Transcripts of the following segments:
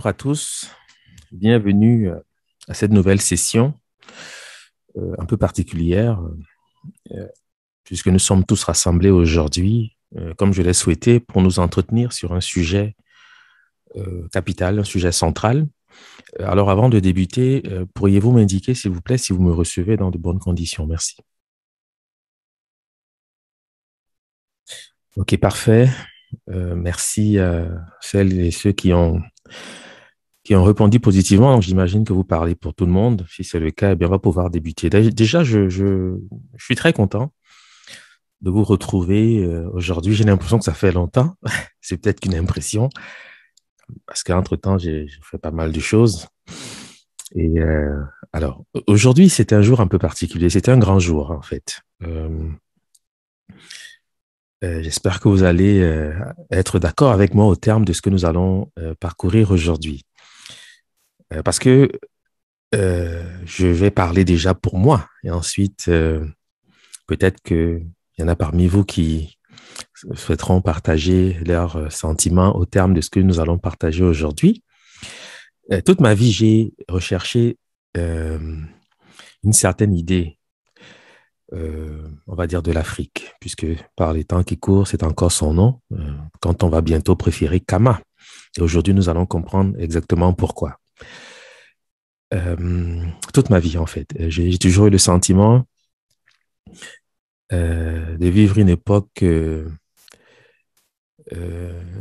bonjour à tous. Bienvenue euh, à cette nouvelle session euh, un peu particulière, euh, puisque nous sommes tous rassemblés aujourd'hui, comme je l'ai souhaité, pour nous entretenir sur un sujet capital, un sujet central. Alors avant de débuter, pourriez-vous m'indiquer, s'il vous plaît, si vous me recevez dans de bonnes conditions Merci. Ok, parfait. merci à celles et ceux qui ont qui ont répondu positivement. j'imagine que vous parlez pour tout le monde. Si c'est le cas, eh on va pouvoir débuter. Déjà, je, suis très content de vous retrouver euh, aujourd'hui. J'ai l'impression que ça fait longtemps. c'est peut-être qu'une impression. Parce qu'entre-temps, j'ai fait pas mal de choses. Et euh, alors, aujourd'hui, c'est un jour un peu particulier. C'est un grand jour, en fait. Euh, j'espère que vous allez être d'accord avec moi au terme de ce que nous allons parcourir aujourd'hui. Euh, parce que euh, je vais parler déjà pour moi. Et ensuite, euh, peut-être qu'il y en a parmi vous qui souhaiteront partager leurs sentiments au terme de ce que nous allons partager aujourd'hui. toute ma vie, j'ai recherché une certaine idée, on va dire, de l'Afrique, puisque par les temps qui courent, c'est encore son nom, quand on va bientôt préférer Kama. Et aujourd'hui, nous allons comprendre exactement pourquoi. Euh, toute ma vie, en fait. Euh, j'ai toujours eu le sentiment euh, de vivre une époque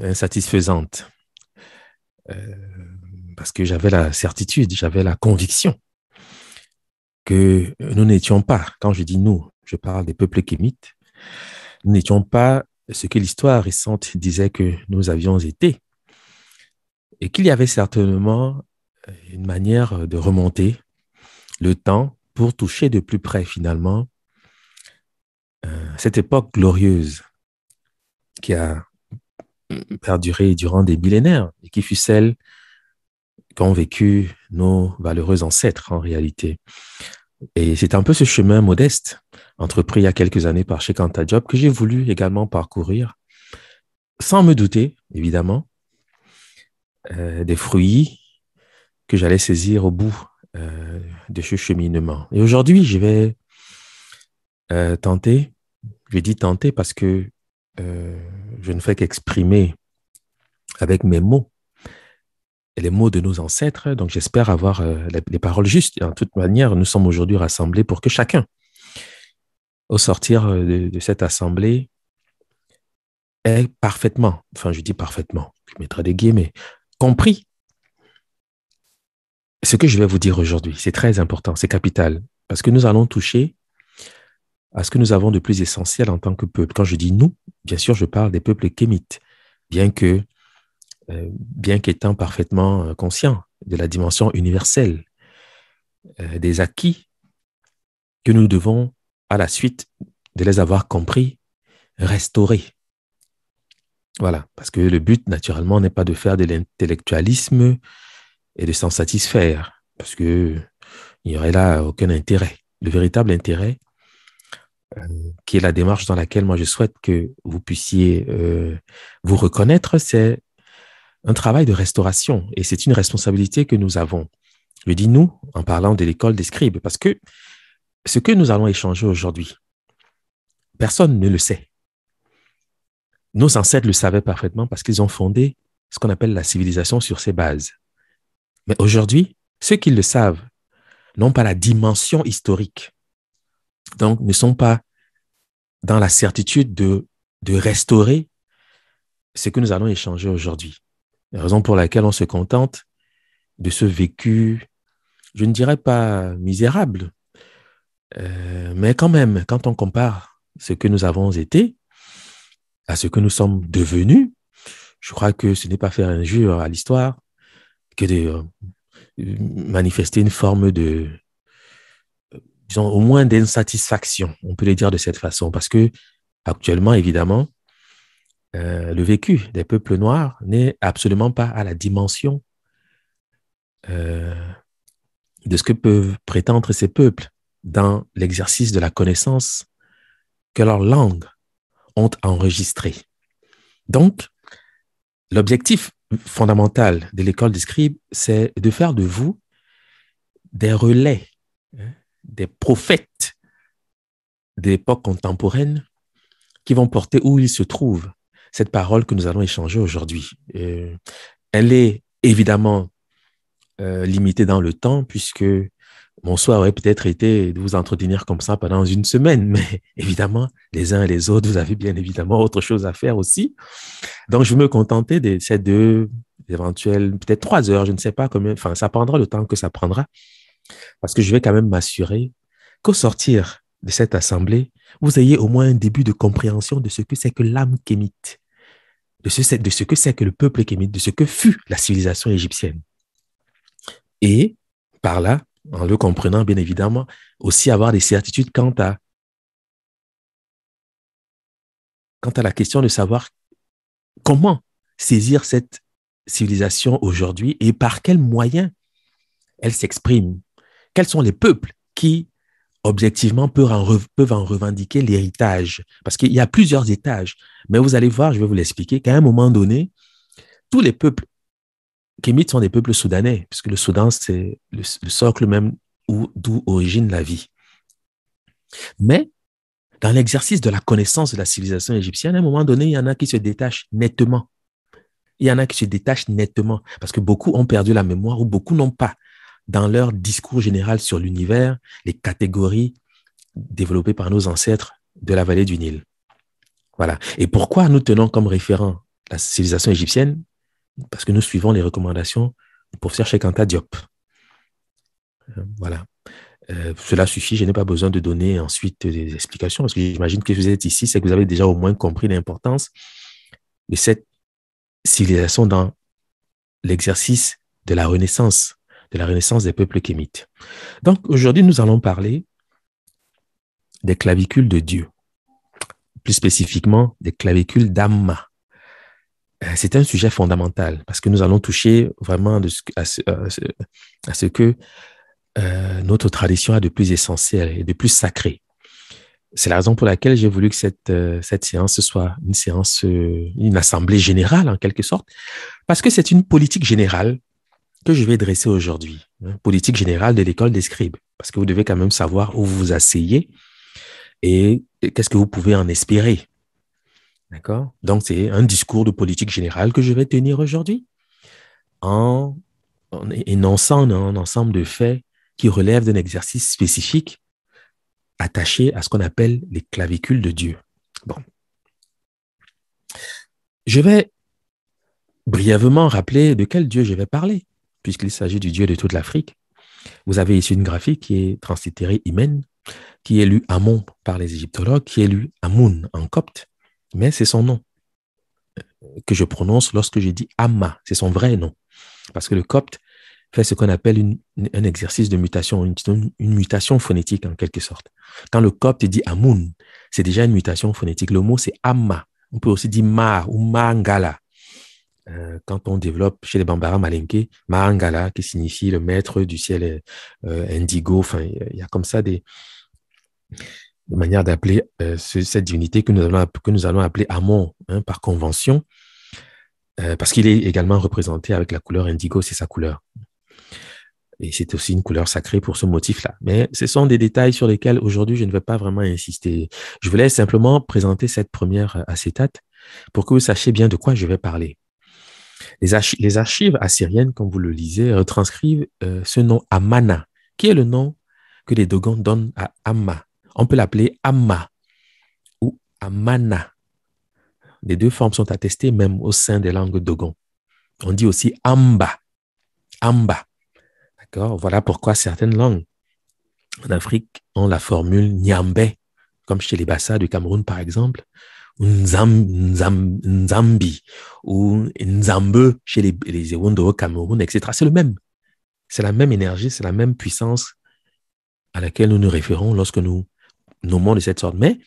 insatisfaisante. parce que j'avais la certitude, j'avais la conviction que nous n'étions pas, quand je dis nous, je parle des peuples kémites, nous n'étions pas ce que l'histoire récente disait que nous avions été et qu'il y avait certainement euh, une manière euh, de remonter le temps pour toucher de plus près finalement euh, cette époque glorieuse qui a perduré durant des millénaires et qui fut celle qu'ont vécu nos valeureux ancêtres en réalité. Et c'est un peu ce chemin modeste entrepris il y a quelques années par chez Job que j'ai voulu également parcourir sans me douter, évidemment, des fruits que j'allais saisir au bout euh, de ce cheminement. Et aujourd'hui, je vais euh, tenter, je dis tenter parce que euh, je ne fais qu'exprimer avec mes mots et les mots de nos ancêtres. Donc j'espère avoir les, paroles justes. Et en toute manière, nous sommes aujourd'hui rassemblés pour que chacun, au sortir de, de cette assemblée, ait parfaitement, enfin je dis parfaitement, je mettrai des guillemets, compris ce que je vais vous dire aujourd'hui, c'est très important, c'est capital, parce que nous allons toucher à ce que nous avons de plus essentiel en tant que peuple. Quand je dis nous, bien sûr, je parle des peuples kémites, bien que, euh, bien qu'étant parfaitement euh, conscients de la dimension universelle euh, des acquis que nous devons, à la suite de les avoir compris, restaurer. Voilà, parce que le but, naturellement, n'est pas de faire de l'intellectualisme, et de s'en satisfaire, parce que il n'y aurait là aucun intérêt. Le véritable intérêt, euh, qui est la démarche dans laquelle moi je souhaite que vous puissiez euh, vous reconnaître, c'est un travail de restauration et c'est une responsabilité que nous avons. Je dis nous en parlant de l'école des scribes, parce que ce que nous allons échanger aujourd'hui, personne ne le sait. Nos ancêtres le savaient parfaitement parce qu'ils ont fondé ce qu'on appelle la civilisation sur ses bases. Mais aujourd'hui, ceux qui le savent n'ont pas la dimension historique, donc ne sont pas dans la certitude de, restaurer ce que nous allons échanger aujourd'hui. La raison pour laquelle on se contente de ce vécu, je ne dirais pas misérable, euh, mais quand même, quand on compare ce que nous avons été à ce que nous sommes devenus, je crois que ce n'est pas faire injure à l'histoire de euh, manifester une forme de, disons, au moins d'insatisfaction, on peut le dire de cette façon, parce que actuellement, évidemment, euh, le vécu des peuples noirs n'est absolument pas à la dimension euh, de ce que peuvent prétendre ces peuples dans l'exercice de la connaissance que leur langues ont enregistrée. Donc, l'objectif fondamentale de l'école des scribes, c'est de faire de vous des relais, hein, des prophètes d'époque contemporaine qui vont porter où ils se trouvent cette parole que nous allons échanger aujourd'hui. Euh, elle est évidemment euh, limitée dans le temps puisque mon souhait aurait peut-être été de vous entretenir comme ça pendant une semaine, mais évidemment, les uns et les autres, vous avez bien évidemment autre chose à faire aussi. Donc, je vais me contenter de ces deux, éventuelles, peut-être trois heures, je ne sais pas combien, enfin, ça prendra le temps que ça prendra, parce que je vais quand même m'assurer qu'au sortir de cette assemblée, vous ayez au moins un début de compréhension de ce que c'est que l'âme kémite, de ce, de ce que c'est que le peuple kémite, de ce que fut la civilisation égyptienne. Et par là, en le comprenant bien évidemment, aussi avoir des certitudes quant à, quant à la question de savoir comment saisir cette civilisation aujourd'hui et par quels moyens elle s'exprime. Quels sont les peuples qui, objectivement, peuvent en, peuvent en revendiquer l'héritage Parce qu'il y a plusieurs étages, mais vous allez voir, je vais vous l'expliquer, qu'à un moment donné, tous les peuples Kémites sont des peuples soudanais, puisque le Soudan, c'est le, le, socle même d'où origine la vie. Mais dans l'exercice de la connaissance de la civilisation égyptienne, à un moment donné, il y en a qui se détachent nettement. Il y en a qui se détachent nettement, parce que beaucoup ont perdu la mémoire ou beaucoup n'ont pas, dans leur discours général sur l'univers, les catégories développées par nos ancêtres de la vallée du Nil. Voilà. Et pourquoi nous tenons comme référent la civilisation égyptienne parce que nous suivons les recommandations du professeur Chekanta Diop. Euh, voilà. Euh, cela suffit, je n'ai pas besoin de donner ensuite des explications, parce que j'imagine que vous êtes ici, c'est que vous avez déjà au moins compris l'importance de cette civilisation dans l'exercice de la Renaissance, de la Renaissance des peuples kémites. Donc aujourd'hui, nous allons parler des clavicules de Dieu, plus spécifiquement des clavicules d'Amma. Euh, c'est un sujet fondamental parce que nous allons toucher vraiment euh, à, ce, que euh, notre tradition a de plus essentiel et de plus sacré. C'est la raison pour laquelle j'ai voulu que cette, cette séance soit une séance, une assemblée générale en quelque sorte, parce que c'est une politique générale que je vais dresser aujourd'hui, hein, politique générale de l'école des scribes, parce que vous devez quand même savoir où vous vous asseyez et qu'est-ce que vous pouvez en espérer D'accord Donc, c'est un discours de politique générale que je vais tenir aujourd'hui en, énonçant un ensemble de faits qui relèvent d'un exercice spécifique attaché à ce qu'on appelle les clavicules de Dieu. Je vais brièvement rappeler de quel Dieu je vais parler, puisqu'il s'agit du Dieu de toute l'Afrique. Vous avez ici une graphique qui est translittérée Imen, qui est lue Amon par les égyptologues, qui est lue Amun en copte, mais c'est son nom euh, que je prononce lorsque je dis Amma, c'est son vrai nom. Parce que le copte fait ce qu'on appelle un exercice de mutation, une, mutation phonétique en quelque sorte. Quand le copte dit Amun, c'est déjà une mutation phonétique. Le mot c'est Amma. On peut aussi dire Ma ou Mangala. Euh, quand on développe chez les Bambara Malinke, Mahangala, qui signifie le maître du ciel euh, indigo, enfin, il y a comme ça des, de manière d'appeler euh, cette divinité que nous allons, que nous allons appeler Amon hein, par convention, euh, parce qu'il est également représenté avec la couleur indigo, c'est sa couleur. Et c'est aussi une couleur sacrée pour ce motif-là. Mais ce sont des détails sur lesquels aujourd'hui je ne vais pas vraiment insister. Je voulais simplement présenter cette première euh, acétate pour que vous sachiez bien de quoi je vais parler. Les, archives assyriennes, comme vous le lisez, retranscrivent ce nom Amana, qui est le nom que les Dogons donnent à Amma, on peut l'appeler Amma ou Amana. Les deux formes sont attestées même au sein des langues dogon. On dit aussi Amba. Amba. D'accord Voilà pourquoi certaines langues en Afrique ont la formule Nyambe, comme chez les Bassa du Cameroun par exemple, ou Nzambi, ou Nzambe chez les, Ewondo au Cameroun, etc. C'est le même. C'est la même énergie, c'est la même puissance à laquelle nous nous référons lorsque nous nommons de cette sorte. Mais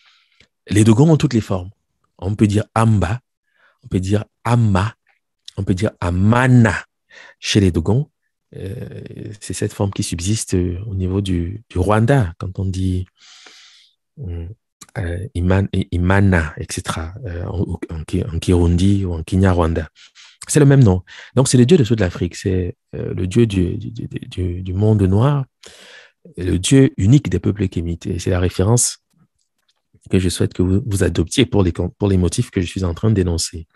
les dogons ont toutes les formes. On peut dire amba, on peut dire ama, on peut dire amana chez les dogons. Euh, c'est cette forme qui subsiste euh, au niveau du, Rwanda quand on dit euh, imana, etc., en, Kirundi ou en Kinyarwanda. C'est le même nom. Donc, c'est le dieu de toute de l'Afrique. C'est le dieu du, monde noir le Dieu unique des peuples kémites. c'est la référence que je souhaite que vous, adoptiez pour les, pour les motifs que je suis en train d'énoncer.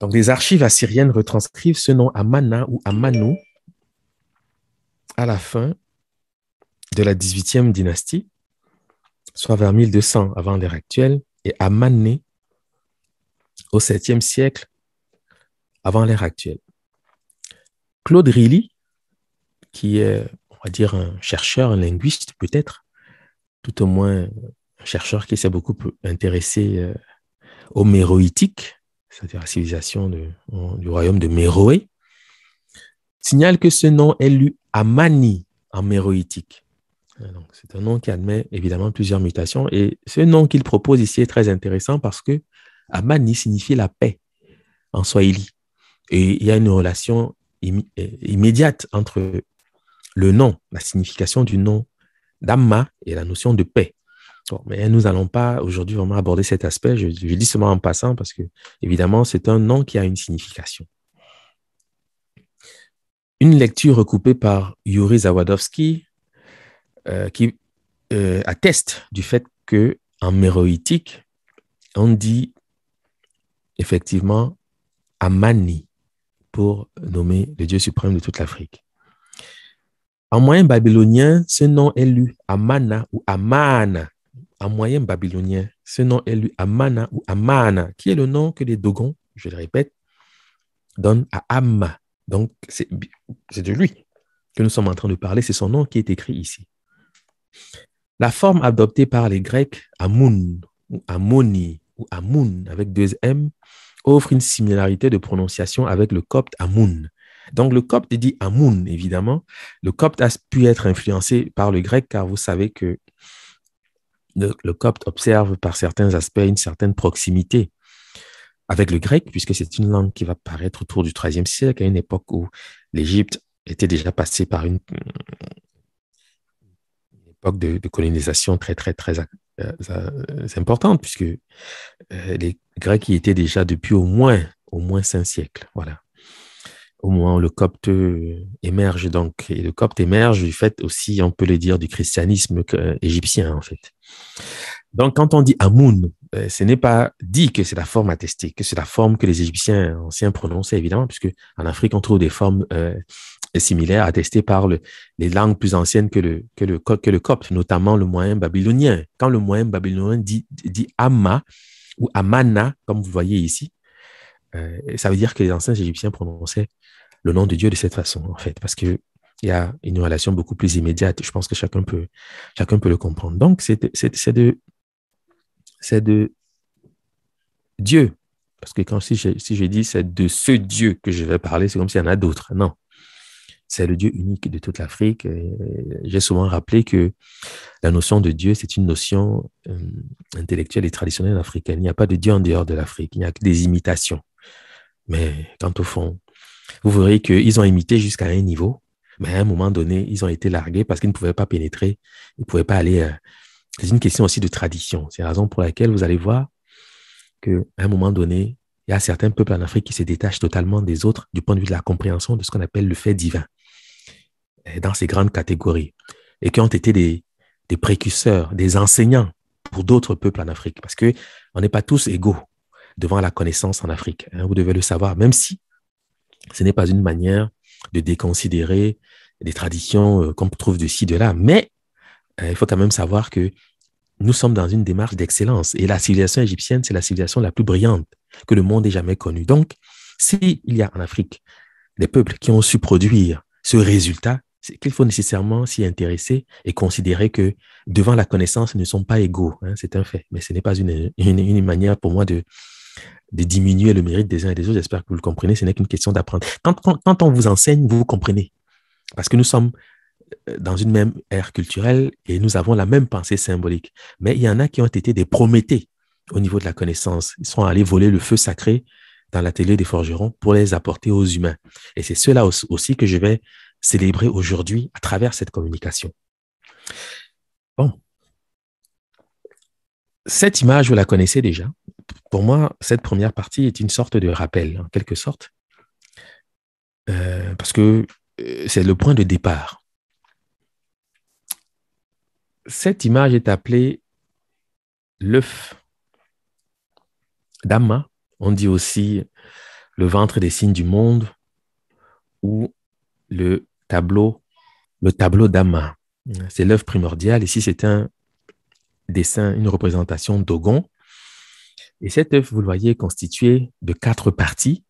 Donc, les archives assyriennes retranscrivent ce nom Amana ou Amanu à la fin de la 18e dynastie, soit vers 1200 avant l'ère actuelle, et Amané au 7e siècle avant l'ère actuelle. Claude Rilly, qui est dire, un chercheur, un linguiste peut-être, tout au moins un chercheur qui s'est beaucoup intéressé euh, au méroïtique, c'est-à-dire la civilisation du royaume de Méroé, signale que ce nom est lu Amani en méroïtique. Euh, c'est un nom qui admet évidemment plusieurs mutations et ce nom qu'il propose ici est très intéressant parce que Amani signifie la paix en Swahili. Et il y a une relation euh, immédiate entre le nom, la signification du nom d'Amma et la notion de paix. mais nous n'allons pas aujourd'hui vraiment aborder cet aspect. Je, dis seulement en passant parce que, évidemment, c'est un nom qui a une signification. Une lecture recoupée par Yuri Zawadowski euh, qui euh, atteste du fait que en méroïtique, on dit effectivement Amani pour nommer le Dieu suprême de toute l'Afrique. En moyen babylonien, ce nom est lu Amana ou Amana. En moyen babylonien, ce nom est lu Amana ou Amana, qui est le nom que les Dogons, je le répète, donnent à Amma. Donc, c'est de lui que nous sommes en train de parler. C'est son nom qui est écrit ici. La forme adoptée par les Grecs, Amun ou Amoni ou Amun avec deux M, offre une similarité de prononciation avec le copte Amun, donc le copte dit Amun, évidemment. Le copte a pu être influencé par le grec car vous savez que le, copte observe par certains aspects une certaine proximité avec le grec, puisque c'est une langue qui va paraître autour du IIIe siècle, à une époque où l'Égypte était déjà passée par une, époque de, colonisation très, très, très euh, euh, importante, puisque euh, les Grecs y étaient déjà depuis au moins, au moins cinq siècles. Voilà au moment où le copte euh, émerge donc et le copte émerge du fait aussi on peut le dire du christianisme euh, égyptien en fait donc quand on dit Amun euh, ce n'est pas dit que c'est la forme attestée que c'est la forme que les Égyptiens anciens prononçaient évidemment puisque en Afrique on trouve des formes similaires attestées par les langues plus anciennes que le que le copte notamment le moyen babylonien quand le moyen babylonien dit dit Amma ou Amana comme vous voyez ici euh, ça veut dire que les anciens Égyptiens prononçaient le nom de Dieu de cette façon, en fait, parce que il y a une relation beaucoup plus immédiate. Je pense que chacun peut, chacun peut le comprendre. Donc, c'est de, de Dieu. Parce que quand si je, dis c'est de ce Dieu que je vais parler, c'est comme s'il y en a d'autres. Non. C'est le Dieu unique de toute l'Afrique. Euh, j'ai souvent rappelé que la notion de Dieu, c'est une notion euh, intellectuelle et traditionnelle africaine. Il n'y a pas de Dieu en dehors de l'Afrique. Il n'y a que des imitations. Mais quant au fond, vous verrez qu'ils ont imité jusqu'à un niveau, mais à un moment donné, ils ont été largués parce qu'ils ne pouvaient pas pénétrer, ils ne pouvaient pas aller. Euh, c'est une question aussi de tradition. C'est la raison pour laquelle vous allez voir qu'à un moment donné, il y a certains peuples en Afrique qui se détachent totalement des autres du point de vue de la compréhension de ce qu'on appelle le fait divin eh, dans ces grandes catégories et qui ont été des, des précurseurs, des enseignants pour d'autres peuples en Afrique parce que n'est pas tous égaux devant la connaissance en Afrique. Hein. vous devez le savoir, même si ce n'est pas une manière de déconsidérer des traditions euh, qu'on trouve de ci, de là. Mais euh, il faut quand même savoir que nous sommes dans une démarche d'excellence. Et la civilisation égyptienne, c'est la civilisation la plus brillante que le monde ait jamais connue. Donc, s'il y a en Afrique des peuples qui ont su produire ce résultat, c'est qu'il faut nécessairement s'y intéresser et considérer que devant la connaissance, ils ne sont pas égaux. Hein. c'est un fait. Mais ce n'est pas une, une manière pour moi de, de diminuer le mérite des uns et des autres. J'espère que vous le comprenez. Ce n'est qu'une question d'apprendre. Quand, on vous enseigne, vous, comprenez. Parce que nous sommes euh, dans une même ère culturelle et nous avons la même pensée symbolique. Mais il y en a qui ont été des prométhées au niveau de la connaissance. Ils sont allés voler le feu sacré dans la l'atelier des forgerons pour les apporter aux humains. Et c'est cela aussi que je vais célébrer aujourd'hui à travers cette communication. Bon. Cette image, vous la connaissez déjà. Pour moi, cette première partie est une sorte de rappel, en quelque sorte, euh, parce que euh, c'est le point de départ. Cette image est appelée l'œuf. d'ama. on dit aussi le ventre des signes du monde ou le tableau, le tableau d'Ama. C'est l'œuf primordial. Ici, c'est un dessin, une représentation d'Ogon et cet œuf, vous le voyez, est constitué de quatre parties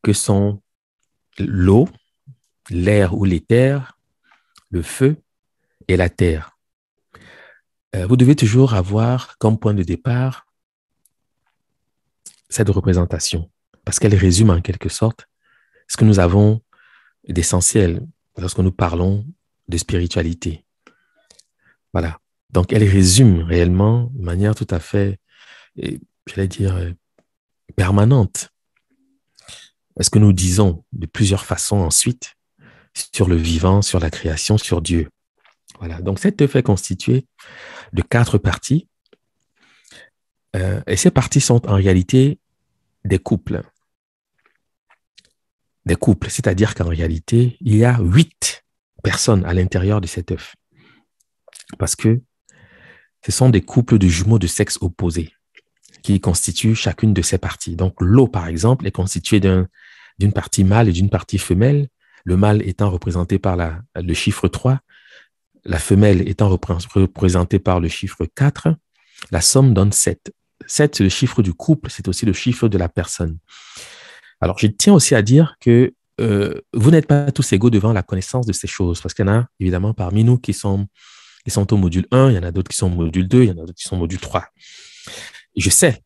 que sont l'eau, l'air ou l'éther, le feu et la terre. Euh, vous devez toujours avoir comme point de départ cette représentation, parce qu'elle résume en quelque sorte ce que nous avons d'essentiel lorsque nous parlons de spiritualité. Voilà. Donc, elle résume réellement de manière tout à fait j'allais dire, euh, permanente. Est-ce que nous disons de plusieurs façons ensuite sur le vivant, sur la création, sur Dieu Voilà, donc cet œuf est constitué de quatre parties. Euh, et ces parties sont en réalité des couples. Des couples, c'est-à-dire qu'en réalité, il y a huit personnes à l'intérieur de cet œuf Parce que ce sont des couples de jumeaux de sexe opposé qui constituent chacune de ces parties. Donc l'eau, par exemple, est constituée d'une partie mâle et d'une partie femelle, le mâle étant représenté par le chiffre 3, la femelle étant représentée par le chiffre 4, la somme donne 7. 7, c'est le chiffre du couple, c'est aussi le chiffre de la personne. Alors, je tiens aussi à dire que euh, vous n'êtes pas tous égaux devant la connaissance de ces choses, parce qu'il y en a évidemment parmi nous qui sont, qui sont au module 1, il y en a d'autres qui sont au module 2, il y en a d'autres qui sont au module 3 je sais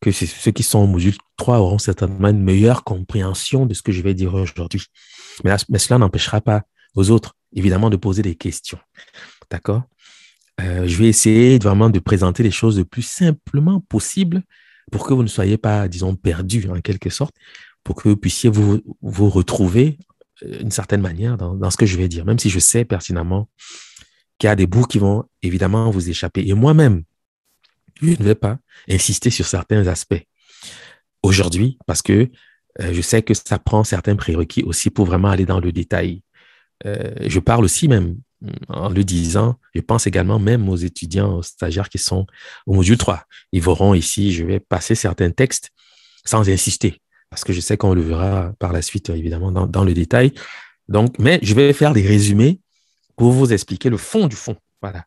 que ceux qui sont au module 3 auront certainement une meilleure compréhension de ce que je vais dire aujourd'hui. Mais, cela n'empêchera pas aux autres, évidemment, de poser des questions. D'accord euh, Je vais essayer vraiment de présenter les choses le plus simplement possible pour que vous ne soyez pas, disons, perdus en quelque sorte, pour que vous puissiez vous, retrouver d'une euh, certaine manière dans, dans, ce que je vais dire, même si je sais pertinemment qu'il y a des bouts qui vont évidemment vous échapper. Et moi-même, je ne vais pas insister sur certains aspects aujourd'hui parce que euh, je sais que ça prend certains prérequis aussi pour vraiment aller dans le détail. Euh, je parle aussi même mm, en le disant, je pense également même aux étudiants, aux stagiaires qui sont au module 3. Ils verront ici, je vais passer certains textes sans insister parce que je sais qu'on le verra par la suite, évidemment, dans, dans le détail. Donc, mais je vais faire des résumés pour vous expliquer le fond du fond. Voilà.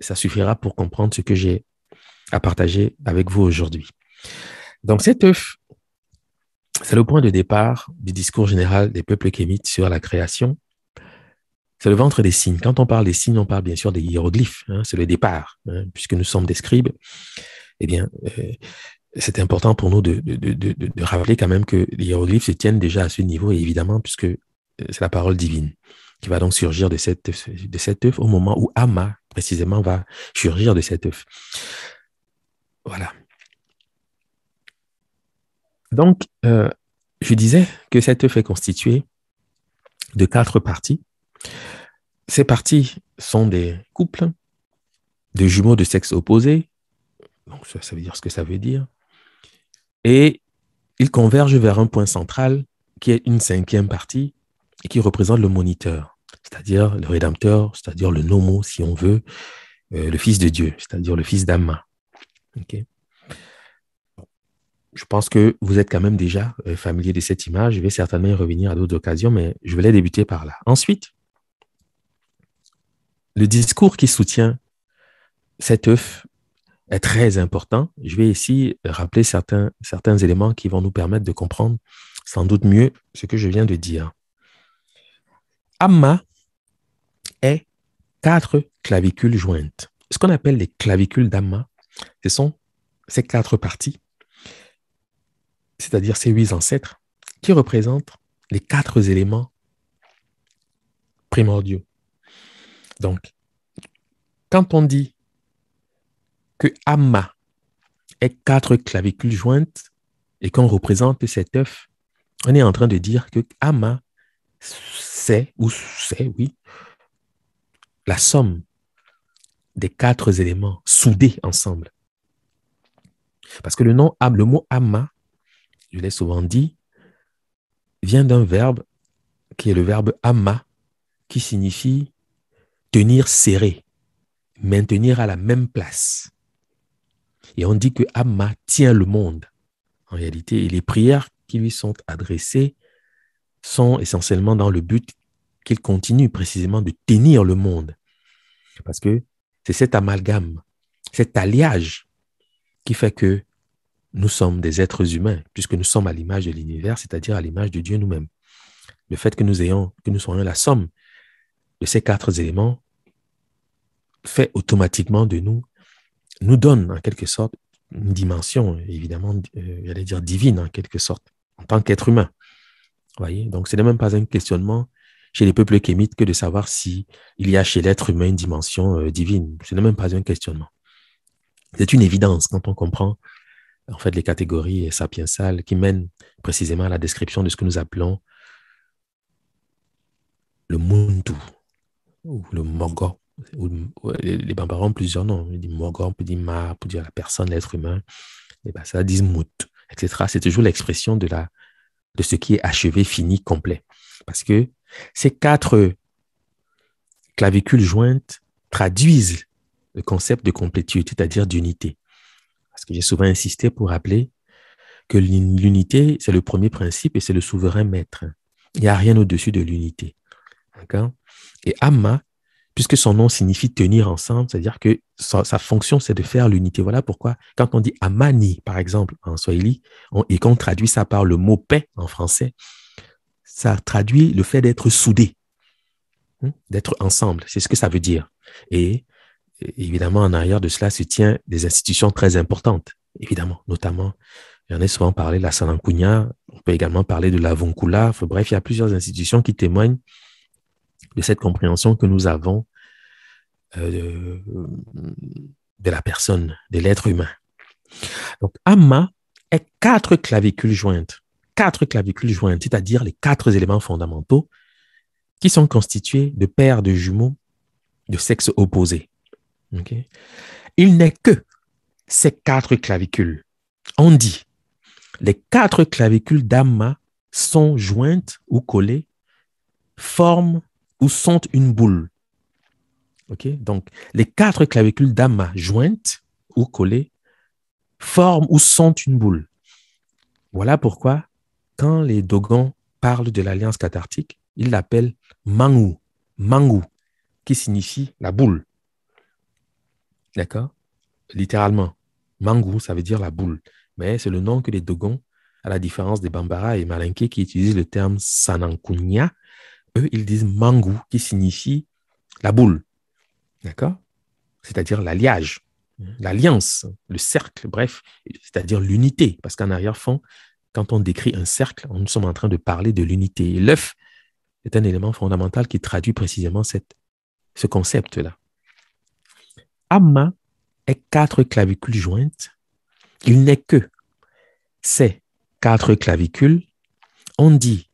Ça suffira pour comprendre ce que j'ai à partager avec vous aujourd'hui. Donc cet œuf, c'est le point de départ du discours général des peuples kémites sur la création. C'est le ventre des signes. Quand on parle des signes, on parle bien sûr des hiéroglyphes. Hein. c'est le départ, hein, puisque nous sommes des scribes. Eh bien, euh, c'est important pour nous de, rappeler quand même que les hiéroglyphes se tiennent déjà à ce niveau, et évidemment, puisque euh, c'est la parole divine qui va donc surgir de cette, œuf au moment où Ama, précisément, va surgir de cet œuf. Voilà. Donc, euh, je disais que cet œuf est constitué de quatre parties. Ces parties sont des couples des jumeaux de sexe opposé. Donc, ça, veut dire ce que ça veut dire. Et ils convergent vers un point central qui est une cinquième partie et qui représente le moniteur, c'est-à-dire le rédempteur, c'est-à-dire le nomo, si on veut, euh, le fils de Dieu, c'est-à-dire le fils d'Amma. OK. Je pense que vous êtes quand même déjà euh, familier de cette image. Je vais certainement y revenir à d'autres occasions, mais je voulais débuter par là. Ensuite, le discours qui soutient cet œuf est très important. Je vais ici rappeler certains, certains éléments qui vont nous permettre de comprendre sans doute mieux ce que je viens de dire. Amma est quatre clavicules jointes. Ce qu'on appelle les clavicules d'Amma, ce sont ces quatre parties, c'est-à-dire ces huit ancêtres, qui représentent les quatre éléments primordiaux. Donc, quand on dit que Ama est quatre clavicules jointes et qu'on représente cet œuf, on est en train de dire que Ama c'est, ou c'est, oui, la somme des quatre éléments soudés ensemble. Parce que le nom, mot ama, je l'ai souvent dit, vient d'un verbe qui est le verbe ama, qui signifie tenir serré, maintenir à la même place. Et on dit que Amma tient le monde. En réalité, les prières qui lui sont adressées sont essentiellement dans le but qu'il continue précisément de tenir le monde. Parce que c'est cet amalgame, cet alliage qui fait que nous sommes des êtres humains, puisque nous sommes à l'image de l'univers, c'est-à-dire à, l'image de Dieu nous-mêmes. Le fait que nous ayons, que nous soyons la somme de ces quatre éléments fait automatiquement de nous, nous donne en quelque sorte une dimension, évidemment, euh, j'allais dire divine en quelque sorte, en tant qu'être humain. Vous voyez, donc ce n'est même pas un questionnement chez les peuples kémites que de savoir si il y a chez l'être humain une dimension euh, divine. Ce n'est même pas un questionnement. C'est une évidence quand on comprend en fait les catégories sapiensales qui mènent précisément à la description de ce que nous appelons le mundu ou le mogo. Ou, les, les ont plusieurs noms. On dit mogo, on peut dire ma, pour dire la personne, l'être humain. Et ben ça dit etc. C'est toujours l'expression de de ce qui est achevé, fini, complet. Parce que ces quatre clavicules jointes traduisent le concept de complétude, c'est-à-dire d'unité. Parce que j'ai souvent insisté pour rappeler que l'unité, c'est le premier principe et c'est le souverain maître. Il n'y a rien au-dessus de l'unité. Et Amma, puisque son nom signifie tenir ensemble, c'est-à-dire que sa, fonction, c'est de faire l'unité. Voilà pourquoi, quand on dit Amani, par exemple, en Swahili, on, et qu'on traduit ça par le mot paix en français, ça traduit le fait d'être soudé, hein, d'être ensemble. C'est ce que ça veut dire. Et évidemment, en arrière de cela se tient des institutions très importantes, évidemment, notamment, j'en ai souvent parlé, de la Salankunya, on peut également parler de la Bref, il y a plusieurs institutions qui témoignent de cette compréhension que nous avons euh, de la personne, de l'être humain. Donc, Amma est quatre clavicules jointes quatre clavicules jointes, c'est-à-dire les quatre éléments fondamentaux qui sont constitués de paires de jumeaux de sexe opposé. Il n'est que ces quatre clavicules. On dit, les quatre clavicules d'Amma sont jointes ou collées, forment ou sont une boule. Ok, Donc, les quatre clavicules d'Amma jointes ou collées forment ou sont une boule. Voilà pourquoi quand les Dogons parlent de l'alliance cathartique, ils l'appellent Mangu, Mangu, qui signifie la boule. D'accord Littéralement, Mangu, ça veut dire la boule. Mais c'est le nom que les Dogons, à la différence des Bambara et Malinké qui utilisent le terme Sanankunya, eux, ils disent Mangu, qui signifie la boule. D'accord C'est-à-dire l'alliage l'alliance, le cercle, bref, c'est-à-dire l'unité, parce qu'en arrière-fond, quand on décrit un cercle, nous sommes en train de parler de l'unité. l'œuf est un élément fondamental qui traduit précisément cette, ce concept-là. Amma est quatre clavicules jointes. Il n'est que ces quatre clavicules. On dit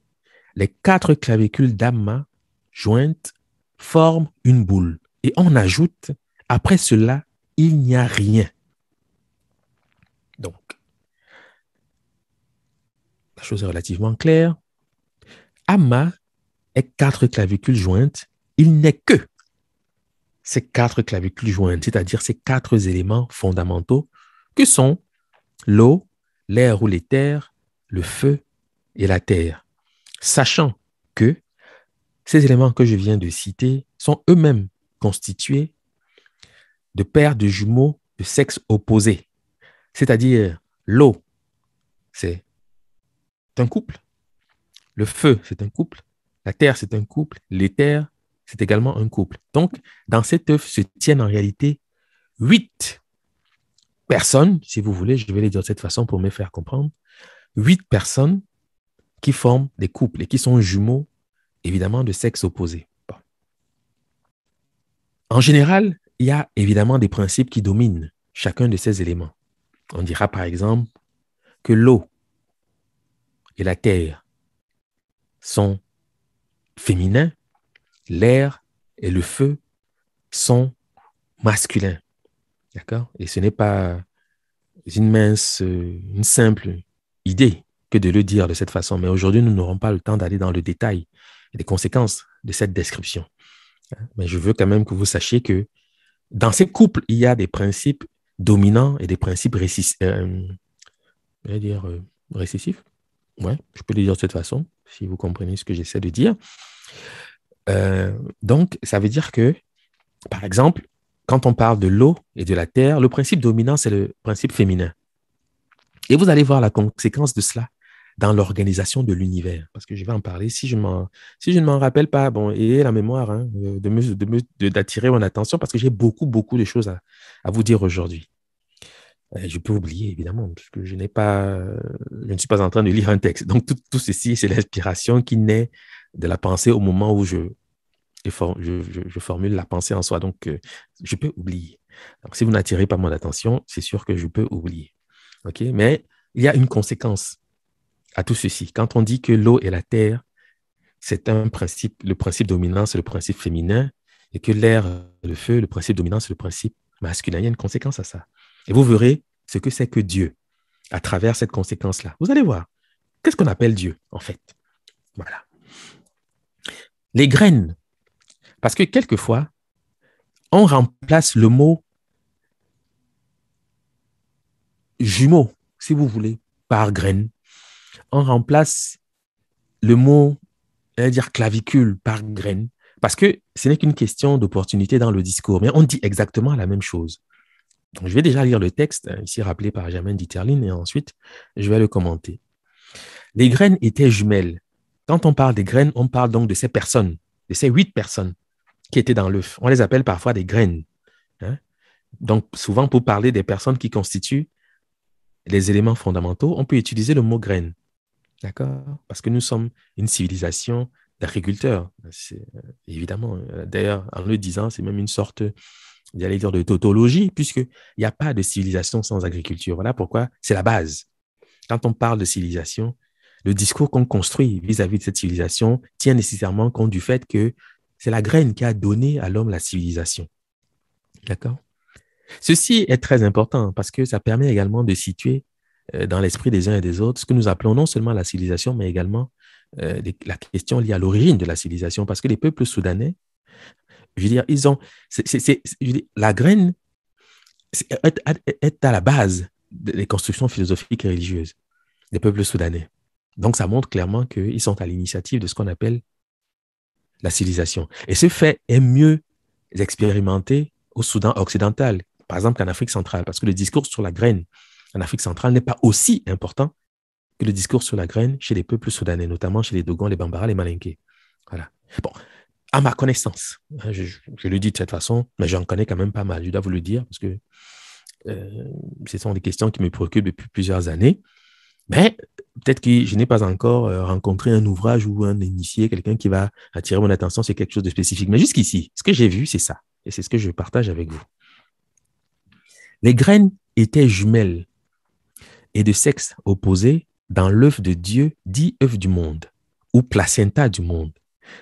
les quatre clavicules d'Amma jointes forment une boule. Et on ajoute, après cela, il n'y a rien. chose est relativement claire. AMA est quatre clavicules jointes. Il n'est que ces quatre clavicules jointes, c'est-à-dire ces quatre éléments fondamentaux que sont l'eau, l'air ou les terres, le feu et la terre. Sachant que ces éléments que je viens de citer sont eux-mêmes constitués de paires de jumeaux de sexe opposé, c'est-à-dire l'eau, c'est un couple. Le feu, c'est un couple. La terre, c'est un couple. L'éther, c'est également un couple. Donc, dans cette œuf se tiennent en réalité huit personnes, si vous voulez, je vais les dire de cette façon pour me faire comprendre, huit personnes qui forment des couples et qui sont jumeaux, évidemment, de sexe opposé. En général, il y a évidemment des principes qui dominent chacun de ces éléments. On dira par exemple que l'eau et la terre sont féminins, l'air et le feu sont masculins. D'accord Et ce n'est pas une mince, euh, une simple idée que de le dire de cette façon. Mais aujourd'hui, nous n'aurons pas le temps d'aller dans le détail des conséquences de cette description. Hein? Mais je veux quand même que vous sachiez que dans ces couples, il y a des principes dominants et des principes euh, euh, dire, récessifs. Ouais, je peux le dire de cette façon, si vous comprenez ce que j'essaie de dire. Euh, donc, ça veut dire que, par exemple, quand on parle de l'eau et de la terre, le principe dominant, c'est le principe féminin. Et vous allez voir la conséquence de cela dans l'organisation de l'univers, parce que je vais en parler si je, si je ne m'en rappelle pas. Bon, et la mémoire, hein, d'attirer mon attention, parce que j'ai beaucoup, beaucoup de choses à vous dire aujourd'hui. Euh, je peux oublier, évidemment, parce que je n'ai pas, euh, je ne suis pas en train de lire un texte. Donc, tout, ceci, c'est l'inspiration qui naît de la pensée au moment où je, je, formule la pensée en soi. Donc, euh, je peux oublier. Donc, si vous n'attirez pas mon attention, c'est sûr que je peux oublier. OK? Mais il y a une conséquence à tout ceci. Quand on dit que l'eau et la terre, c'est un principe, le principe dominant, c'est le principe féminin, et que l'air, le feu, le principe dominant, c'est le principe masculin. Il y a une conséquence à ça. Et vous verrez ce que c'est que Dieu à travers cette conséquence-là. Vous allez voir. Qu'est-ce qu'on appelle Dieu, en fait Voilà. Les graines. Parce que quelquefois, on remplace le mot jumeau, si vous voulez, par graine. On remplace le mot, dire clavicule par graine, parce que ce n'est qu'une question d'opportunité dans le discours, mais on dit exactement la même chose je vais déjà lire le texte, euh, ici rappelé par Germaine Dieterlin, et ensuite, je vais le commenter. Les graines étaient jumelles. Quand on parle des graines, on parle donc de ces personnes, de ces huit personnes qui étaient dans l'œuf. On les appelle parfois des graines. Hein. Donc, souvent, pour parler des personnes qui constituent les éléments fondamentaux, on peut utiliser le mot graines, D'accord Parce que nous sommes une civilisation d'agriculteurs, euh, évidemment. Euh, d'ailleurs, en le disant, c'est même une sorte j'allais dire de tautologie, puisqu'il n'y a pas de civilisation sans agriculture. Voilà pourquoi c'est la base. Quand on parle de civilisation, le discours qu'on construit vis-à-vis de cette civilisation tient nécessairement compte du fait que c'est la graine qui a donné à l'homme la civilisation. D'accord Ceci est très important parce que ça permet également de situer euh, dans l'esprit des uns et des autres ce que nous appelons non seulement la civilisation, mais également euh, la question liée à l'origine de la civilisation. Parce que les peuples soudanais je veux dire, ils ont, la graine est, à la base des constructions philosophiques et religieuses des peuples soudanais. Donc, ça montre clairement qu'ils sont à l'initiative de ce qu'on appelle la civilisation. Et ce fait est mieux expérimenté au Soudan occidental, par exemple qu'en Afrique centrale, parce que le discours sur la graine en Afrique centrale n'est pas aussi important que le discours sur la graine chez les peuples soudanais, notamment chez les Dogons, les Bambara, les Malinké. Voilà. Bon, à ma connaissance, ah, je, le dis de cette façon, mais j'en connais quand même pas mal, je dois vous le dire, parce que euh, ce sont des questions qui me préoccupent depuis plusieurs années. Mais peut-être que je n'ai pas encore euh, rencontré un ouvrage ou un initié, quelqu'un qui va attirer mon attention sur quelque chose de spécifique. Mais jusqu'ici, ce que j'ai vu, c'est ça. Et c'est ce que je partage avec vous. Les graines étaient jumelles et de sexe opposé dans l'œuf de Dieu, dit œuf du monde, ou placenta du monde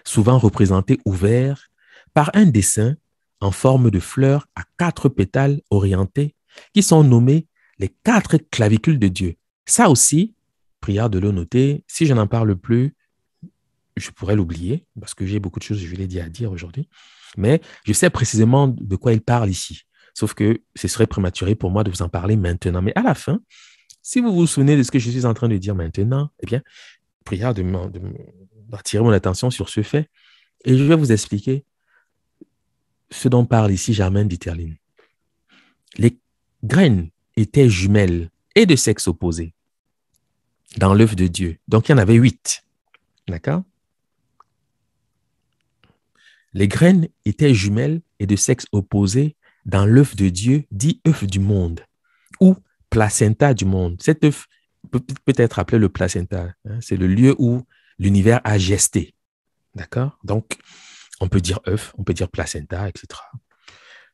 souvent représenté ouvert, par un dessin en forme de fleur à quatre pétales orientés qui sont nommés les quatre clavicules de Dieu. Ça aussi, prière de le noter, si je n'en parle plus, je pourrais l'oublier parce que j'ai beaucoup de choses, je voulais dit à dire aujourd'hui, mais je sais précisément de quoi il parle ici. Sauf que ce serait prématuré pour moi de vous en parler maintenant. Mais à la fin, si vous vous souvenez de ce que je suis en train de dire maintenant, eh bien, prière de, de, attirer mon attention sur ce fait. Et je vais vous expliquer ce dont parle ici Germaine Diterline. Les graines étaient jumelles et de sexe opposé dans l'œuf de Dieu. Donc, il y en avait huit. D'accord Les graines étaient jumelles et de sexe opposé dans l'œuf de Dieu, dit œuf du monde, ou placenta du monde. Cet œuf peut, être appelé le placenta. Hein, c'est le lieu où l'univers a gesté. D'accord Donc, on peut dire œuf, on peut dire placenta, etc.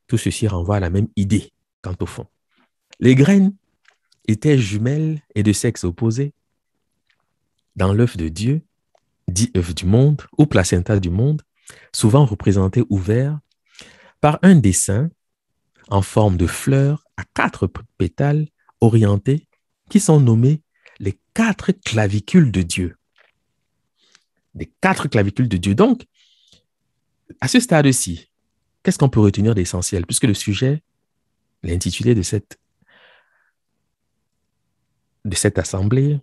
Tout ceci renvoie à la même idée quant au fond. Les graines étaient jumelles et de sexe opposé. Dans l'œuf de Dieu, dit œuf du monde ou placenta du monde, souvent représenté ouvert par un dessin en forme de fleur à quatre pétales orientés qui sont nommés les quatre clavicules de Dieu des quatre clavicules de Dieu. Donc, à ce stade-ci, qu'est-ce qu'on peut retenir d'essentiel Puisque le sujet, l'intitulé de cette, de cette assemblée,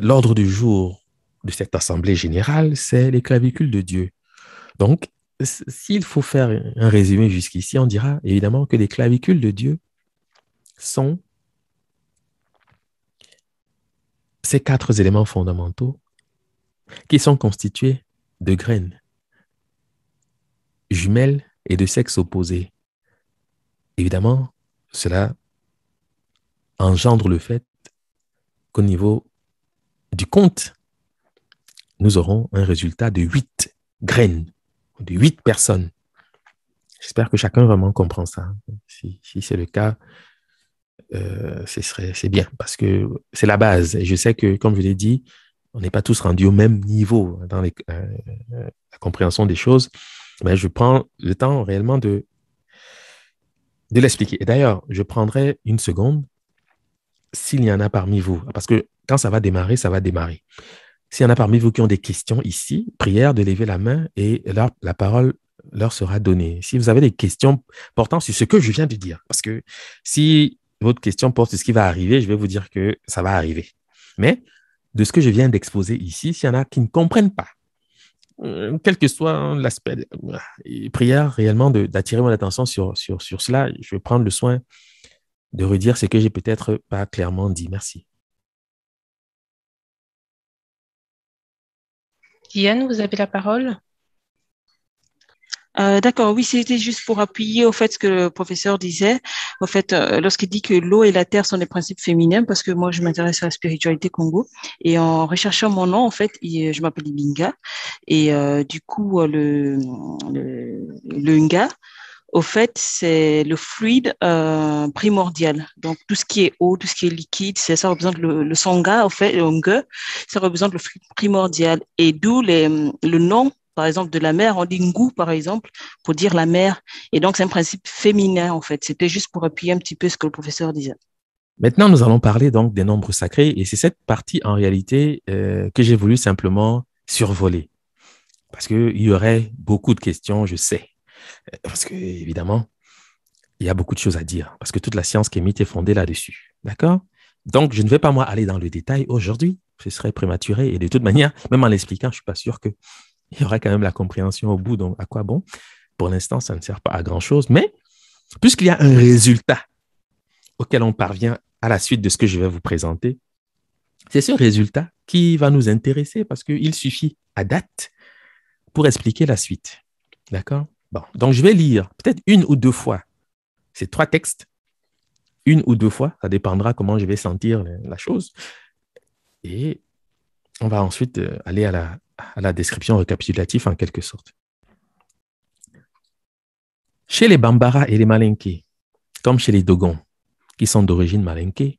l'ordre du jour de cette assemblée générale, c'est les clavicules de Dieu. Donc, s'il faut faire un résumé jusqu'ici, on dira évidemment que les clavicules de Dieu sont ces quatre éléments fondamentaux qui sont constituées de graines jumelles et de sexes opposés. Évidemment, cela engendre le fait qu'au niveau du compte, nous aurons un résultat de huit graines, de huit personnes. J'espère que chacun vraiment comprend ça. Si, c'est le cas, euh, c'est bien parce que c'est la base. je sais que, comme je l'ai dit, on n'est pas tous rendus au même niveau dans euh, euh, la compréhension des choses, mais je prends le temps réellement de, de l'expliquer. Et d'ailleurs, je prendrai une seconde s'il y en a parmi vous, parce que quand ça va démarrer, ça va démarrer. S'il y en a parmi vous qui ont des questions ici, prière de lever la main et la parole leur sera donnée. Si vous avez des questions portant sur ce que je viens de dire, parce que si votre question porte sur ce qui va arriver, je vais vous dire que ça va arriver. Mais de ce que je viens d'exposer ici, s'il y en a qui ne comprennent pas, euh, quel que soit hein, l'aspect, euh, prière réellement d'attirer mon attention sur, sur, cela, je vais prendre le soin de redire ce que j'ai peut-être pas clairement dit. Merci. Diane, vous avez la parole. Euh, d'accord, oui, c'était juste pour appuyer au fait ce que le professeur disait, au fait, euh, lorsqu'il dit que l'eau et la terre sont des principes féminins, parce que moi, je m'intéresse à la spiritualité Congo, et en recherchant mon nom, en fait, je m'appelle Ibinga, et euh, du coup, le, le, le Nga, au fait, c'est le fluide primordial. Donc, tout ce qui est eau, tout ce qui est liquide, c'est ça représente le, le sangha, au fait, le Nga, ça représente le fluide primordial. Et d'où le nom par exemple, de la mer, on dit Ngu, par exemple, pour dire la mer. Et donc, c'est un principe féminin, en fait. C'était juste pour appuyer un petit peu ce que le professeur disait. Maintenant, nous allons parler donc des nombres sacrés. Et c'est cette partie, en réalité, euh, que j'ai voulu simplement survoler. Parce qu'il y aurait beaucoup de questions, je sais. Euh, parce que, évidemment, il y a beaucoup de choses à dire. Parce que toute la science qui est fondée là-dessus. D'accord Donc, je ne vais pas, moi, aller dans le détail aujourd'hui. Ce serait prématuré. Et de toute manière, même en l'expliquant, je ne suis pas sûr que il y aura quand même la compréhension au bout. Donc, à quoi bon Pour l'instant, ça ne sert pas à grand-chose. Mais puisqu'il y a un résultat auquel on parvient à la suite de ce que je vais vous présenter, c'est ce résultat qui va nous intéresser parce qu'il suffit à date pour expliquer la suite. D'accord Bon, donc je vais lire peut-être une ou deux fois ces trois textes, une ou deux fois, ça dépendra comment je vais sentir la chose. Et on va ensuite euh, aller à la, description récapitulative en quelque sorte. Chez les Bambara et les Malinké, comme chez les Dogons, qui sont d'origine Malinké,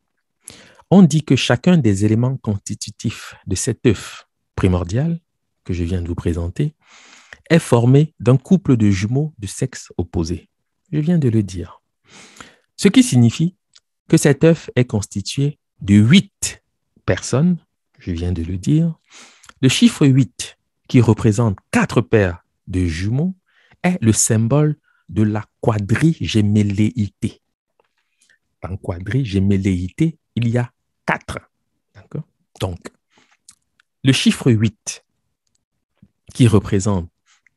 on dit que chacun des éléments constitutifs de cet œuf primordial que je viens de vous présenter est formé d'un couple de jumeaux de sexe opposé. Je viens de le dire. Ce qui signifie que cet œuf est constitué de huit personnes je viens de le dire, le chiffre 8, qui représente quatre paires de jumeaux, est le symbole de la quadrigémelléité. Dans quadrigémelléité, il y a quatre. Donc, le chiffre 8, qui représente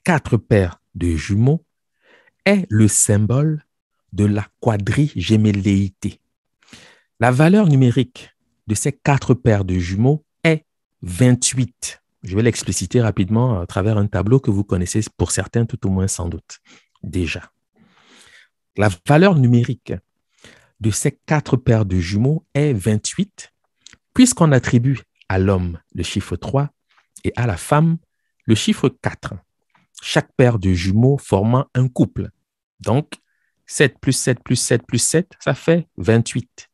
quatre paires de jumeaux, est le symbole de la quadrigémelléité. La valeur numérique de ces quatre paires de jumeaux 28. Je vais l'expliciter rapidement à travers un tableau que vous connaissez pour certains tout au moins sans doute déjà. La valeur numérique de ces quatre paires de jumeaux est 28, puisqu'on attribue à l'homme le chiffre 3 et à la femme le chiffre 4, chaque paire de jumeaux formant un couple. Donc, 7 plus 7 plus 7 plus 7, ça fait 28.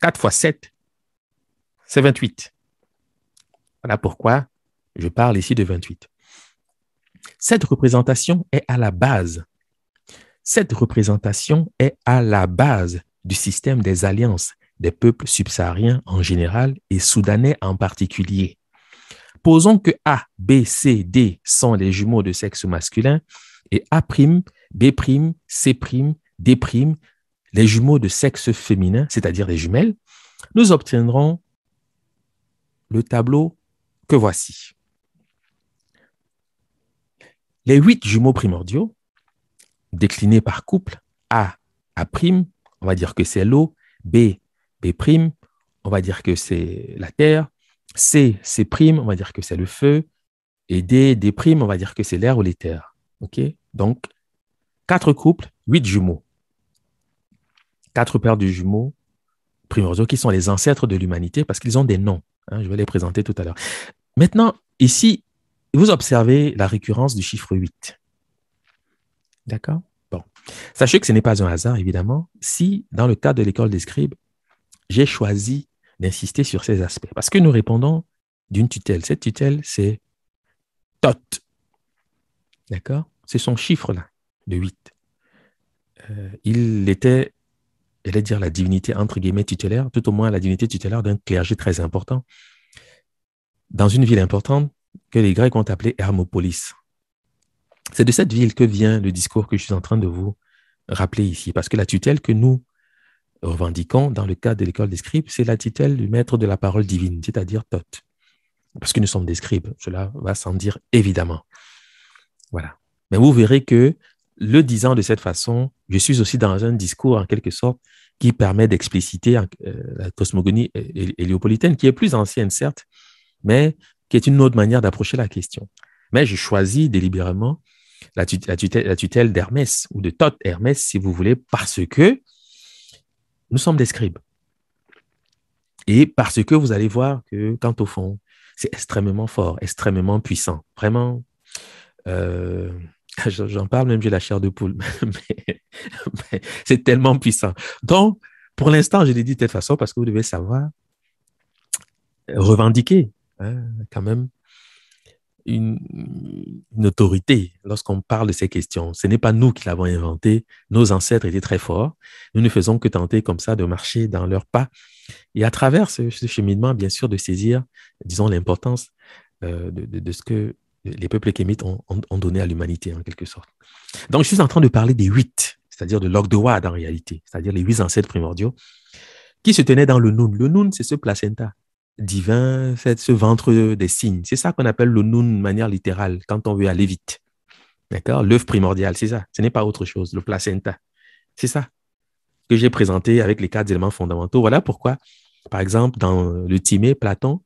4 fois 7, c'est 28. Voilà pourquoi je parle ici de 28. Cette représentation est à la base. Cette représentation est à la base du système des alliances des peuples subsahariens en général et soudanais en particulier. Posons que A, B, C, D sont les jumeaux de sexe masculin et A', B', C', D', les jumeaux de sexe féminin, c'est-à-dire les jumelles, nous obtiendrons le tableau que voici. Les huit jumeaux primordiaux, déclinés par couple, A, A', on va dire que c'est l'eau, B, B', on va dire que c'est la terre, C, C', on va dire que c'est le feu, et D, D', on va dire que c'est l'air ou les terres. OK Donc, quatre couples, huit jumeaux. Quatre paires de jumeaux primordiaux qui sont les ancêtres de l'humanité parce qu'ils ont des noms. Hein, je vais les présenter tout à l'heure. Maintenant, ici, vous observez la récurrence du chiffre 8. D'accord Bon. Sachez que ce n'est pas un hasard, évidemment, si, dans le cas de l'école des scribes, j'ai choisi d'insister sur ces aspects. Parce que nous répondons d'une tutelle. Cette tutelle, c'est Tot. D'accord C'est son chiffre-là, de 8. Euh, il était, j'allais dire, la divinité, entre guillemets, tutélaire, tout au moins la divinité tutélaire d'un clergé très important, dans une ville importante que les Grecs ont appelée Hermopolis. C'est de cette ville que vient le discours que je suis en train de vous rappeler ici, parce que la tutelle que nous revendiquons dans le cadre de l'école des scribes, c'est la tutelle du maître de la parole divine, c'est-à-dire Thoth, parce que nous sommes des scribes, cela va sans dire évidemment. Voilà. Mais vous verrez que le disant de cette façon, je suis aussi dans un discours en quelque sorte qui permet d'expliciter euh, la cosmogonie héliopolitaine, qui est plus ancienne, certes, mais qui est une autre manière d'approcher la question. Mais je choisis délibérément la tutelle, d'Hermès ou de Todd Hermès, si vous voulez, parce que nous sommes des scribes. Et parce que vous allez voir que, quant au fond, c'est extrêmement fort, extrêmement puissant. Vraiment, euh, j'en parle même, j'ai la chair de poule, mais, mais c'est tellement puissant. Donc, pour l'instant, je l'ai dit de telle façon parce que vous devez savoir revendiquer Hein, quand même une, autorité lorsqu'on parle de ces questions. Ce n'est pas nous qui l'avons inventé. Nos ancêtres étaient très forts. Nous ne faisons que tenter comme ça de marcher dans leurs pas. Et à travers ce, cheminement, bien sûr, de saisir, disons, l'importance euh, de, ce que les peuples kémites ont, donné à l'humanité, en quelque sorte. Donc, je suis en train de parler des huit, c'est-à-dire de l'Ogdoad en réalité, c'est-à-dire les huit ancêtres primordiaux, qui se tenaient dans le Noun. Le Noun, c'est ce placenta divin, ce ventre des signes. C'est ça qu'on appelle le noun de manière littérale, quand on veut aller vite. D'accord L'œuf primordial, c'est ça. Ce n'est pas autre chose, le placenta. C'est ça que j'ai présenté avec les quatre éléments fondamentaux. Voilà pourquoi, par exemple, dans le Timée, Platon,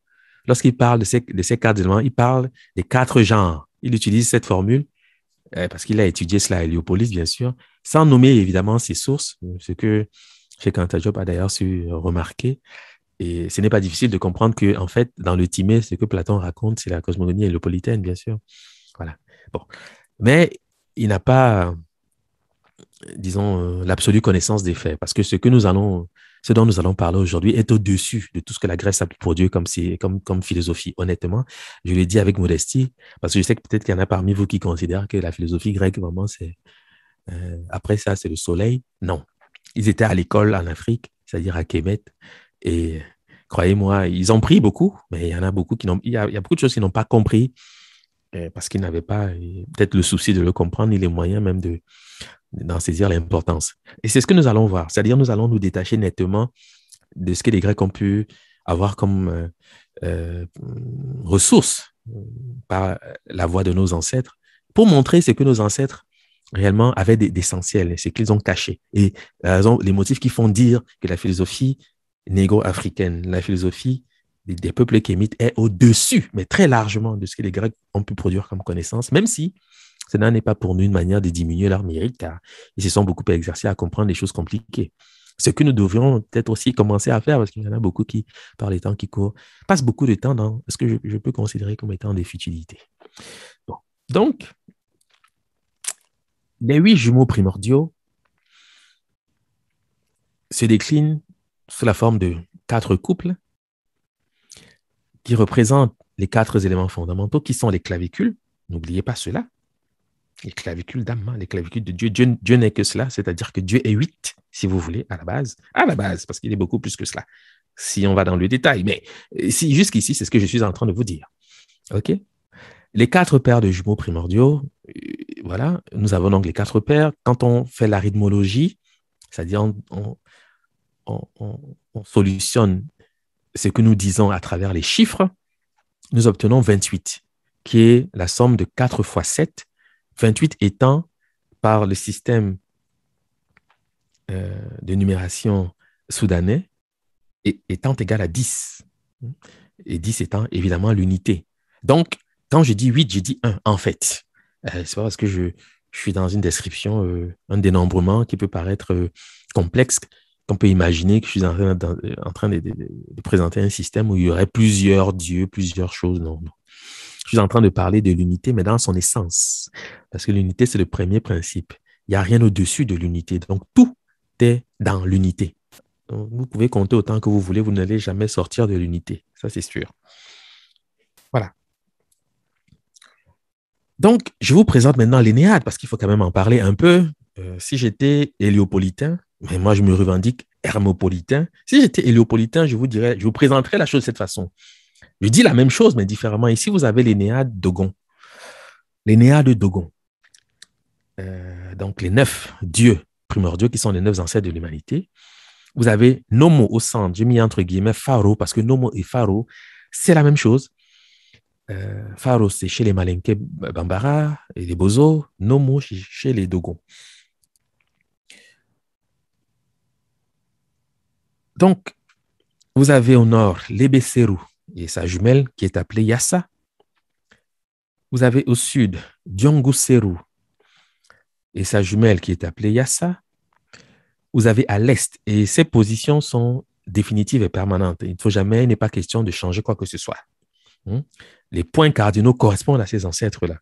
lorsqu'il parle de ces, quatre éléments, il parle des quatre genres. Il utilise cette formule euh, parce qu'il a étudié cela à Héliopolis, bien sûr, sans nommer évidemment ses sources, ce que Cheikh Job a d'ailleurs su remarquer. Et ce n'est pas difficile de comprendre que, en fait, dans le Timée, ce que Platon raconte, c'est la cosmogonie hélopolitaine, bien sûr. Voilà. Bon. Mais il n'a pas, disons, euh, l'absolue connaissance des faits, parce que ce que nous allons, ce dont nous allons parler aujourd'hui est au-dessus de tout ce que la Grèce a pour Dieu comme, si, comme, comme philosophie. Honnêtement, je le dis avec modestie, parce que je sais que peut-être qu'il y en a parmi vous qui considèrent que la philosophie grecque, vraiment, c'est. Euh, après ça, c'est le soleil. Non. Ils étaient à l'école en Afrique, c'est-à-dire à Kemet, et croyez-moi, ils ont pris beaucoup, mais il y en a beaucoup qui n'ont, il y a, beaucoup de choses qu'ils n'ont pas compris euh, parce qu'ils n'avaient pas euh, peut-être le souci de le comprendre ni les moyens même de d'en saisir l'importance. Et c'est ce que nous allons voir, c'est-à-dire nous allons nous détacher nettement de ce que les Grecs ont pu avoir comme ressource euh, ressources par la voix de nos ancêtres pour montrer ce que nos ancêtres réellement avaient d'essentiel, ce qu'ils ont caché. Et les motifs qui font dire que la philosophie négro-africaine, la philosophie des, peuples kémites est au-dessus, mais très largement, de ce que les Grecs ont pu produire comme connaissance, même si cela n'est pas pour nous une manière de diminuer leur mérite, car ils se sont beaucoup exercés à comprendre des choses compliquées. Ce que nous devrions peut-être aussi commencer à faire, parce qu'il y en a beaucoup qui, par les temps qui courent, passent beaucoup de temps dans ce que je, peux considérer comme étant des futilités. Bon. Donc, les huit jumeaux primordiaux se déclinent sous la forme de quatre couples qui représentent les quatre éléments fondamentaux qui sont les clavicules. N'oubliez pas cela. Les clavicules d'âme, hein, les clavicules de Dieu. Dieu, n'est que cela, c'est-à-dire que Dieu est huit, si vous voulez, à la base. À la base, parce qu'il est beaucoup plus que cela, si on va dans le détail. Mais euh, si, jusqu'ici, c'est ce que je suis en train de vous dire. OK Les quatre paires de jumeaux primordiaux, euh, voilà, nous avons donc les quatre paires. Quand on fait la rythmologie, c'est-à-dire on, on, solutionne ce que nous disons à travers les chiffres, nous obtenons 28, qui est la somme de 4 fois 7, 28 étant par le système euh, de numération soudanais et, étant égal à 10. Et 10 étant évidemment l'unité. Donc, quand je dis 8, j'ai dit 1, en fait. Euh, c'est pas parce que je, suis dans une description, euh, un dénombrement qui peut paraître complexe on peut imaginer que je suis en train, de, présenter un système où il y aurait plusieurs dieux, plusieurs choses. Non, non. Je suis en train de parler de l'unité, mais dans son essence. Parce que l'unité, c'est le premier principe. Il n'y a rien au-dessus de l'unité. Donc, tout est dans l'unité. Vous pouvez compter autant que vous voulez, vous n'allez jamais sortir de l'unité. Ça, c'est sûr. Voilà. Donc, je vous présente maintenant l'Énéade, parce qu'il faut quand même en parler un peu. Euh, si j'étais héliopolitain, mais moi je me revendique hermopolitain. Si j'étais héliopolitain, je vous dirais, je vous présenterais la chose de cette façon. Je dis la même chose, mais différemment. Ici, vous avez les l'énéade Dogon. Les de Dogon. Euh, donc, les neuf dieux primordiaux qui sont les neuf ancêtres de l'humanité. Vous avez Nomo au centre, j'ai mis entre guillemets Pharo, parce que Nomo et Pharo, c'est la même chose. Euh, Pharo, c'est chez les Malinke Bambara et les Bozo. Nomo, chez les Dogons. Donc, vous avez au nord l'Ebesseru et sa jumelle qui est appelée Yassa. Vous avez au sud Dionguseru et sa jumelle qui est appelée Yassa. Vous avez à l'est, et ces positions sont définitives et permanentes. Il ne faut jamais, il n'est pas question de changer quoi que ce soit. Hmm? Les points cardinaux correspondent à ces ancêtres-là.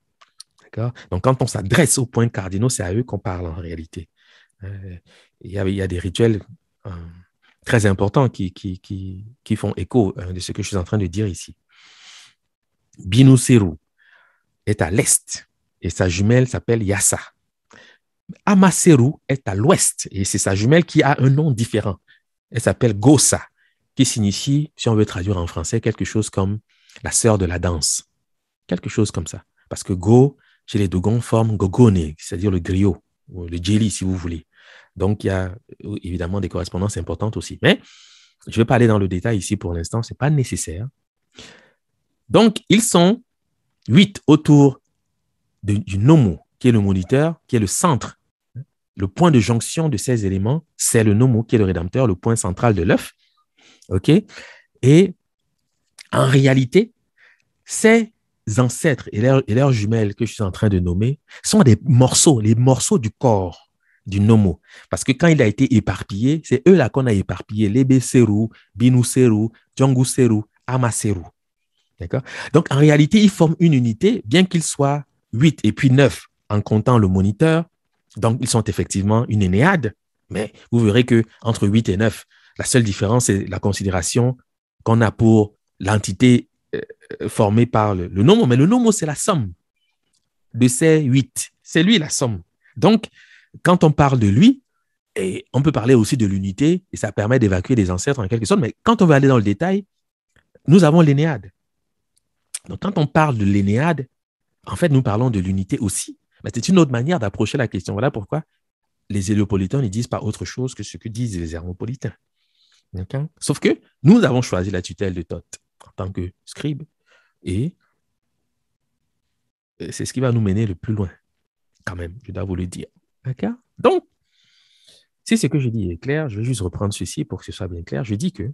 Donc, quand on s'adresse aux points cardinaux, c'est à eux qu'on parle en réalité. Euh, il y a des rituels euh, très importants qui, qui, qui, qui font écho euh, de ce que je suis en train de dire ici. Binouseru est à l'est et sa jumelle s'appelle Yassa. Amaseru est à l'ouest et c'est sa jumelle qui a un nom différent. Elle s'appelle Gosa, qui signifie, si on veut traduire en français, quelque chose comme la sœur de la danse. Quelque chose comme ça. Parce que Go, chez les Dogons, forme Gogone, c'est-à-dire le griot, ou le jelly, si vous voulez. Donc, il y a euh, évidemment des correspondances importantes aussi. Mais je ne vais pas aller dans le détail ici pour l'instant, ce n'est pas nécessaire. Donc, ils sont huit autour du nomo, qui est le moniteur, qui est le centre. Le point de jonction de ces éléments, c'est le nomo, qui est le rédempteur, le point central de l'œuf. OK Et en réalité, ces ancêtres et leurs, et leurs jumelles que je suis en train de nommer sont des morceaux, les morceaux du corps du Nomo. Parce que quand il a été éparpillé, c'est eux là qu'on a éparpillé. les Seru, Binu Seru, D'accord Donc, en réalité, ils forment une unité, bien qu'ils soient 8 et puis 9 en comptant le moniteur. Donc, ils sont effectivement une énéade. Mais vous verrez que entre 8 et 9, la seule différence, c'est la considération qu'on a pour l'entité euh, euh, formée par le, le nomo. Mais le nomo, c'est la somme de ces 8. C'est lui la somme. Donc, quand on parle de lui, et on peut parler aussi de l'unité, et ça permet d'évacuer des ancêtres en quelque sorte, mais quand on veut aller dans le détail, nous avons l'énéade. Donc quand on parle de l'énéade, en fait, nous parlons de l'unité aussi. Mais c'est une autre manière d'approcher la question. Voilà pourquoi les héliopolitains ne disent pas autre chose que ce que disent les hermopolitains. Sauf que nous avons choisi la tutelle de Thoth en tant que scribe, et euh, c'est ce qui va nous mener le plus loin, quand même, je dois vous le dire. D'accord Donc, si ce que je dis est clair, je vais juste reprendre ceci pour que ce soit bien clair. Je dis que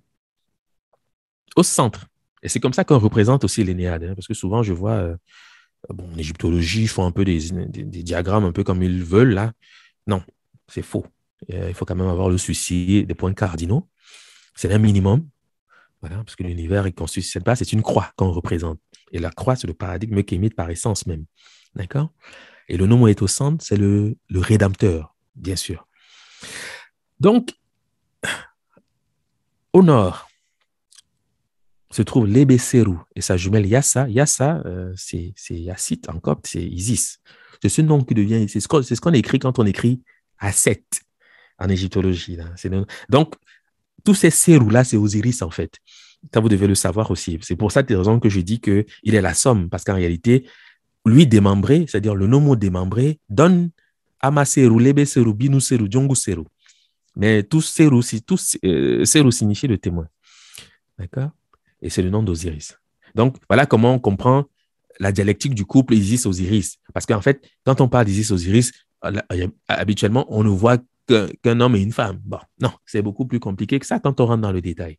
au centre, et c'est comme ça qu'on représente aussi l'Énéade, hein, parce que souvent je vois, euh, bon, en égyptologie, ils font un peu des, diagrammes un peu comme ils veulent là. Non, c'est faux. Euh, il faut quand même avoir le souci des points cardinaux. C'est un minimum. Voilà, parce que l'univers est conçu sur cette base, c'est une croix qu'on représente. Et la croix, c'est le paradigme qui par essence même. D'accord et le nom est au centre, c'est le, le Rédempteur, bien sûr. Donc, au nord se trouve l'Ebeseru et sa jumelle Yassa. Yassa, euh, c'est c'est Yassit en copte, c'est Isis. C'est ce nom qui devient, c'est ce qu'on écrit quand on écrit Asset en égyptologie. donc, tous ces sérous là c'est Osiris en fait. Ça, vous devez le savoir aussi. C'est pour ça cette raison que je dis qu'il est la somme, parce qu'en réalité, lui démembré, c'est-à-dire le nomo démembré, donne Amaseru, Lebeseru, Binuseru, seru. Mais tout Seru, tous euh, seru signifie le témoin. D'accord Et c'est le nom d'Osiris. Donc, voilà comment on comprend la dialectique du couple Isis-Osiris. Parce qu'en fait, quand on parle d'Isis-Osiris, euh, euh, habituellement, on ne voit qu'un homme et une femme. Bon, non, c'est beaucoup plus compliqué que ça quand on rentre dans le détail.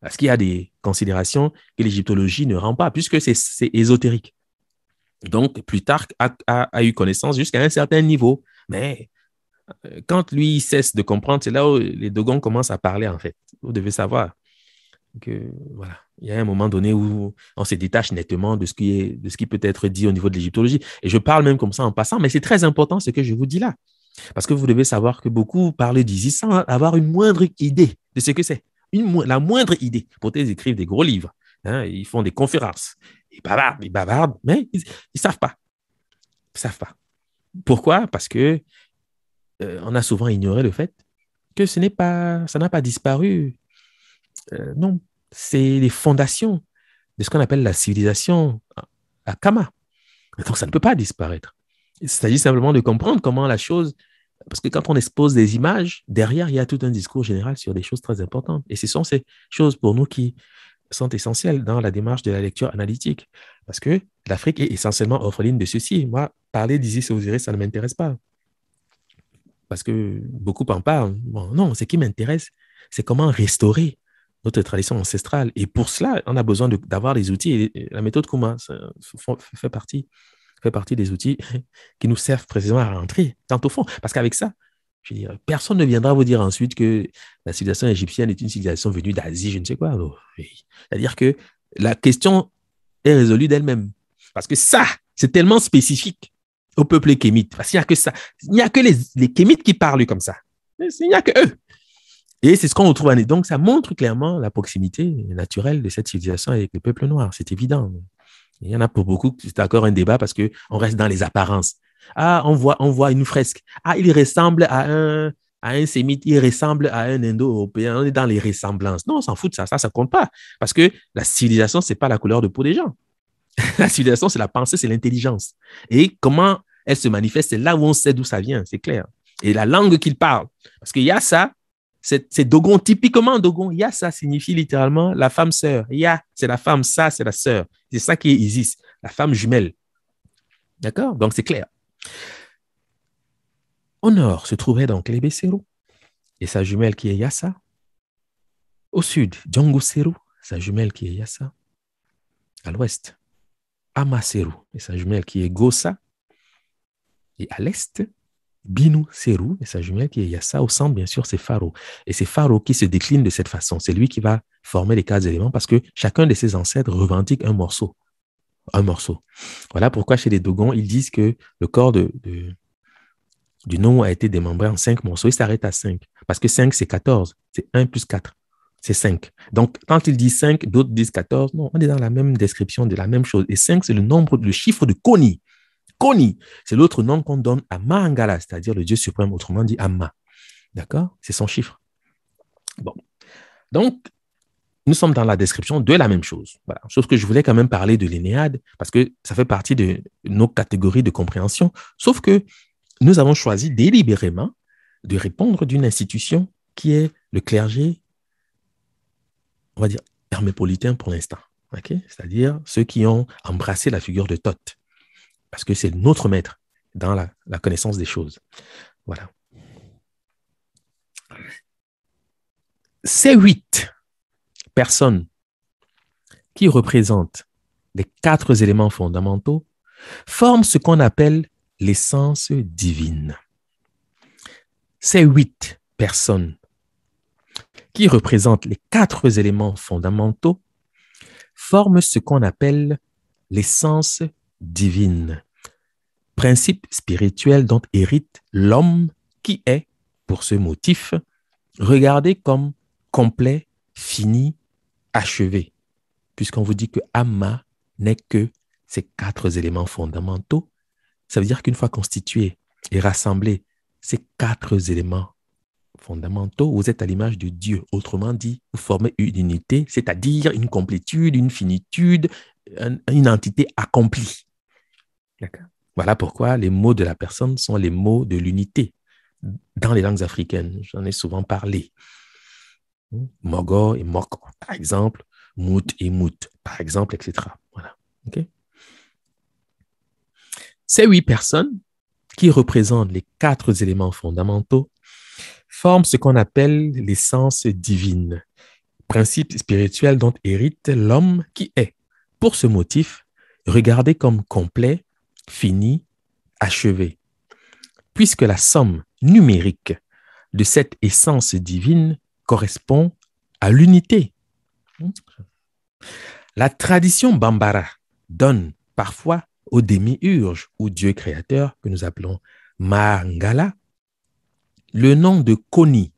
Parce qu'il y a des considérations que l'égyptologie ne rend pas, puisque c'est ésotérique. Donc, Plutarque a, a, a eu connaissance jusqu'à un certain niveau. Mais euh, quand lui cesse de comprendre, c'est là où les Dogons commencent à parler, en fait. Vous devez savoir que, voilà, il y a un moment donné où on se détache nettement de ce qui, est, de ce qui peut être dit au niveau de l'égyptologie. Et je parle même comme ça en passant, mais c'est très important ce que je vous dis là. Parce que vous devez savoir que beaucoup parlent d'Isis sans avoir une moindre idée de ce que c'est. Une, la moindre idée. Pourtant ils écrivent des gros livres, hein, ils font des conférences, ils bavardent, ils bavardent, mais ils ne savent pas. Ils savent pas. Pourquoi Parce que euh, on a souvent ignoré le fait que ce n'est pas, ça n'a pas disparu. Euh, non, c'est les fondations de ce qu'on appelle la civilisation euh, à Kama. Donc ça ne peut pas disparaître. Il s'agit simplement de comprendre comment la chose, parce que quand on expose des images, derrière, il y a tout un discours général sur des choses très importantes. Et ce sont ces choses pour nous qui, sont essentielles dans la démarche de la lecture analytique, parce que l'Afrique est essentiellement orpheline de ceci. Moi, parler d'Isis et Osiris, ça ne m'intéresse pas, parce que beaucoup en parlent. Bon, non, ce qui m'intéresse, c'est comment restaurer notre tradition ancestrale. Et pour cela, on a besoin d'avoir les outils, et la méthode Kuma fait, partie, fait partie des outils qui nous servent précisément à rentrer tant au fond, parce qu'avec ça, personne ne viendra vous dire ensuite que la civilisation égyptienne est une civilisation venue d'Asie, je ne sais quoi. C'est-à-dire que la question est résolue d'elle-même. Parce que ça, c'est tellement spécifique au peuple kémite. Parce qu'il n'y a que ça. Il n'y a que les, kémites qui parlent comme ça. Il n'y a que eux. Et c'est ce qu'on retrouve Donc, ça montre clairement la proximité naturelle de cette civilisation avec le peuple noir. C'est évident. Il y en a pour beaucoup, c'est encore un débat parce qu'on reste dans les apparences. Ah, on voit, on voit une fresque. Ah, il ressemble à un, à un sémite, il ressemble à un indo-européen. On est dans les ressemblances. Non, on s'en fout de ça. Ça, ça compte pas. Parce que la civilisation, c'est pas la couleur de peau des gens. la civilisation, c'est la pensée, c'est l'intelligence. Et comment elle se manifeste, c'est là où on sait d'où ça vient, c'est clair. Et la langue qu'il parle. Parce qu'il y a ça, c'est Dogon, typiquement Dogon. Ya, ça signifie littéralement la femme sœur. Ya, c'est la femme, ça, c'est la sœur. C'est ça qui est la femme jumelle. D'accord Donc, c'est clair. Au nord se trouvait donc les et sa jumelle qui est Yassa. Au sud, Djongoseru, sa jumelle qui est Yassa. À l'ouest, Amaseru et sa jumelle qui est Gosa. Et à l'est, Binu Seru et sa jumelle qui est Yassa. Au centre, bien sûr, c'est Pharo. Et c'est Pharo qui se décline de cette façon. C'est lui qui va former les quatre éléments parce que chacun de ses ancêtres revendique un morceau un morceau. Voilà pourquoi chez les Dogons, ils disent que le corps de, du nom a été démembré en cinq morceaux. Il s'arrête à cinq. Parce que cinq, c'est 14. C'est 1 plus 4. C'est 5. Donc, quand il dit 5, d'autres disent 14. Non, on est dans la même description de la même chose. Et cinq, c'est le nombre, le chiffre de Koni. Koni, c'est l'autre nom qu'on donne à Mahangala, c'est-à-dire le Dieu suprême, autrement dit Amma. D'accord C'est son chiffre. Bon. Donc, nous sommes dans la description de la même chose. Sauf que je voulais quand même parler de l'Énéade parce que ça fait partie de nos catégories de compréhension. Sauf que nous avons choisi délibérément de répondre d'une institution qui est le clergé, on va dire, hermépolitain pour l'instant. C'est-à-dire ceux qui ont embrassé la figure de Thoth parce que c'est notre maître dans la, connaissance des choses. Voilà. C'est 8 personnes qui représentent les quatre éléments fondamentaux forment ce qu'on appelle l'essence divine. Ces huit personnes qui représentent les quatre éléments fondamentaux forment ce qu'on appelle l'essence divine, principe spirituel dont hérite l'homme qui est, pour ce motif, regardé comme complet, fini achevé, puisqu'on vous dit que ama n'est que ces quatre éléments fondamentaux. Ça veut dire qu'une fois constitué et rassemblés ces quatre éléments fondamentaux, vous êtes à l'image de Dieu. Autrement dit, vous formez une unité, c'est-à-dire une complétude, une finitude, une entité accomplie. Voilà pourquoi les mots de la personne sont les mots de l'unité. Dans les langues africaines, j'en ai souvent parlé. Mogo et Moko, par exemple. Mout et Mout, par exemple, etc. Voilà. Ces huit personnes, qui représentent les quatre éléments fondamentaux, forment ce qu'on appelle l'essence divine, principe spirituel dont hérite l'homme qui est, pour ce motif, regardé comme complet, fini, achevé. Puisque la somme numérique de cette essence divine correspond à l'unité. La tradition bambara donne parfois au demi-urge ou dieu créateur que nous appelons Mangala le nom de Koni,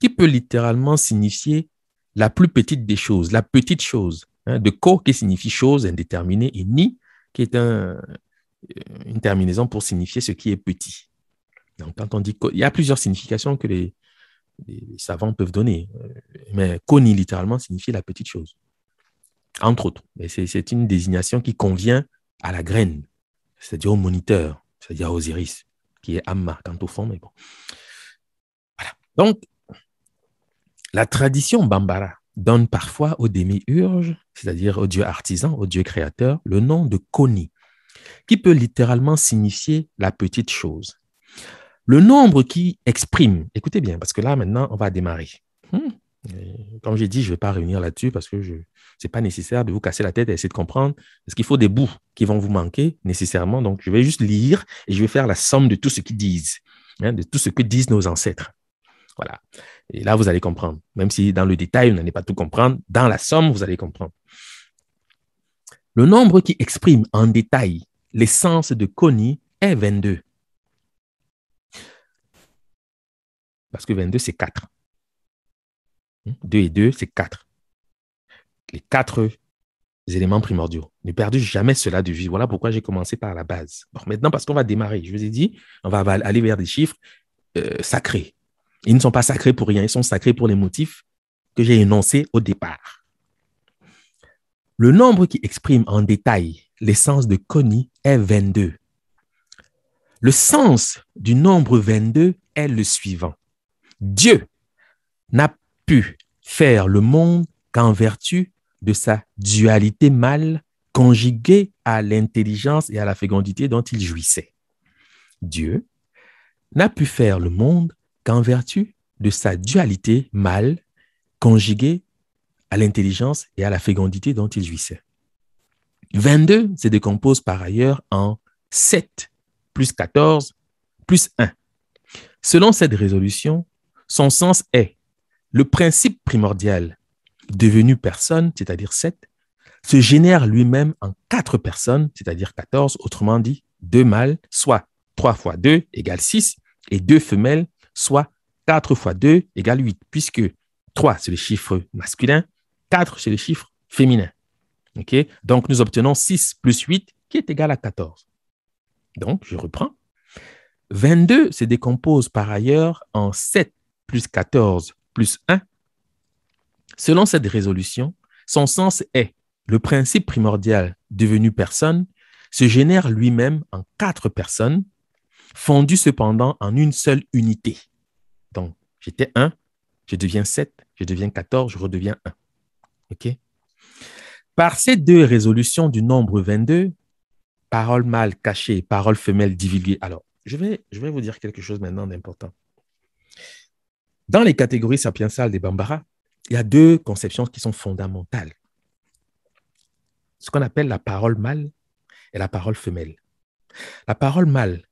qui peut littéralement signifier la plus petite des choses, la petite chose, hein, de ko qui signifie chose indéterminée et ni qui est un, euh, une terminaison pour signifier ce qui est petit. Donc, quand on dit ko, il y a plusieurs significations que les les, savants peuvent donner. Euh, mais koni, littéralement, signifie la petite chose, entre autres. c'est une désignation qui convient à la graine, c'est-à-dire au moniteur, c'est-à-dire aux Osiris, qui est Amma quant au fond, bon. Voilà. Donc, la tradition Bambara donne parfois au urge c'est-à-dire au dieu artisan, au dieu créateur, le nom de Koni, qui peut littéralement signifier la petite chose. Le nombre qui exprime, écoutez bien, parce que là maintenant, on va démarrer. Hmm. Comme j'ai dit, je ne vais pas revenir là-dessus parce que ce n'est pas nécessaire de vous casser la tête et essayer de comprendre, parce qu'il faut des bouts qui vont vous manquer nécessairement. Donc, je vais juste lire et je vais faire la somme de tout ce qu'ils disent, hein, de tout ce que disent nos ancêtres. Voilà. Et là, vous allez comprendre. Même si dans le détail, vous n'allez pas tout comprendre, dans la somme, vous allez comprendre. Le nombre qui exprime en détail l'essence de connie est 22. Parce que 22, c'est 4. 2 hmm? et 2, c'est 4. Les 4 éléments primordiaux. Ne perdez jamais cela de vie. Voilà pourquoi j'ai commencé par la base. maintenant, parce qu'on va démarrer, je vous ai dit, on va aller vers des chiffres euh, sacrés. Ils ne sont pas sacrés pour rien, ils sont sacrés pour les motifs que j'ai énoncés au départ. Le nombre qui exprime en détail l'essence de Connie est 22. Le sens du nombre 22 est le suivant. Dieu n'a pu faire le monde qu'en vertu de sa dualité mâle conjuguée à l'intelligence et à la fécondité dont il jouissait. Dieu n'a pu faire le monde qu'en vertu de sa dualité mâle conjuguée à l'intelligence et à la fécondité dont il jouissait. 22 se décompose par ailleurs en 7 plus 14 plus 1. Selon cette résolution, son sens est le principe primordial devenu personne, c'est-à-dire 7, se génère lui-même en 4 personnes, c'est-à-dire 14, autrement dit, 2 mâles, soit 3 fois 2 égale 6, et 2 femelles, soit 4 fois 2 égale 8, puisque 3, c'est le chiffre masculin, 4, c'est le chiffre féminin. Donc, nous obtenons 6 plus 8, qui est égal à 14. Donc, je reprends. 22 se décompose par ailleurs en 7 plus 14 plus 1. Selon cette résolution, son sens est le principe primordial devenu personne se génère lui-même en quatre personnes, fondues cependant en une seule unité. Donc, j'étais 1, je deviens 7, je deviens 14, je redeviens 1. OK? Par ces deux résolutions du nombre 22, parole mâle cachée, parole femelle divulguée. Alors, je vais, je vais vous dire quelque chose maintenant d'important. Dans les catégories sapiensales des Bambara, il y a deux conceptions qui sont fondamentales. Ce qu'on appelle la parole mâle et la parole femelle. La parole mâle,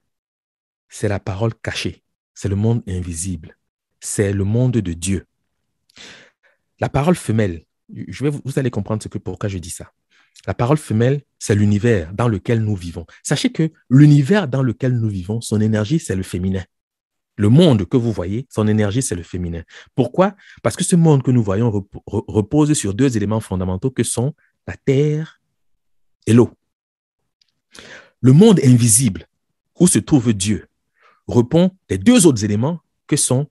c'est la parole cachée, c'est le monde invisible, c'est le monde de Dieu. La parole femelle, je vais, vous allez comprendre ce que, pourquoi je dis ça. La parole femelle, c'est l'univers dans lequel nous vivons. Sachez que l'univers dans lequel nous vivons, son énergie, c'est le féminin. Le monde que vous voyez, son énergie, c'est le féminin. Pourquoi Parce que ce monde que nous voyons repose sur deux éléments fondamentaux que sont la terre et l'eau. Le monde invisible où se trouve Dieu répond des deux autres éléments que sont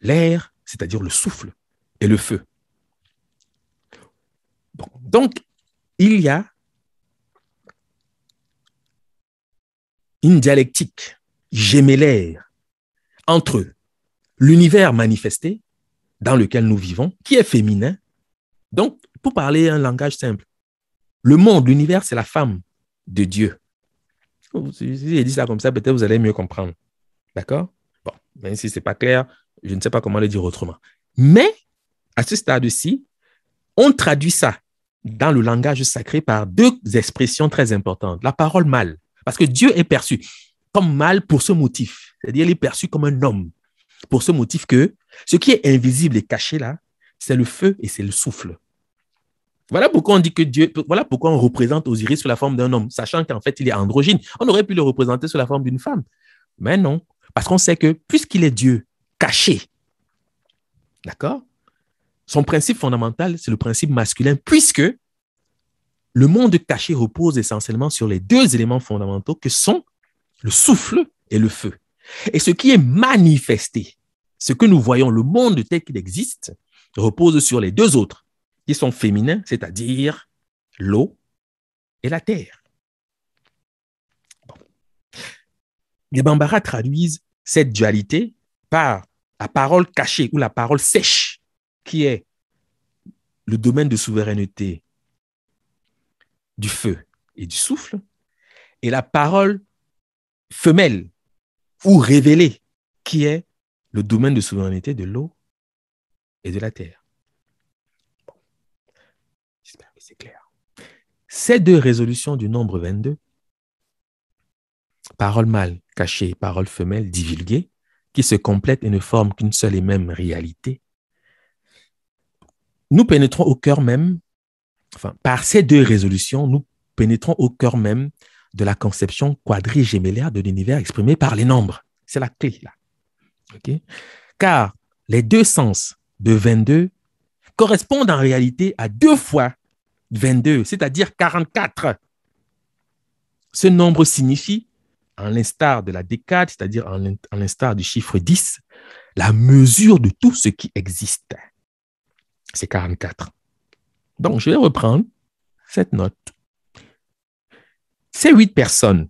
l'air, c'est-à-dire le souffle, et le feu. Donc, il y a une dialectique l'air entre l'univers manifesté dans lequel nous vivons, qui est féminin. Donc, pour parler un langage simple, le monde, l'univers, c'est la femme de Dieu. Si j'ai dit ça comme ça, peut-être vous allez mieux comprendre. D'accord Bon, même si ce n'est pas clair, je ne sais pas comment le dire autrement. Mais, à ce stade-ci, on traduit ça dans le langage sacré par deux expressions très importantes. La parole mâle, parce que Dieu est perçu comme mal pour ce motif. C'est-à-dire, il est perçu comme un homme pour ce motif que ce qui est invisible et caché là, c'est le feu et c'est le souffle. Voilà pourquoi on dit que Dieu, voilà pourquoi on représente Osiris sous la forme d'un homme, sachant qu'en fait, il est androgyne. On aurait pu le représenter sous la forme d'une femme. Mais non, parce qu'on sait que puisqu'il est Dieu caché, d'accord, son principe fondamental, c'est le principe masculin, puisque le monde caché repose essentiellement sur les deux éléments fondamentaux que sont le souffle et le feu. Et ce qui est manifesté, ce que nous voyons, le monde tel qu'il existe, repose sur les deux autres, qui sont féminins, c'est-à-dire l'eau et la terre. Les Bambara traduisent cette dualité par la parole cachée ou la parole sèche, qui est le domaine de souveraineté du feu et du souffle, et la parole femelle ou révélée, qui est le domaine de souveraineté de l'eau et de la terre. J'espère que c'est clair. Ces deux résolutions du nombre 22, parole mâle cachée, parole femelle divulguée, qui se complètent et ne forment qu'une seule et même réalité, nous pénétrons au cœur même, enfin, par ces deux résolutions, nous pénétrons au cœur même de la conception quadrigémellaire de l'univers exprimée par les nombres. C'est la clé là. Car les deux sens de 22 correspondent en réalité à deux fois 22, c'est-à-dire 44. Ce nombre signifie, en l'instar de la décade, c'est-à-dire en l'instar du chiffre 10, la mesure de tout ce qui existe. C'est 44. Donc, je vais reprendre cette note ces huit personnes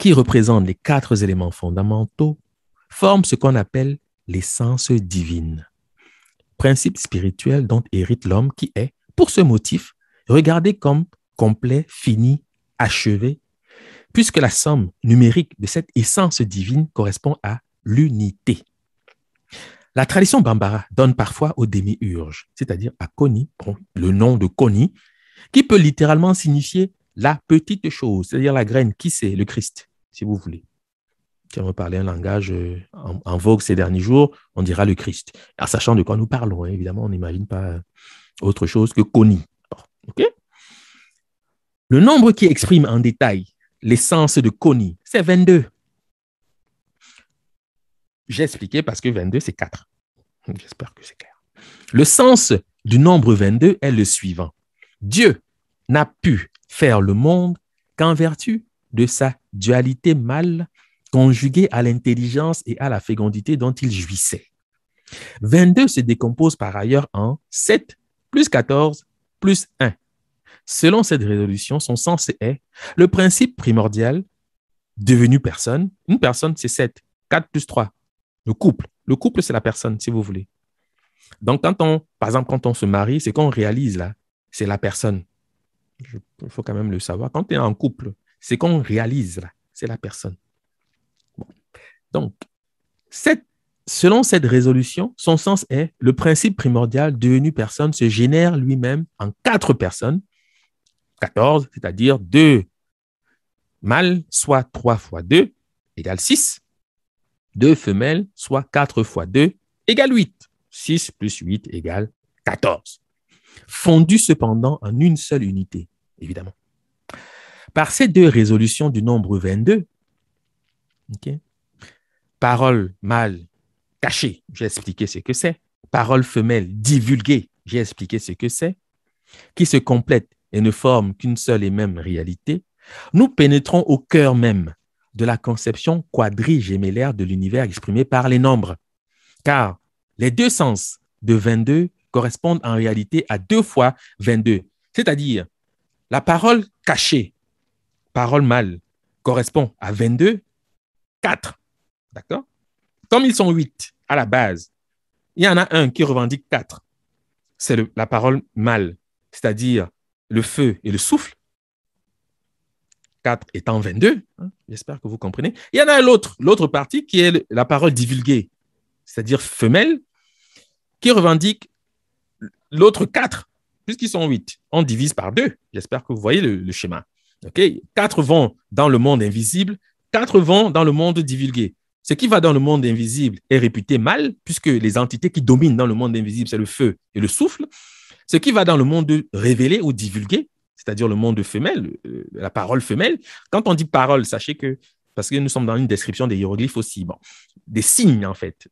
qui représentent les quatre éléments fondamentaux forment ce qu'on appelle l'essence divine, principe spirituel dont hérite l'homme qui est, pour ce motif, regardé comme complet, fini, achevé, puisque la somme numérique de cette essence divine correspond à l'unité. La tradition bambara donne parfois au urge c'est-à-dire à Koni, le nom de Koni, qui peut littéralement signifier la petite chose, c'est-à-dire la graine, qui c'est Le Christ, si vous voulez. Si on veut parler un langage euh, en, vogue ces derniers jours, on dira le Christ. En sachant de quoi nous parlons, hein, évidemment, on n'imagine pas euh, autre chose que Connie. Le nombre qui exprime en détail l'essence de Connie, c'est 22. J'ai expliqué parce que 22, c'est 4. J'espère que c'est clair. Le sens du nombre 22 est le suivant. Dieu n'a pu faire le monde qu'en vertu de sa dualité mâle conjuguée à l'intelligence et à la fécondité dont il jouissait. 22 se décompose par ailleurs en 7 plus 14 plus 1. Selon cette résolution, son sens est le principe primordial devenu personne. Une personne, c'est 7. 4 plus 3. Le couple. Le couple, c'est la personne, si vous voulez. Donc, quand on, par exemple, quand on se marie, c'est qu'on réalise là, c'est la personne. Il faut quand même le savoir. Quand tu es en couple, c'est qu'on réalise c'est la personne. Donc, selon cette résolution, son sens est le principe primordial devenu personne se génère lui-même en quatre personnes, 14, c'est-à-dire deux mâles, soit 3 fois 2 égale 6, deux femelles, soit 4 fois 2 égale 8, 6 plus 8 égale 14, fondu cependant en une seule unité, évidemment. Par ces deux résolutions du nombre 22, parole mâle cachée, j'ai expliqué ce que c'est, parole femelle divulguée, j'ai expliqué ce que c'est, qui se complètent et ne forment qu'une seule et même réalité, nous pénétrons au cœur même de la conception quadrigémellaire de l'univers exprimée par les nombres. Car les deux sens de 22 correspondent en réalité à deux fois 22, c'est-à-dire la parole cachée, parole mâle, correspond à 22, 4. D'accord Comme ils sont 8 à la base, il y en a un qui revendique 4. C'est la parole mâle, c'est-à-dire le feu et le souffle. 4 étant 22, hein, j'espère que vous comprenez. Il y en a l'autre, l'autre partie qui est la parole divulguée, c'est-à-dire femelle, qui revendique l'autre 4, puisqu'ils sont huit, on divise par deux. J'espère que vous voyez le, schéma. OK? Quatre vont dans le monde invisible, quatre vont dans le monde divulgué. Ce qui va dans le monde invisible est réputé mal, puisque les entités qui dominent dans le monde invisible, c'est le feu et le souffle. Ce qui va dans le monde révélé ou divulgué, c'est-à-dire le monde femelle, euh, la parole femelle. Quand on dit parole, sachez que, parce que nous sommes dans une description des hiéroglyphes aussi, bon, des signes en fait,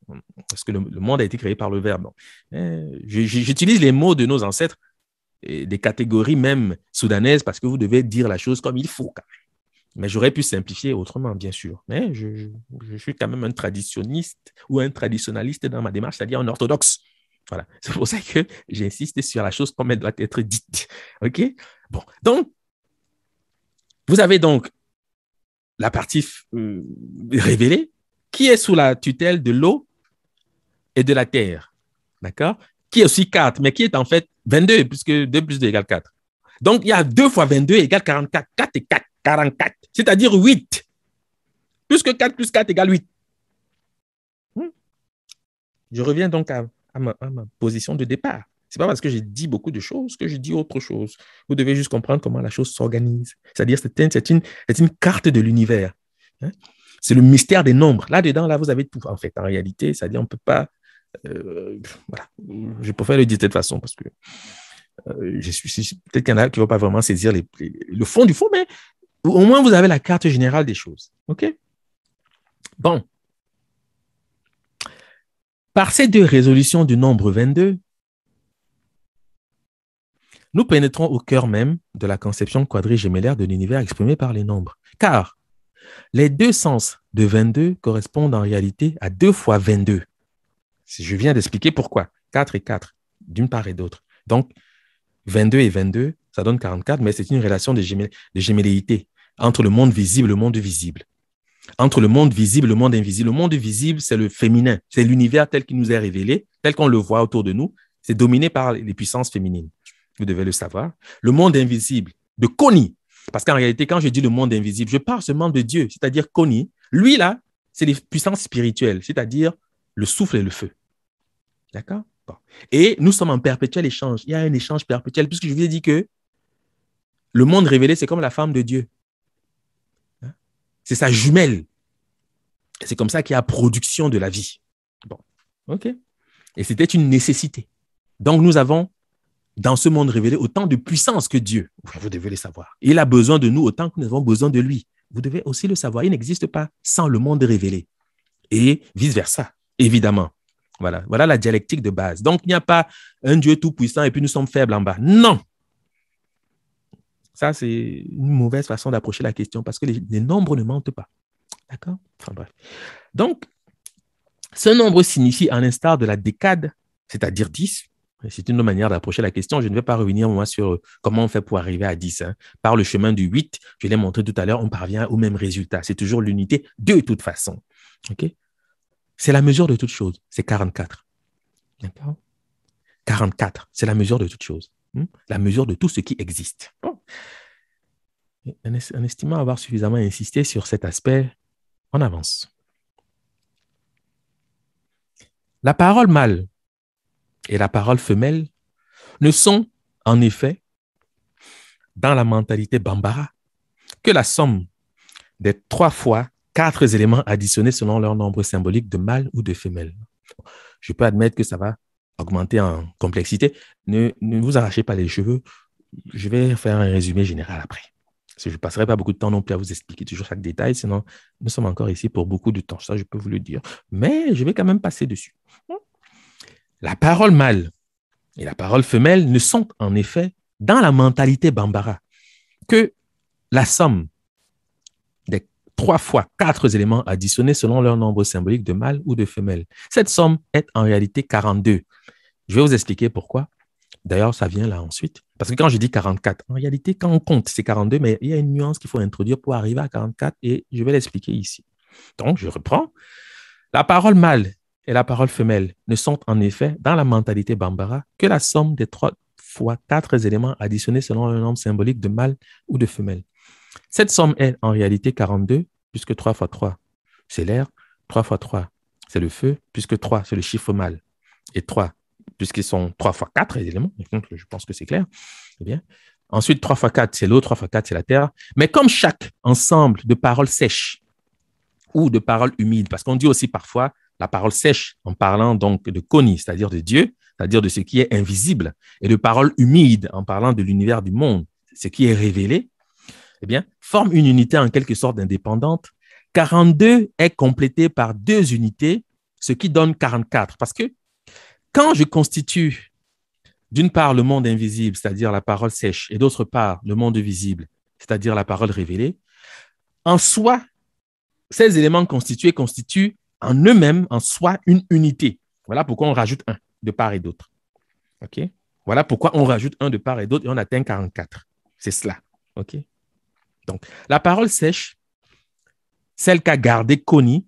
parce que le, monde a été créé par le verbe. Euh, j'utilise les mots de nos ancêtres des catégories même soudanaises parce que vous devez dire la chose comme il faut quand même. Mais j'aurais pu simplifier autrement, bien sûr. Mais je, suis quand même un traditionniste ou un traditionnaliste dans ma démarche, c'est-à-dire un orthodoxe. Voilà. C'est pour ça que j'insiste sur la chose comme elle doit être dite. OK? Bon. Donc, vous avez donc la partie euh, révélée qui est sous la tutelle de l'eau et de la terre. D'accord? Qui est aussi quatre, mais qui est en fait 22, puisque 2 plus 2 égale 4. Donc, il y a 2 fois 22 égale 44. 4 et 4, 44. C'est-à-dire 8. Puisque 4 plus 4 égale 8. Hmm. Je reviens donc à, ma, position de départ. Ce n'est pas parce que j'ai dit beaucoup de choses que je dis autre chose. Vous devez juste comprendre comment la chose s'organise. C'est-à-dire, c'est une, carte de l'univers. Hein. C'est le mystère des nombres. Là-dedans, là, vous avez tout, en fait, en réalité. C'est-à-dire, on ne peut pas euh, voilà. Je préfère le dire de cette façon parce que euh, suis peut-être qu'il y en a qui ne vont pas vraiment saisir le fond du fond, mais au moins vous avez la carte générale des choses. OK? Bon. Par ces deux résolutions du nombre 22, nous pénétrons au cœur même de la conception quadrigémellaire de l'univers exprimé par les nombres. Car les deux sens de 22 correspondent en réalité à deux fois 22. Je viens d'expliquer pourquoi. 4 et 4, d'une part et d'autre. Donc, 22 et 22, ça donne 44, mais c'est une relation de, gémelléité entre le monde visible et le monde visible. Entre le monde visible et le monde invisible. Le monde visible, c'est le féminin. C'est l'univers tel qu'il nous est révélé, tel qu'on le voit autour de nous. C'est dominé par les puissances féminines. Vous devez le savoir. Le monde invisible de Connie. Parce qu'en réalité, quand je dis le monde invisible, je parle seulement de Dieu, c'est-à-dire Connie. Lui, là, c'est les puissances spirituelles, c'est-à-dire le souffle et le feu. D'accord Et nous sommes en perpétuel échange. Il y a un échange perpétuel, puisque je vous ai dit que le monde révélé, c'est comme la femme de Dieu. Hein? C'est sa jumelle. C'est comme ça qu'il y a production de la vie. Bon, OK. Et c'était une nécessité. Donc, nous avons dans ce monde révélé autant de puissance que Dieu. Vous devez le savoir. Il a besoin de nous autant que nous avons besoin de lui. Vous devez aussi le savoir. Il n'existe pas sans le monde révélé. Et vice-versa, évidemment. Voilà, voilà la dialectique de base. Donc, il n'y a pas un Dieu tout-puissant et puis nous sommes faibles en bas. Non. Ça, c'est une mauvaise façon d'approcher la question parce que les, nombres ne mentent pas. D'accord Enfin bref. Donc, ce nombre signifie, en l'instar de la décade, c'est-à-dire 10, c'est une manière d'approcher la question. Je ne vais pas revenir moi sur euh, comment on fait pour arriver à 10. Hein. Par le chemin du 8, je l'ai montré tout à l'heure, on parvient au même résultat. C'est toujours l'unité de toute façon. OK c'est la mesure de toute chose. C'est 44. D'accord 44, c'est la mesure de toute chose. Hmm? La mesure de tout ce qui existe. Oh. en estimant avoir suffisamment insisté sur cet aspect, on avance. La parole mâle et la parole femelle ne sont, en effet, dans la mentalité bambara, que la somme des trois fois quatre éléments additionnés selon leur nombre symbolique de mâle ou de femelle. Je peux admettre que ça va augmenter en complexité. Ne, vous arrachez pas les cheveux. Je vais faire un résumé général après. je ne passerai pas beaucoup de temps non plus à vous expliquer toujours chaque détail, sinon nous sommes encore ici pour beaucoup de temps. Ça, je peux vous le dire. Mais je vais quand même passer dessus. La parole mâle et la parole femelle ne sont en effet, dans la mentalité bambara, que la somme trois fois quatre éléments additionnés selon leur nombre symbolique de mâle ou de femelle. Cette somme est en réalité 42. Je vais vous expliquer pourquoi. D'ailleurs, ça vient là ensuite. Parce que quand je dis 44, en réalité, quand on compte, c'est 42, mais il y a une nuance qu'il faut introduire pour arriver à 44 et je vais l'expliquer ici. Donc, je reprends. La parole mâle et la parole femelle ne sont en effet, dans la mentalité bambara, que la somme des trois fois quatre éléments additionnés selon leur nombre symbolique de mâle ou de femelle. Cette somme est en réalité 42, puisque 3 fois 3, c'est l'air. 3 fois 3, c'est le feu, puisque 3, c'est le chiffre mâle. Et 3, puisqu'ils sont 3 fois 4 éléments, donc je pense que c'est clair. Eh bien. Ensuite, 3 fois 4, c'est l'eau, 3 fois 4, c'est la terre. Mais comme chaque ensemble de paroles sèches ou de paroles humides, parce qu'on dit aussi parfois la parole sèche en parlant donc de Koni, c'est-à-dire de Dieu, c'est-à-dire de ce qui est invisible, et de paroles humides en parlant de l'univers du monde, ce qui est révélé, eh bien, forme une unité en quelque sorte indépendante. 42 est complété par deux unités, ce qui donne 44. Parce que quand je constitue d'une part le monde invisible, c'est-à-dire la parole sèche, et d'autre part le monde visible, c'est-à-dire la parole révélée, en soi, ces éléments constitués constituent en eux-mêmes, en soi, une unité. Voilà pourquoi on rajoute un de part et d'autre. OK Voilà pourquoi on rajoute un de part et d'autre et on atteint 44. C'est cela. OK donc, la parole sèche, celle qu'a gardée Connie,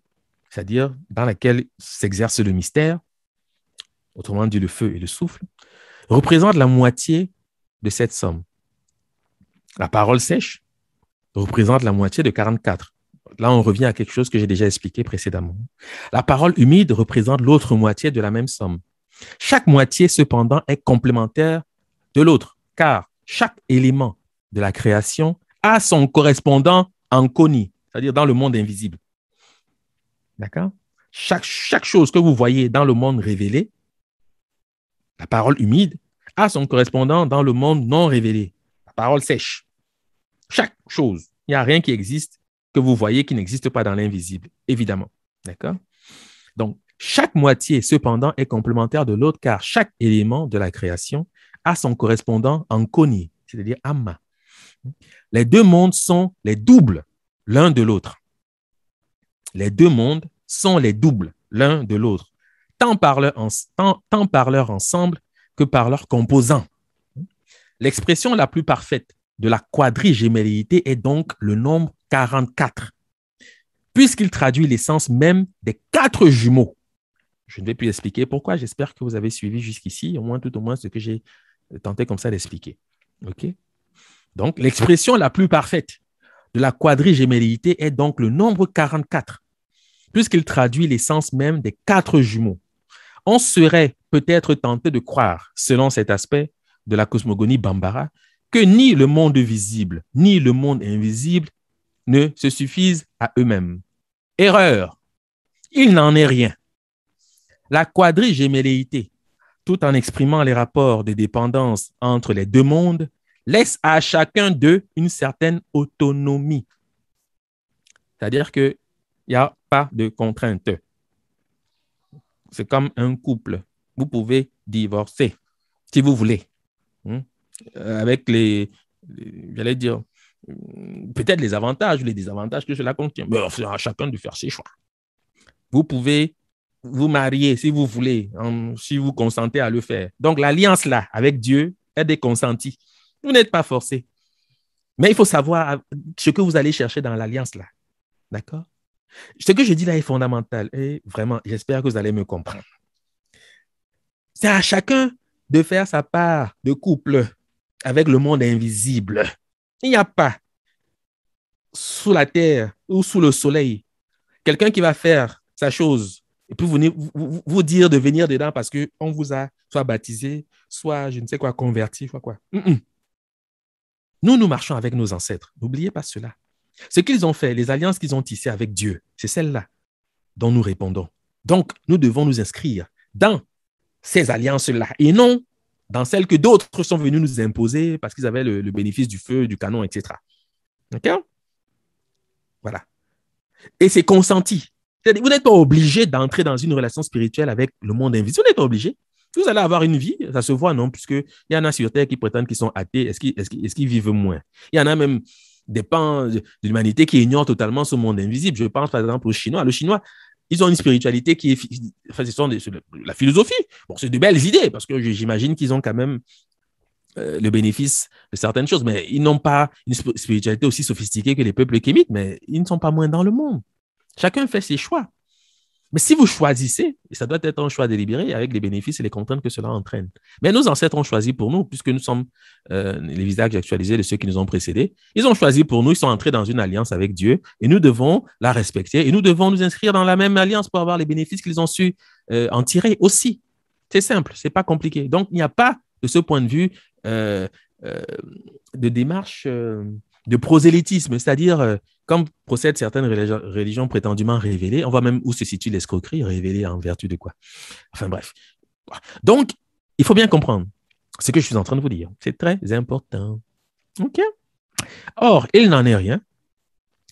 c'est-à-dire dans laquelle s'exerce le mystère, autrement dit le feu et le souffle, représente la moitié de cette somme. La parole sèche représente la moitié de 44. Là, on revient à quelque chose que j'ai déjà expliqué précédemment. La parole humide représente l'autre moitié de la même somme. Chaque moitié, cependant, est complémentaire de l'autre, car chaque élément de la création a son correspondant en c'est-à-dire dans le monde invisible. D'accord chaque, chaque chose que vous voyez dans le monde révélé, la parole humide, a son correspondant dans le monde non révélé, la parole sèche. Chaque chose. Il n'y a rien qui existe que vous voyez qui n'existe pas dans l'invisible, évidemment. D'accord Donc, chaque moitié, cependant, est complémentaire de l'autre car chaque élément de la création a son correspondant en coni, c'est-à-dire amma. Les deux mondes sont les doubles l'un de l'autre. Les deux mondes sont les doubles l'un de l'autre, tant, tant par leur ensemble que par leurs composants. L'expression la plus parfaite de la quadrigémelléité est donc le nombre 44, puisqu'il traduit l'essence même des quatre jumeaux. Je ne vais plus expliquer pourquoi, j'espère que vous avez suivi jusqu'ici, au moins tout au moins ce que j'ai tenté comme ça d'expliquer. OK donc, l'expression la plus parfaite de la quadrigéméléité est donc le nombre 44, puisqu'il traduit l'essence même des quatre jumeaux. On serait peut-être tenté de croire, selon cet aspect de la cosmogonie Bambara, que ni le monde visible ni le monde invisible ne se suffisent à eux-mêmes. Erreur. Il n'en est rien. La quadrigéméléité, tout en exprimant les rapports de dépendance entre les deux mondes, laisse à chacun d'eux une certaine autonomie. C'est-à-dire qu'il n'y a pas de contrainte. C'est comme un couple. Vous pouvez divorcer si vous voulez. Hmm? Euh, avec les, j'allais dire, hmm, peut-être les avantages ou les désavantages que cela contient. Mais à chacun de faire ses choix. Vous pouvez vous marier si vous voulez, hein, si vous consentez à le faire. Donc l'alliance là avec Dieu, est est déconsentie. Vous n'êtes pas forcé. Mais il faut savoir ce que vous allez chercher dans l'alliance là. D'accord Ce que je dis là est fondamental et vraiment, j'espère que vous allez me comprendre. C'est à chacun de faire sa part de couple avec le monde invisible. Il n'y a pas sous la terre ou sous le soleil quelqu'un qui va faire sa chose et puis vous, dire de venir dedans parce qu'on vous a soit baptisé, soit je ne sais quoi, converti, soit quoi. Nous, nous marchons avec nos ancêtres. N'oubliez pas cela. Ce qu'ils ont fait, les alliances qu'ils ont tissées avec Dieu, c'est celles là dont nous répondons. Donc, nous devons nous inscrire dans ces alliances-là et non dans celles que d'autres sont venus nous imposer parce qu'ils avaient le, bénéfice du feu, du canon, etc. D'accord Voilà. Et c'est consenti. Vous n'êtes pas obligé d'entrer dans une relation spirituelle avec le monde invisible. Vous n'êtes pas obligé vous allez avoir une vie, ça se voit, non? Puisque il y en a sur Terre qui prétendent qu'ils sont athées. Est-ce qu'ils vivent moins? Il y en a même des pans de l'humanité qui ignorent totalement ce monde invisible. Je pense par exemple aux Chinois. Les Chinois, ils ont une spiritualité qui est, enfin, ce la philosophie. Bon, c'est de belles idées parce que j'imagine qu'ils ont quand même euh, le bénéfice de certaines choses, mais ils n'ont pas une spiritualité aussi sophistiquée que les peuples kémites, mais ils ne sont pas moins dans le monde. Chacun fait ses choix. Mais si vous choisissez, et ça doit être un choix délibéré avec les bénéfices et les contraintes que cela entraîne. Mais nos ancêtres ont choisi pour nous, puisque nous sommes euh, les visages actualisés de ceux qui nous ont précédés. Ils ont choisi pour nous, ils sont entrés dans une alliance avec Dieu et nous devons la respecter et nous devons nous inscrire dans la même alliance pour avoir les bénéfices qu'ils ont su euh, en tirer aussi. C'est simple, c'est pas compliqué. Donc, il n'y a pas, de ce point de vue, euh, de démarche de prosélytisme, c'est-à-dire comme procèdent certaines religions prétendument révélées, on voit même où se situe l'escroquerie révélée en vertu de quoi. Enfin bref. Donc, il faut bien comprendre ce que je suis en train de vous dire. C'est très important. OK? Or, il n'en est rien.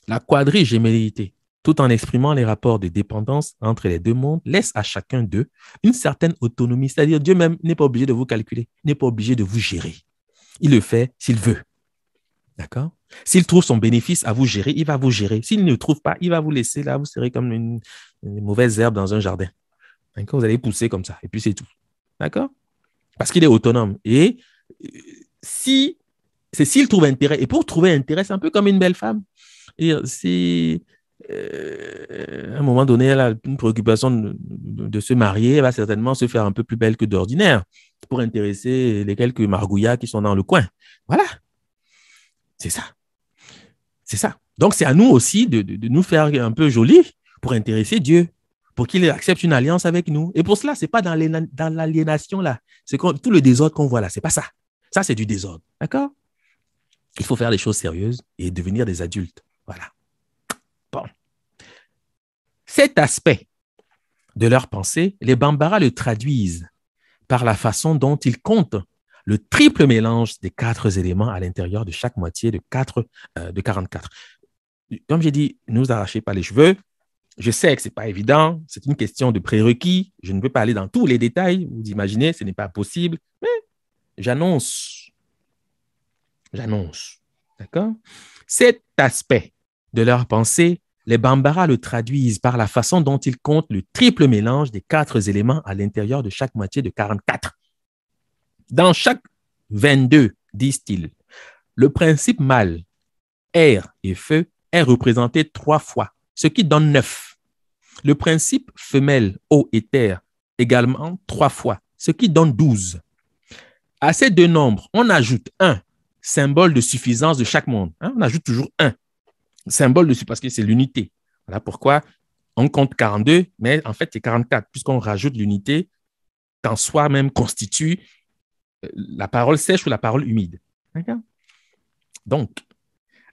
La quadrigémellité, tout en exprimant les rapports de dépendance entre les deux mondes, laisse à chacun d'eux une certaine autonomie. C'est-à-dire, Dieu même n'est pas obligé de vous calculer, n'est pas obligé de vous gérer. Il le fait s'il veut. D'accord s'il trouve son bénéfice à vous gérer, il va vous gérer. S'il ne trouve pas, il va vous laisser là, vous serez comme une, mauvaise herbe dans un jardin. Vous allez pousser comme ça, et puis c'est tout. D'accord Parce qu'il est autonome. Et euh, si, c'est s'il trouve intérêt. Et pour trouver intérêt, c'est un peu comme une belle femme. Et euh, si, euh, à un moment donné, elle a une préoccupation de, se marier, elle va certainement se faire un peu plus belle que d'ordinaire pour intéresser les quelques margouillas qui sont dans le coin. Voilà. C'est ça. C'est ça. Donc, c'est à nous aussi de, nous faire un peu joli pour intéresser Dieu, pour qu'il accepte une alliance avec nous. Et pour cela, ce n'est pas dans l'aliénation, là. C'est tout le désordre qu'on voit là, ce n'est pas ça. Ça, c'est du désordre. D'accord Il faut faire des choses sérieuses et devenir des adultes. Voilà. Bon. Cet aspect de leur pensée, les Bambara le traduisent par la façon dont ils comptent le triple mélange des quatre éléments à l'intérieur de chaque moitié de, quatre, euh, de 44. Comme j'ai dit, ne nous arrachez pas les cheveux. Je sais que ce n'est pas évident, c'est une question de prérequis. Je ne peux pas aller dans tous les détails, vous imaginez, ce n'est pas possible, mais j'annonce. J'annonce. D'accord Cet aspect de leur pensée, les Bambara le traduisent par la façon dont ils comptent le triple mélange des quatre éléments à l'intérieur de chaque moitié de 44. Dans chaque 22, disent-ils, le principe mâle, air et feu, est représenté trois fois, ce qui donne neuf. Le principe femelle, eau et terre, également trois fois, ce qui donne douze. À ces deux nombres, on ajoute un, symbole de suffisance de chaque monde. Hein. On ajoute toujours un, symbole de suffisance parce que c'est l'unité. Voilà pourquoi on compte 42, mais en fait, c'est 44, puisqu'on rajoute l'unité qu'en soi-même constitue la parole sèche ou la parole humide. Donc,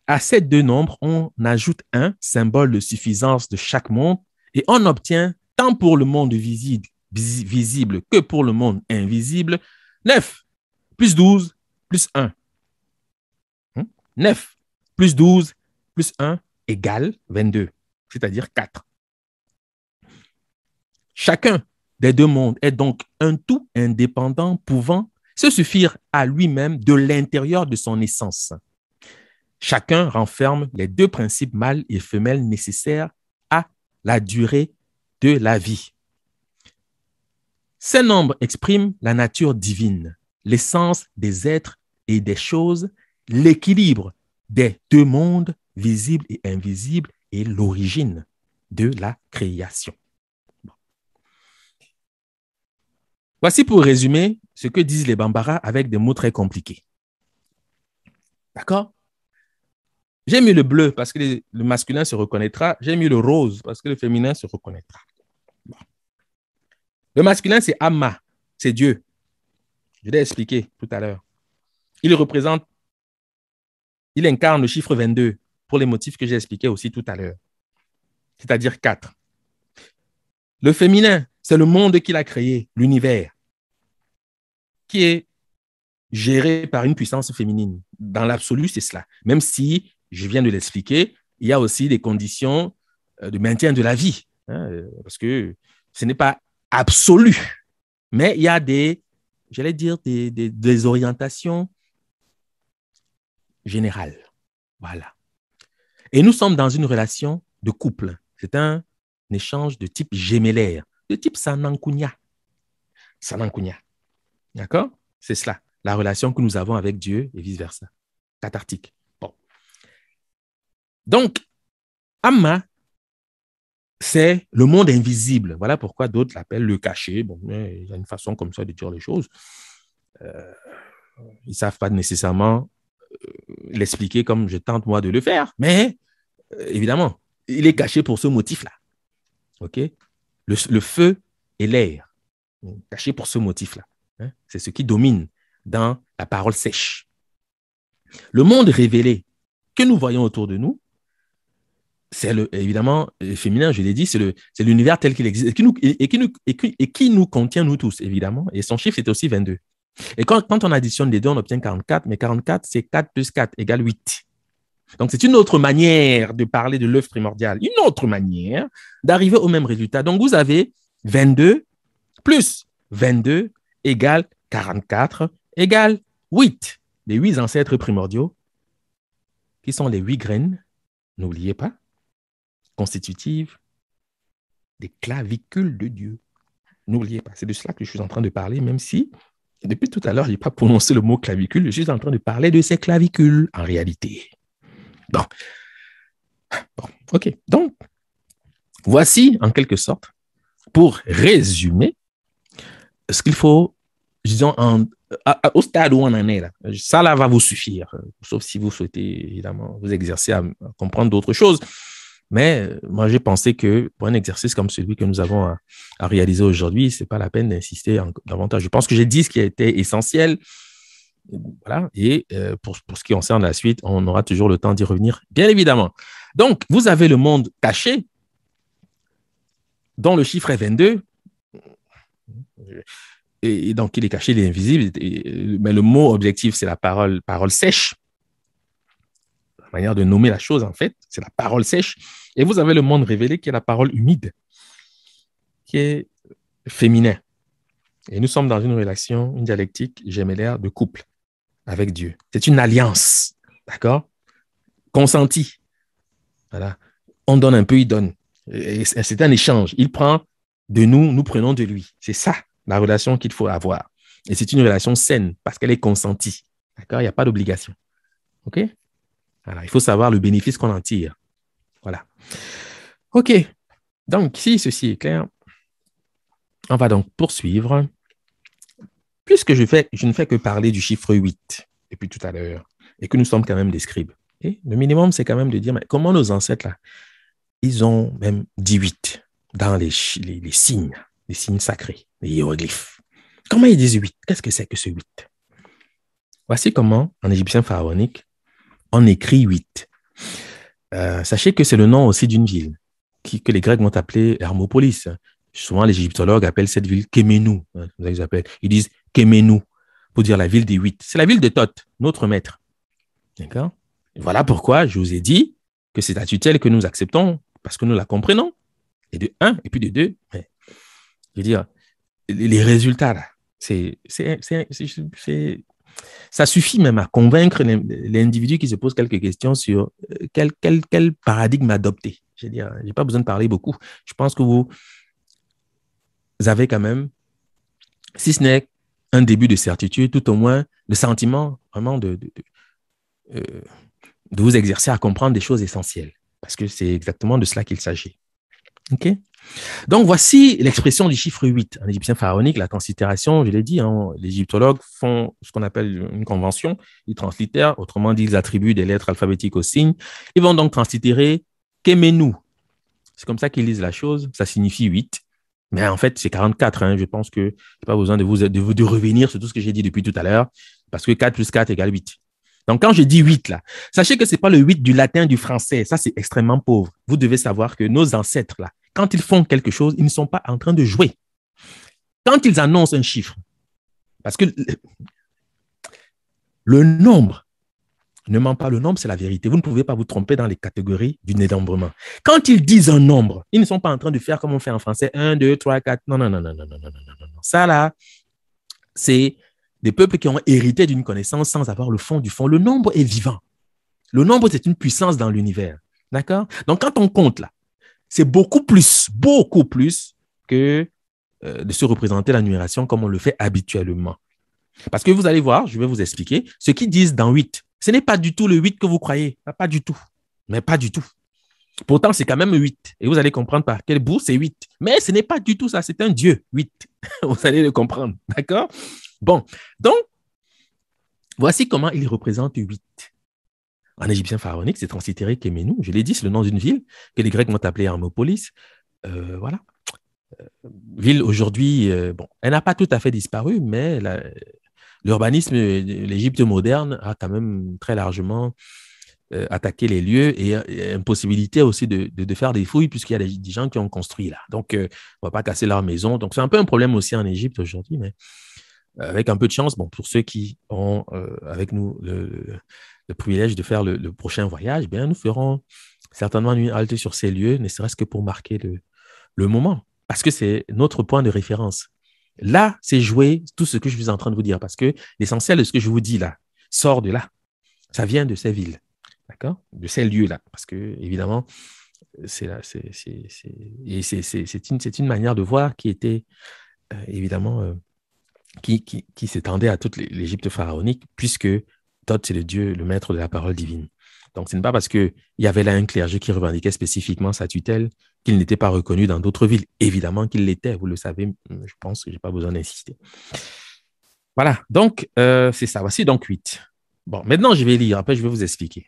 à ces deux nombres, on ajoute un symbole de suffisance de chaque monde et on obtient, tant pour le monde visible, que pour le monde invisible, 9 plus 12 plus 1. 9 hmm? plus 12 plus 1 égale 22, c'est-à-dire 4. Chacun des deux mondes est donc un tout indépendant pouvant se suffire à lui-même de l'intérieur de son essence. Chacun renferme les deux principes mâles et femelles nécessaires à la durée de la vie. Ces nombres expriment la nature divine, l'essence des êtres et des choses, l'équilibre des deux mondes, visibles et invisibles, et l'origine de la création. Voici pour résumer ce que disent les Bambara avec des mots très compliqués. D'accord J'ai mis le bleu parce que le masculin se reconnaîtra. J'ai mis le rose parce que le féminin se reconnaîtra. Le masculin, c'est Amma, c'est Dieu. Je l'ai expliqué tout à l'heure. Il représente, il incarne le chiffre 22 pour les motifs que j'ai expliqués aussi tout à l'heure, c'est-à-dire 4. Le féminin, c'est le monde qu'il a créé, l'univers qui est gérée par une puissance féminine. Dans l'absolu, c'est cela. Même si, je viens de l'expliquer, il y a aussi des conditions euh, de maintien de la vie, hein, euh, parce que ce n'est pas absolu, mais il y a des, j'allais dire, des, des, orientations générales. Voilà. Et nous sommes dans une relation de couple. C'est un, échange de type gémellaire, de type Sanankunya. Sanankunya. D'accord C'est cela, la relation que nous avons avec Dieu et vice-versa. Cathartique. Bon. Donc, Amma, c'est le monde invisible. Voilà pourquoi d'autres l'appellent le caché. Bon, il y a une façon comme ça de dire les choses. Euh, ils ne savent pas nécessairement euh, l'expliquer comme je tente moi de le faire, mais euh, évidemment, il est caché pour ce motif-là. OK le, le, feu et l'air, caché pour ce motif-là. Hein, c'est ce qui domine dans la parole sèche. Le monde révélé que nous voyons autour de nous, c'est le, évidemment le euh, féminin, je l'ai dit, c'est, l'univers tel qu'il existe et qui, nous, et, qui contient nous tous, évidemment. Et son chiffre, c'est aussi 22. Et quand, quand, on additionne les deux, on obtient 44, mais 44, c'est 4 plus 4 égale 8. Donc, c'est une autre manière de parler de l'œuvre primordiale, une autre manière d'arriver au même résultat. Donc, vous avez 22 plus 22 égale 44 égale 8. Les huit ancêtres primordiaux, qui sont les huit graines, n'oubliez pas, constitutives des clavicules de Dieu. N'oubliez pas, c'est de cela que je suis en train de parler, même si depuis tout à l'heure, je n'ai pas prononcé le mot clavicule, je suis en train de parler de ces clavicules en réalité. Donc, bon, ok. Donc, voici en quelque sorte, pour résumer, ce qu'il faut, disons, en, au stade où on en est ça là va vous suffire, euh, sauf si vous souhaitez évidemment vous exercer à, comprendre d'autres choses. Mais euh, moi, j'ai pensé que pour un exercice comme celui que nous avons à, réaliser aujourd'hui, ce n'est pas la peine d'insister davantage. Je pense que j'ai dit ce qui était essentiel. Et euh, pour, pour, ce qui concerne la suite, on aura toujours le temps d'y revenir, bien évidemment. Donc, vous avez le monde caché, dont le chiffre est 22, et, donc, il est caché, il est invisible. Euh, mais le mot objectif, c'est la parole, parole sèche. La manière de nommer la chose, en fait, c'est la parole sèche. Et vous avez le monde révélé qui est la parole humide, qui est féminin. Et nous sommes dans une relation, une dialectique gemellaire de couple avec Dieu. C'est une alliance, d'accord Consentie. Voilà. On donne un peu, il donne. C'est un échange. Il prend de nous, nous prenons de lui. C'est ça, la relation qu'il faut avoir. Et c'est une relation saine parce qu'elle est consentie. D'accord Il n'y a pas d'obligation. OK Alors, il faut savoir le bénéfice qu'on en tire. Voilà. OK. Donc, si ceci est clair, on va donc poursuivre. Puisque je, fais, je ne fais que parler du chiffre 8 depuis tout à l'heure et que nous sommes quand même des scribes, et le minimum, c'est quand même de dire comment nos ancêtres, là, ils ont même 18 dans les, les signes des signes sacrés, des hiéroglyphes. Comment ils disent 8 Qu'est-ce que c'est que ce 8 Voici comment, en égyptien pharaonique, on écrit 8. Euh, sachez que c'est le nom aussi d'une ville qui, que les Grecs vont appeler Hermopolis. Souvent, les égyptologues appellent cette ville Kemenou. Hein, ils, appellent. ils disent Kemenou pour dire la ville des huit. C'est la ville de Thoth, notre maître. D'accord Voilà pourquoi je vous ai dit que c'est la tutelle que nous acceptons parce que nous la comprenons. Et de un, et puis de deux, je veux dire, les résultats, c'est, ça suffit même à convaincre l'individu qui se pose quelques questions sur euh, quel, paradigme adopter. Je veux dire, je n'ai pas besoin de parler beaucoup. Je pense que vous avez quand même, si ce n'est un début de certitude, tout au moins le sentiment vraiment de euh, vous exercer à comprendre des choses essentielles, parce que c'est exactement de cela qu'il s'agit donc voici l'expression du chiffre 8 en égyptien pharaonique, la considération, je l'ai dit, hein, les égyptologues font ce qu'on appelle une convention, ils translitèrent, autrement dit, ils attribuent des lettres alphabétiques aux signes, ils vont donc quaimez Kemenu. C'est comme ça qu'ils lisent la chose, ça signifie 8, mais en fait c'est 44, hein. je pense que je n'ai pas besoin de vous, de de revenir sur tout ce que j'ai dit depuis tout à l'heure, parce que 4 plus 4 égale 8. Donc, quand je dis 8 là, sachez que ce n'est pas le 8 du latin, du français. Ça, c'est extrêmement pauvre. Vous devez savoir que nos ancêtres là, quand ils font quelque chose, ils ne sont pas en train de jouer. Quand ils annoncent un chiffre, parce que le nombre, ne ment pas, le nombre, c'est la vérité. Vous ne pouvez pas vous tromper dans les catégories du dénombrement. Quand ils disent un nombre, ils ne sont pas en train de faire comme on fait en français 1, 2, 3, 4. Non, non, non, non, non, non, non, non, non. Ça, là, c'est des peuples qui ont hérité d'une connaissance sans avoir le fond du fond. Le nombre est vivant. Le nombre, c'est une puissance dans l'univers. D'accord Donc, quand on compte là, c'est beaucoup plus, beaucoup plus que euh, de se représenter la numération comme on le fait habituellement. Parce que vous allez voir, je vais vous expliquer, ce qu'ils disent dans 8, ce n'est pas du tout le 8 que vous croyez, pas du tout, mais pas du tout. Pourtant, c'est quand même 8. Et vous allez comprendre par quel bout c'est 8. Mais ce n'est pas du tout ça, c'est un Dieu, 8. vous allez le comprendre, d'accord Bon, donc, voici comment il représente 8. Un égyptien pharaonique, c'est Transitéré nous Je l'ai dit, c'est le nom d'une ville que les Grecs m'ont appelée Hermopolis. Euh, voilà. Euh, ville aujourd'hui, euh, bon, elle n'a pas tout à fait disparu, mais l'urbanisme, l'Égypte moderne a quand même très largement attaqué les lieux et, une possibilité aussi de, faire des fouilles puisqu'il y a des, gens qui ont construit là. Donc, on ne va pas casser leur maison. Donc, c'est un peu un problème aussi en Égypte aujourd'hui, mais avec un peu de chance, bon, pour ceux qui ont avec nous le, le privilège de faire le, prochain voyage, bien, nous ferons certainement une halte sur ces lieux, ne serait-ce que pour marquer le, moment, parce que c'est notre point de référence. Là, c'est jouer tout ce que je suis en train de vous dire, parce que l'essentiel de ce que je vous dis là sort de là. Ça vient de ces villes, d'accord De ces lieux-là, parce que, évidemment, c'est une, une, manière de voir qui était, euh, évidemment, euh, qui, qui, qui s'étendait à toute l'Égypte pharaonique, puisque c'est le Dieu, le maître de la parole divine. Donc, ce n'est pas parce qu'il y avait là un clergé qui revendiquait spécifiquement sa tutelle qu'il n'était pas reconnu dans d'autres villes. Évidemment qu'il l'était, vous le savez, je pense que je n'ai pas besoin d'insister. Voilà, donc euh, c'est ça. Voici donc 8. Bon, maintenant je vais lire, après je vais vous expliquer.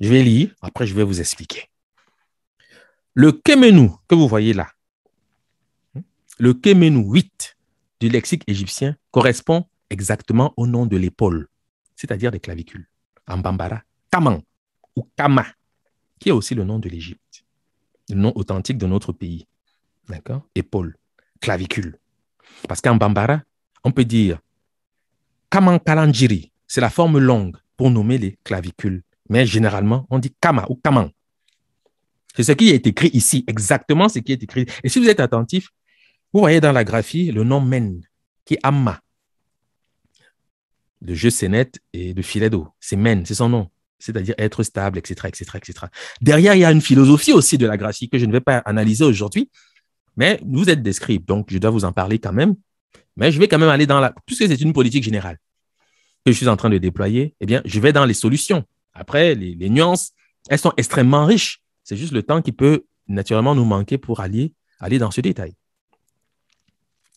Je vais lire, après je vais vous expliquer. Le Kemenu que vous voyez là, le Kemenu 8 du lexique égyptien correspond exactement au nom de l'épaule c'est-à-dire des clavicules, en bambara, kaman ou kama, qui est aussi le nom de l'Égypte, le nom authentique de notre pays. D'accord Épaule, clavicule. Parce qu'en bambara, on peut dire kaman kalanjiri, c'est la forme longue pour nommer les clavicules. Mais généralement, on dit kama ou kaman. C'est ce qui est écrit ici, exactement ce qui est écrit. Et si vous êtes attentif, vous voyez dans la graphie le nom men, qui est amma, de jeu, c'est net et de filet d'eau. C'est men, c'est son nom. C'est-à-dire être stable, etc., etc., etc. Derrière, il y a une philosophie aussi de la gracie que je ne vais pas analyser aujourd'hui. Mais vous êtes des scribes, donc je dois vous en parler quand même. Mais je vais quand même aller dans la, puisque c'est une politique générale que je suis en train de déployer, eh bien, je vais dans les solutions. Après, les, nuances, elles sont extrêmement riches. C'est juste le temps qui peut naturellement nous manquer pour aller, aller dans ce détail.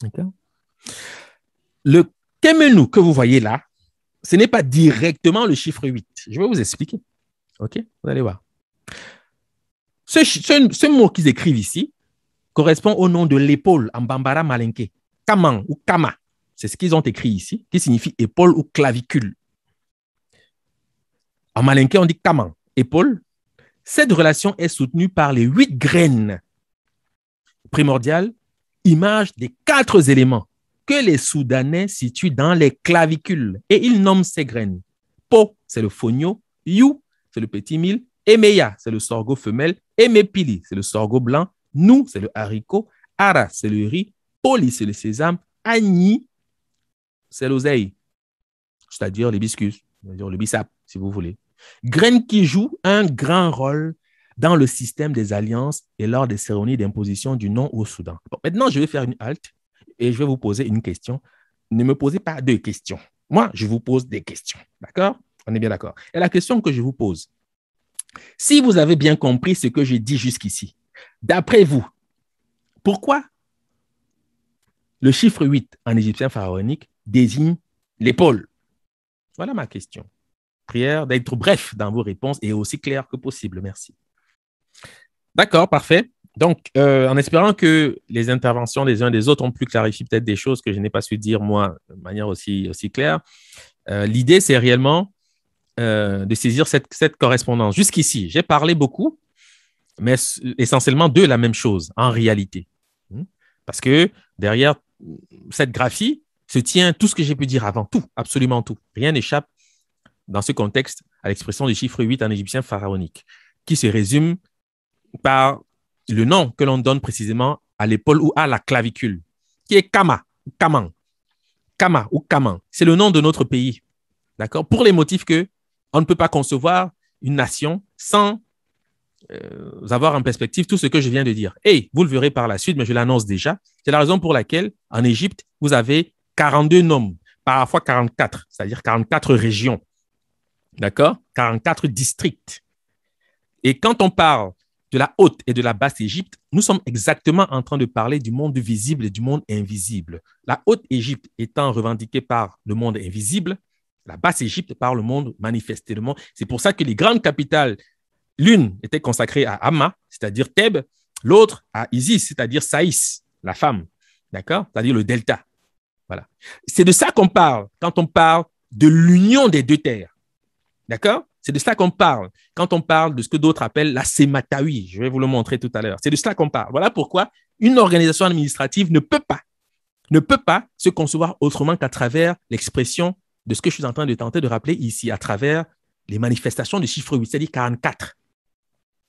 D'accord? Le Kemenu que vous voyez là, ce n'est pas directement le chiffre 8. Je vais vous expliquer. OK Vous allez voir. Ce, mot qu'ils écrivent ici correspond au nom de l'épaule en bambara malinké. Kaman ou kama. C'est ce qu'ils ont écrit ici, qui signifie épaule ou clavicule. En malinké, on dit kaman, épaule. Cette relation est soutenue par les huit graines primordiales, images des quatre éléments que les Soudanais situent dans les clavicules et ils nomment ces graines. Po, c'est le fonio. you, c'est le petit mil, emeya, c'est le sorgho femelle, emepili, c'est le sorgho blanc, nous, c'est le haricot, ara, c'est le riz, poli, c'est le sésame, agni, c'est l'oseille, c'est-à-dire l'hibiscus, c'est-à-dire le bissap, si vous voulez. Graines qui jouent un grand rôle dans le système des alliances et lors des cérémonies d'imposition du nom au Soudan. maintenant, je vais faire une halte et je vais vous poser une question. Ne me posez pas deux questions. Moi, je vous pose des questions. D'accord On est bien d'accord. Et la question que je vous pose, si vous avez bien compris ce que j'ai dit jusqu'ici, d'après vous, pourquoi le chiffre 8 en égyptien pharaonique désigne l'épaule Voilà ma question. Prière d'être bref dans vos réponses et aussi clair que possible. Merci. D'accord, parfait. Donc, euh, en espérant que les interventions des uns et des autres ont pu clarifier peut-être des choses que je n'ai pas su dire moi de manière aussi, aussi claire, euh, l'idée, c'est réellement euh, de saisir cette, cette correspondance. Jusqu'ici, j'ai parlé beaucoup, mais essentiellement de la même chose, en réalité. Hmm? Parce que derrière cette graphie se tient tout ce que j'ai pu dire avant, tout, absolument tout. Rien n'échappe dans ce contexte à l'expression du chiffre 8 en égyptien pharaonique, qui se résume par le nom que l'on donne précisément à l'épaule ou à la clavicule, qui est Kama, ou Kaman. Kama ou Kaman, c'est le nom de notre pays. D'accord Pour les motifs que on ne peut pas concevoir une nation sans euh, avoir en perspective tout ce que je viens de dire. Et vous le verrez par la suite, mais je l'annonce déjà. C'est la raison pour laquelle en Égypte, vous avez 42 noms, parfois 44, c'est-à-dire 44 régions. D'accord 44 districts. Et quand on parle de la haute et de la basse Égypte, nous sommes exactement en train de parler du monde visible et du monde invisible. La haute Égypte étant revendiquée par le monde invisible, la basse Égypte par le monde manifestement. C'est pour ça que les grandes capitales, l'une était consacrée à Amma, c'est-à-dire Thèbes, l'autre à Isis, c'est-à-dire Saïs, la femme, d'accord C'est-à-dire le delta. Voilà. C'est de ça qu'on parle quand on parle de l'union des deux terres. D'accord c'est de cela qu'on parle quand on parle de ce que d'autres appellent la sémataï. Je vais vous le montrer tout à l'heure. C'est de cela qu'on parle. Voilà pourquoi une organisation administrative ne peut pas, ne peut pas se concevoir autrement qu'à travers l'expression de ce que je suis en train de tenter de rappeler ici, à travers les manifestations du chiffre 8, c'est-à-dire 44.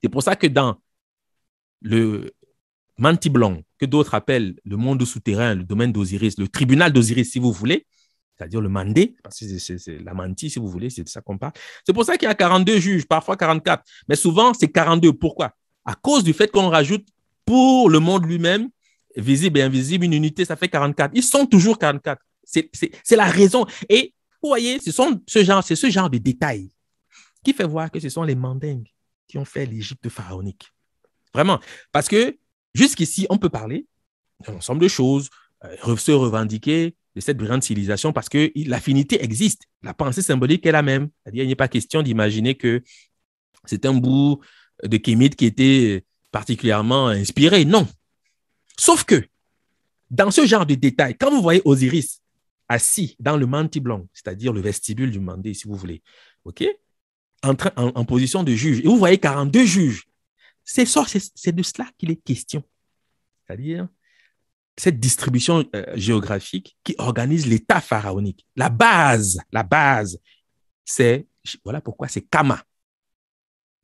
C'est pour ça que dans le Manti que d'autres appellent le monde souterrain, le domaine d'Osiris, le tribunal d'Osiris, si vous voulez, c'est-à-dire le mandé, parce que c'est la menti, si vous voulez, c'est de ça qu'on parle. C'est pour ça qu'il y a 42 juges, parfois 44, mais souvent c'est 42. Pourquoi À cause du fait qu'on rajoute pour le monde lui-même, visible et invisible, une unité, ça fait 44. Ils sont toujours 44. C'est la raison. Et vous voyez, c'est ce, genre, ce genre de détails qui fait voir que ce sont les mandingues qui ont fait l'Égypte pharaonique. Vraiment. Parce que jusqu'ici, on peut parler d'un ensemble de choses, euh, se revendiquer, de cette grande civilisation parce que l'affinité existe. La pensée symbolique est la même. C'est-à-dire, il n'est pas question d'imaginer que c'est un bout de kémite qui était particulièrement inspiré. Non. Sauf que, dans ce genre de détails, quand vous voyez Osiris assis dans le manti blanc, c'est-à-dire le vestibule du mandé, si vous voulez, OK? En, en, en, position de juge, et vous voyez 42 juges, c'est de cela qu'il est question. C'est-à-dire, cette distribution euh, géographique qui organise l'État pharaonique. La base, la base, c'est, voilà pourquoi c'est Kama.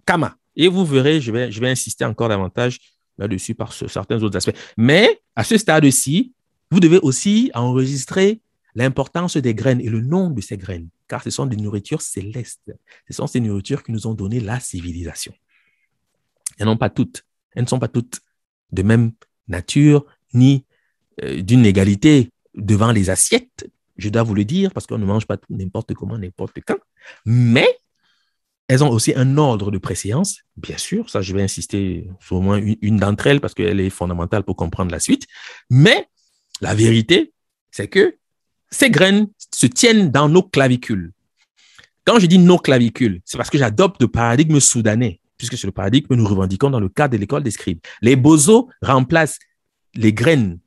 Kama. Et vous verrez, je vais, je vais insister encore davantage là-dessus par certains autres aspects. Mais à ce stade-ci, vous devez aussi enregistrer l'importance des graines et le nombre de ces graines, car ce sont des nourritures célestes. Ce sont ces nourritures qui nous ont donné la civilisation. Elles n'ont pas toutes. Elles ne sont pas toutes de même nature ni euh, d'une égalité devant les assiettes, je dois vous le dire, parce qu'on ne mange pas tout n'importe comment, n'importe quand, mais elles ont aussi un ordre de préséance, bien sûr, ça je vais insister sur au moins une, d'entre elles parce qu'elle est fondamentale pour comprendre la suite, mais la vérité, c'est que ces graines se tiennent dans nos clavicules. Quand je dis nos clavicules, c'est parce que j'adopte le paradigme soudanais, puisque c'est le paradigme que nous revendiquons dans le cadre de l'école des scribes. Les bozos remplacent les graines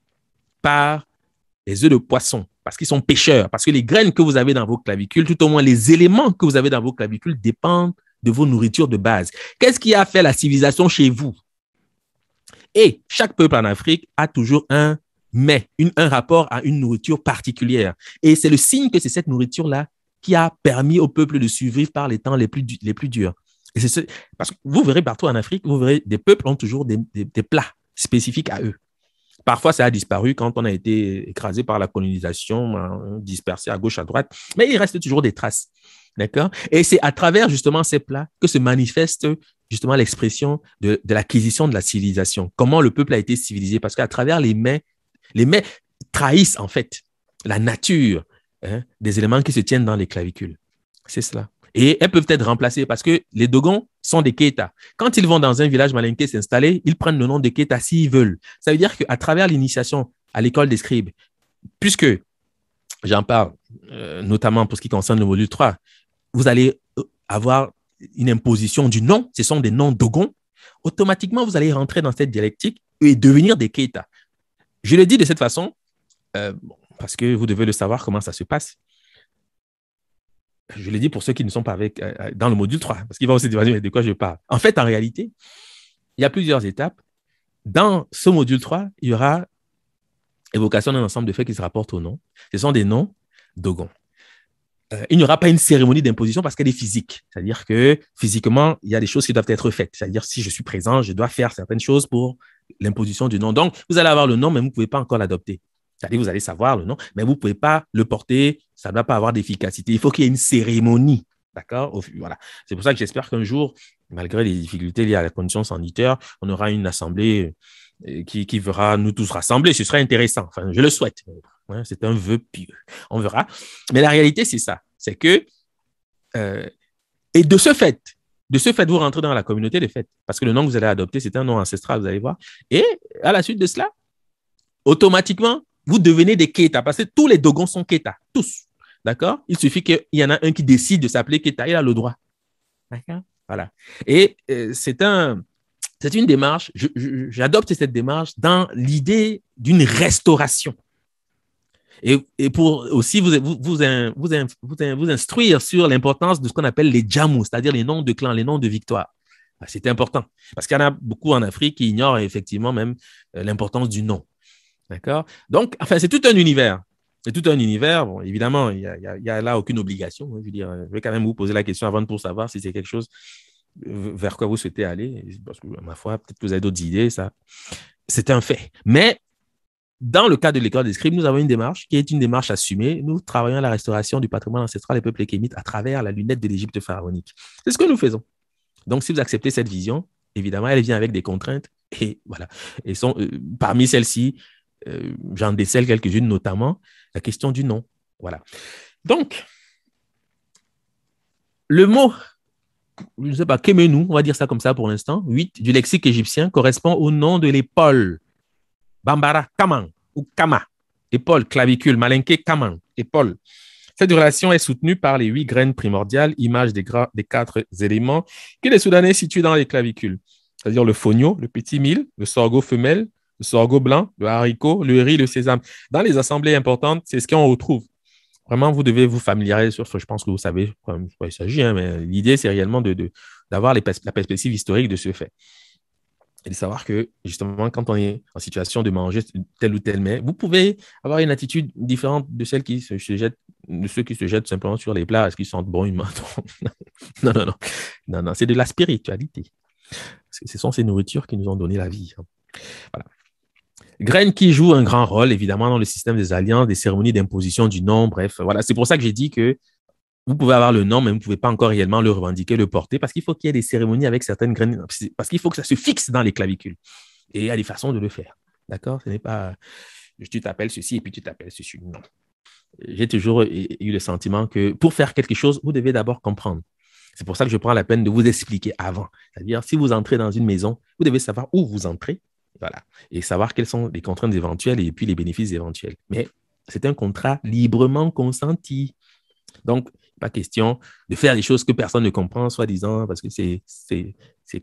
par les œufs de poisson, parce qu'ils sont pêcheurs, parce que les graines que vous avez dans vos clavicules, tout au moins les éléments que vous avez dans vos clavicules dépendent de vos nourritures de base. Qu'est-ce qui a fait la civilisation chez vous Et chaque peuple en Afrique a toujours un mais, un rapport à une nourriture particulière. Et c'est le signe que c'est cette nourriture-là qui a permis au peuple de survivre par les temps les plus, les plus durs. parce que vous verrez partout en Afrique, vous verrez des peuples ont toujours des plats spécifiques à eux. Parfois, ça a disparu quand on a été écrasé par la colonisation, hein, dispersé à gauche, à droite, mais il reste toujours des traces. D'accord Et c'est à travers justement ces plats que se manifeste justement l'expression de, l'acquisition de la civilisation. Comment le peuple a été civilisé Parce qu'à travers les mets, les mets trahissent en fait la nature hein, des éléments qui se tiennent dans les clavicules. C'est cela. Et elles peuvent être remplacées parce que les Dogons sont des Keta. Quand ils vont dans un village malinké s'installer, ils prennent le nom de Keta s'ils veulent. Ça veut dire qu'à travers l'initiation à l'école des scribes, puisque j'en parle euh, notamment pour ce qui concerne le module 3, vous allez euh, avoir une imposition du nom, ce sont des noms dogon, automatiquement vous allez rentrer dans cette dialectique et devenir des Keta. Je le dis de cette façon, euh, parce que vous devez le savoir comment ça se passe. Je l'ai dit pour ceux qui ne sont pas avec euh, euh, dans le module 3, parce qu'ils va aussi dire de quoi je parle. En fait, en réalité, il y a plusieurs étapes. Dans ce module 3, il y aura évocation d'un ensemble de faits qui se rapportent au nom. Ce sont des noms Dogon. Euh, il n'y aura pas une cérémonie d'imposition parce qu'elle est physique. C'est-à-dire que physiquement, il y a des choses qui doivent être faites. C'est-à-dire, si je suis présent, je dois faire certaines choses pour l'imposition du nom. Donc, vous allez avoir le nom, mais vous ne pouvez pas encore l'adopter vous allez savoir le nom, mais vous ne pouvez pas le porter, ça ne va pas avoir d'efficacité. Il faut qu'il y ait une cérémonie. D'accord Voilà. C'est pour ça que j'espère qu'un jour, malgré les difficultés liées à la condition sanitaire, on aura une assemblée euh, qui, qui verra nous tous rassembler. Ce serait intéressant. je le souhaite. C'est un vœu pieux. On verra. Mais la réalité, c'est ça. C'est que, euh, et de ce fait, de ce fait, vous rentrez dans la communauté des fêtes. Parce que le nom que vous allez adopter, c'est un nom ancestral, vous allez voir. Et à la suite de cela, automatiquement, vous devenez des Keta, parce que tous les Dogons sont Keta, tous. D'accord Il suffit qu'il y en a un qui décide de s'appeler Keta, il a le droit. D'accord Voilà. Et euh, c'est un, une démarche, j'adopte cette démarche dans l'idée d'une restauration. Et, pour aussi vous, vous, vous, vous, instruire sur l'importance de ce qu'on appelle les jamus, c'est-à-dire les noms de clans, les noms de victoires. Bah, c'est important. Parce qu'il y en a beaucoup en Afrique qui ignorent effectivement même euh, l'importance du nom. D'accord Donc, enfin, c'est tout un univers. C'est tout un univers. Bon, évidemment, il n'y a, là aucune obligation. Hein. Je, veux dire, euh, vais quand même vous poser la question avant de pour savoir si c'est quelque chose vers quoi vous souhaitez aller. Parce que, ma foi, peut-être que vous avez d'autres idées, ça. C'est un fait. Mais dans le cas de l'école des scribes, nous avons une démarche qui est une démarche assumée. Nous travaillons à la restauration du patrimoine ancestral des peuples équémites à travers la lunette de l'Égypte pharaonique. C'est ce que nous faisons. Donc, si vous acceptez cette vision, évidemment, elle vient avec des contraintes. Et voilà. Et euh, parmi celles-ci, euh, j'en décèle quelques-unes, notamment la question du nom. Voilà. Donc, le mot, je ne sais pas, Kemenu, on va dire ça comme ça pour l'instant, 8 du lexique égyptien correspond au nom de l'épaule. Bambara Kaman ou Kama, épaule, clavicule, malinke Kaman, épaule. Cette relation est soutenue par les huit graines primordiales, image des, quatre éléments que les Soudanais situent dans les clavicules, c'est-à-dire le fonio, le petit mille, le sorgho femelle, le sorgho blanc, le haricot, le riz, le sésame. Dans les assemblées importantes, c'est ce qu'on retrouve. Vraiment, vous devez vous familiariser sur ce. Je pense que vous savez de il s'agit, hein, mais l'idée, c'est réellement d'avoir la perspective historique de ce fait. Et de savoir que, justement, quand on est en situation de manger tel ou tel mets, vous pouvez avoir une attitude différente de celle qui se, jette, de ceux qui se jettent simplement sur les plats. Est-ce qu'ils sentent bon, ils Non, non, non. Non, c'est de la spiritualité. ce sont ces nourritures qui nous ont donné la vie. Hein. Voilà. Graines qui joue un grand rôle, évidemment, dans le système des alliances, des cérémonies d'imposition du nom, bref. Voilà, c'est pour ça que j'ai dit que vous pouvez avoir le nom, mais vous ne pouvez pas encore réellement le revendiquer, le porter, parce qu'il faut qu'il y ait des cérémonies avec certaines graines, parce qu'il faut que ça se fixe dans les clavicules. Et il y a des façons de le faire. D'accord Ce n'est pas tu t'appelles ceci et puis tu t'appelles ceci. Non. J'ai toujours eu le sentiment que pour faire quelque chose, vous devez d'abord comprendre. C'est pour ça que je prends la peine de vous expliquer avant. C'est-à-dire, si vous entrez dans une maison, vous devez savoir où vous entrez, voilà. Et savoir quelles sont les contraintes éventuelles et puis les bénéfices éventuels. Mais c'est un contrat librement consenti. Donc, pas question de faire des choses que personne ne comprend, soi-disant, parce que c'est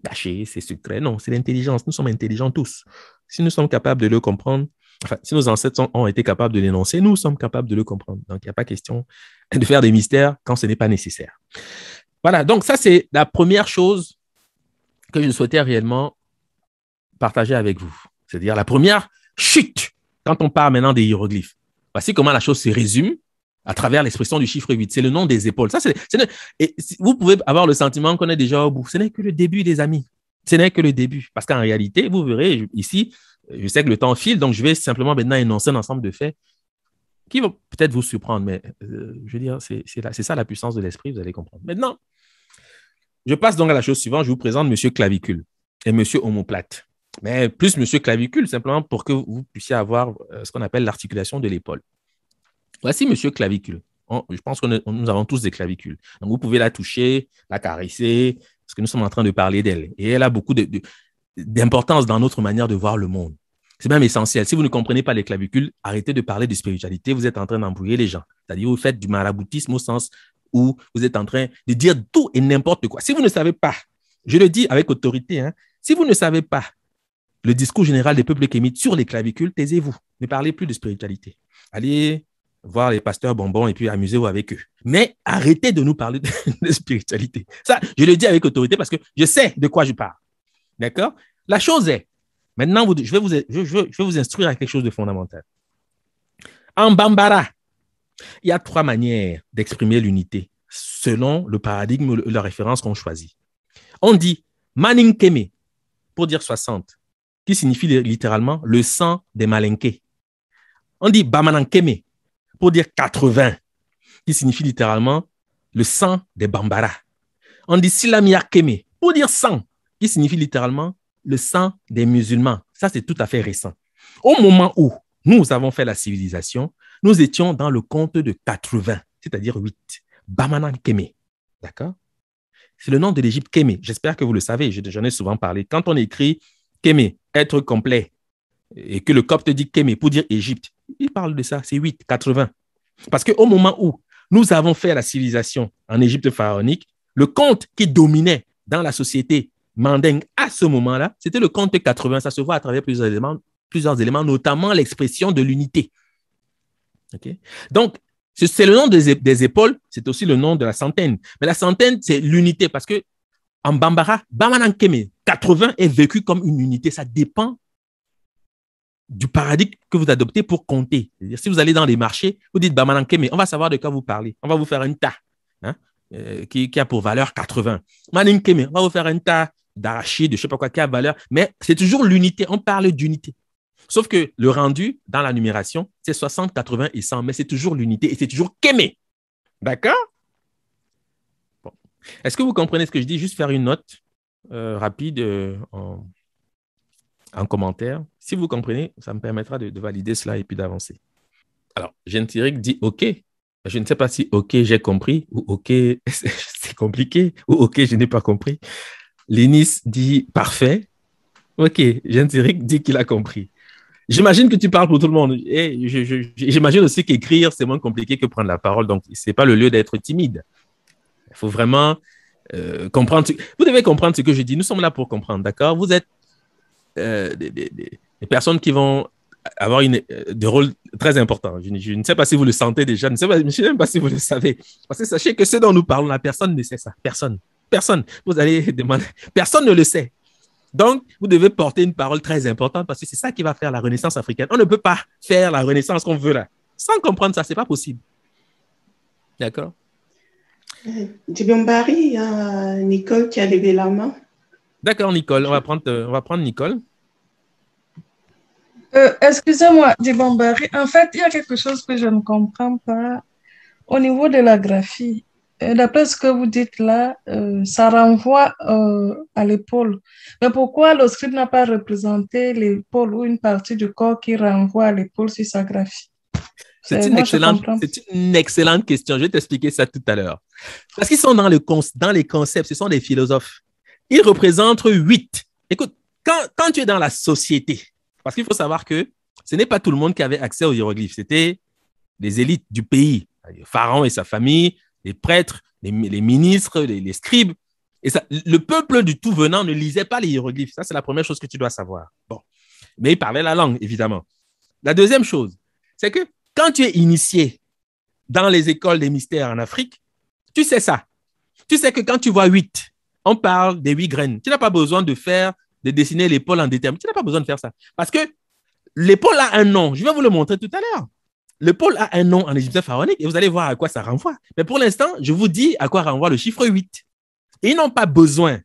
caché, c'est secret. Non, c'est l'intelligence. Nous sommes intelligents tous. Si nous sommes capables de le comprendre, si nos ancêtres ont été capables de l'énoncer, nous sommes capables de le comprendre. Donc, il n'y a pas question de faire des mystères quand ce n'est pas nécessaire. Voilà, donc ça, c'est la première chose que je souhaitais réellement partager avec vous. C'est-à-dire la première, chute, quand on parle maintenant des hiéroglyphes. Voici comment la chose se résume à travers l'expression du chiffre 8. C'est le nom des épaules. Ça, c'est, vous pouvez avoir le sentiment qu'on est déjà au bout. Ce n'est que le début, les amis. Ce n'est que le début. Parce qu'en réalité, vous verrez ici, je sais que le temps file, donc je vais simplement maintenant énoncer un ensemble de faits qui vont peut-être vous surprendre, mais euh, je veux dire, c'est ça la puissance de l'esprit, vous allez comprendre. Maintenant, je passe donc à la chose suivante. Je vous présente M. Clavicule et M. Homoplate mais plus monsieur clavicule, simplement pour que vous puissiez avoir euh, ce qu'on appelle l'articulation de l'épaule. Voici monsieur clavicule. je pense que nous avons tous des clavicules. Donc, vous pouvez la toucher, la caresser, parce que nous sommes en train de parler d'elle. Et elle a beaucoup d'importance dans notre manière de voir le monde. C'est même essentiel. Si vous ne comprenez pas les clavicules, arrêtez de parler de spiritualité. Vous êtes en train d'embrouiller les gens. C'est-à-dire, vous faites du malaboutisme au sens où vous êtes en train de dire tout et n'importe quoi. Si vous ne savez pas, je le dis avec autorité, hein, si vous ne savez pas le discours général des peuples kémites sur les clavicules, taisez-vous, ne parlez plus de spiritualité. Allez voir les pasteurs bonbons et puis amusez-vous avec eux. Mais arrêtez de nous parler de, spiritualité. Ça, je le dis avec autorité parce que je sais de quoi je parle. D'accord La chose est, maintenant, je, vais vous, je vais vous instruire à quelque chose de fondamental. En Bambara, il y a trois manières d'exprimer l'unité selon le paradigme ou la référence qu'on choisit. On dit Maninkeme pour dire 60 qui signifie littéralement le sang des Malinqués. On dit Bamanankeme pour dire 80, qui signifie littéralement le sang des Bambara. On dit kemé pour dire sang, qui signifie littéralement le sang des musulmans. Ça, c'est tout à fait récent. Au moment où nous avons fait la civilisation, nous étions dans le compte de 80, c'est-à-dire 8. Bamanankeme. D'accord C'est le nom de l'Égypte Kémé. J'espère que vous le savez, j'en ai souvent parlé. Quand on écrit Kémé, être complet. Et que le copte dit Kémé pour dire Égypte. Il parle de ça, c'est 8, 80. Parce qu'au moment où nous avons fait la civilisation en Égypte pharaonique, le conte qui dominait dans la société mandingue à ce moment-là, c'était le conte 80. Ça se voit à travers plusieurs éléments, notamment l'expression de l'unité. Donc, c'est le nom des, épaules, c'est aussi le nom de la centaine. Mais la centaine, c'est l'unité parce que en Bambara, Kémé, 80 est vécu comme une unité. Ça dépend du paradigme que vous adoptez pour compter. Si vous allez dans les marchés, vous dites Bamananke, mais on va savoir de quoi vous parlez. On va vous faire un tas hein, euh, qui, a pour valeur 80. Manin mais on va vous faire un tas d'arachides, de je ne sais pas quoi, qui a valeur. Mais c'est toujours l'unité. On parle d'unité. Sauf que le rendu dans la numération, c'est 60, 80 et 100, mais c'est toujours l'unité et c'est toujours kémé. D'accord? Est-ce que vous comprenez ce que je dis? Juste faire une note euh, rapide euh, en, commentaire. Si vous comprenez, ça me permettra de, valider cela et puis d'avancer. Alors, Jean-Thierry dit OK. Je ne sais pas si OK, j'ai compris ou OK, c'est compliqué ou OK, je n'ai pas compris. Lénis dit parfait. OK, Jean-Thierry dit qu'il a compris. J'imagine que tu parles pour tout le monde. j'imagine aussi qu'écrire, c'est moins compliqué que prendre la parole. Donc, ce n'est pas le lieu d'être timide. Il faut vraiment euh, comprendre. Vous devez comprendre ce que je dis. Nous sommes là pour comprendre, d'accord Vous êtes euh, des, des, des, personnes qui vont avoir une, euh, des rôles très importants. Je, ne sais pas si vous le sentez déjà, je ne sais, sais même pas si vous le savez. Parce que sachez que ce dont nous parlons, la personne ne sait ça. Personne. Personne. Vous allez demander. Personne ne le sait. Donc, vous devez porter une parole très importante parce que c'est ça qui va faire la renaissance africaine. On ne peut pas faire la renaissance qu'on veut là. Sans comprendre ça, ce n'est pas possible. D'accord Dibombari, il y a Nicole qui a levé la main. D'accord, Nicole, on va prendre, euh, va prendre Nicole. Euh, excusez-moi, Dibombari. En fait, il y a quelque chose que je ne comprends pas au niveau de la graphie. Euh, d'après ce que vous dites là, ça renvoie à l'épaule. Mais pourquoi le script n'a pas représenté l'épaule ou une partie du corps qui renvoie à l'épaule sur sa graphie euh, c'est une, excellente, question. Je vais t'expliquer ça tout à l'heure. Parce qu'ils sont dans, les concepts, ce sont des philosophes. Ils représentent huit. Écoute, quand, tu es dans la société, parce qu'il faut savoir que ce n'est pas tout le monde qui avait accès aux hiéroglyphes. C'était les élites du pays, pharaon et sa famille, les prêtres, les, ministres, les, les, scribes. Et ça, le peuple du tout venant ne lisait pas les hiéroglyphes. Ça, c'est la première chose que tu dois savoir. Bon. Mais ils parlaient la langue, évidemment. La deuxième chose, c'est que quand tu es initié dans les écoles des mystères en Afrique, tu sais ça. Tu sais que quand tu vois huit, on parle des huit graines. Tu n'as pas besoin de faire, de dessiner l'épaule en déterminant. Tu n'as pas besoin de faire ça. Parce que l'épaule a un nom. Je vais vous le montrer tout à l'heure. L'épaule a un nom en égyptien pharaonique et vous allez voir à quoi ça renvoie. Mais pour l'instant, je vous dis à quoi renvoie le chiffre 8. Ils n'ont pas besoin,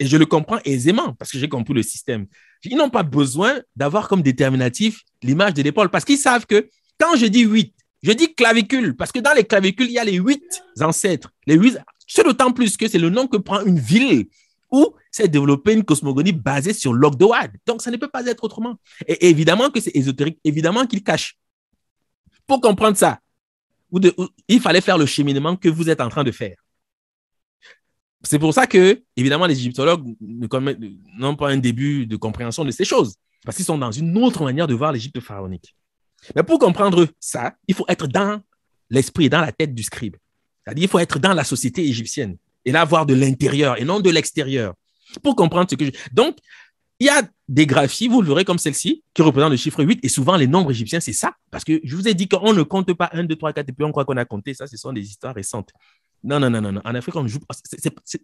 et je le comprends aisément parce que j'ai compris le système, ils n'ont pas besoin d'avoir comme déterminatif l'image de l'épaule parce qu'ils savent que quand je dis huit, je dis clavicule, parce que dans les clavicules, il y a les huit ancêtres. Les c'est d'autant plus que c'est le nom que prend une ville où s'est développée une cosmogonie basée sur l'Ogdoad. Donc, ça ne peut pas être autrement. Et évidemment que c'est ésotérique, évidemment qu'il cache. Pour comprendre ça, il fallait faire le cheminement que vous êtes en train de faire. C'est pour ça que, évidemment, les égyptologues n'ont pas un début de compréhension de ces choses, parce qu'ils sont dans une autre manière de voir l'Égypte pharaonique. Mais pour comprendre ça, il faut être dans l'esprit dans la tête du scribe. C'est-à-dire, il faut être dans la société égyptienne et là voir de l'intérieur et non de l'extérieur pour comprendre ce que je... Donc, il y a des graphies, vous le verrez comme celle-ci, qui représentent le chiffre 8 et souvent les nombres égyptiens, c'est ça. Parce que je vous ai dit qu'on ne compte pas 1, 2, 3, 4 et puis on croit qu'on a compté. Ça, ce sont des histoires récentes. Non, non, non, non. En Afrique, on, joue...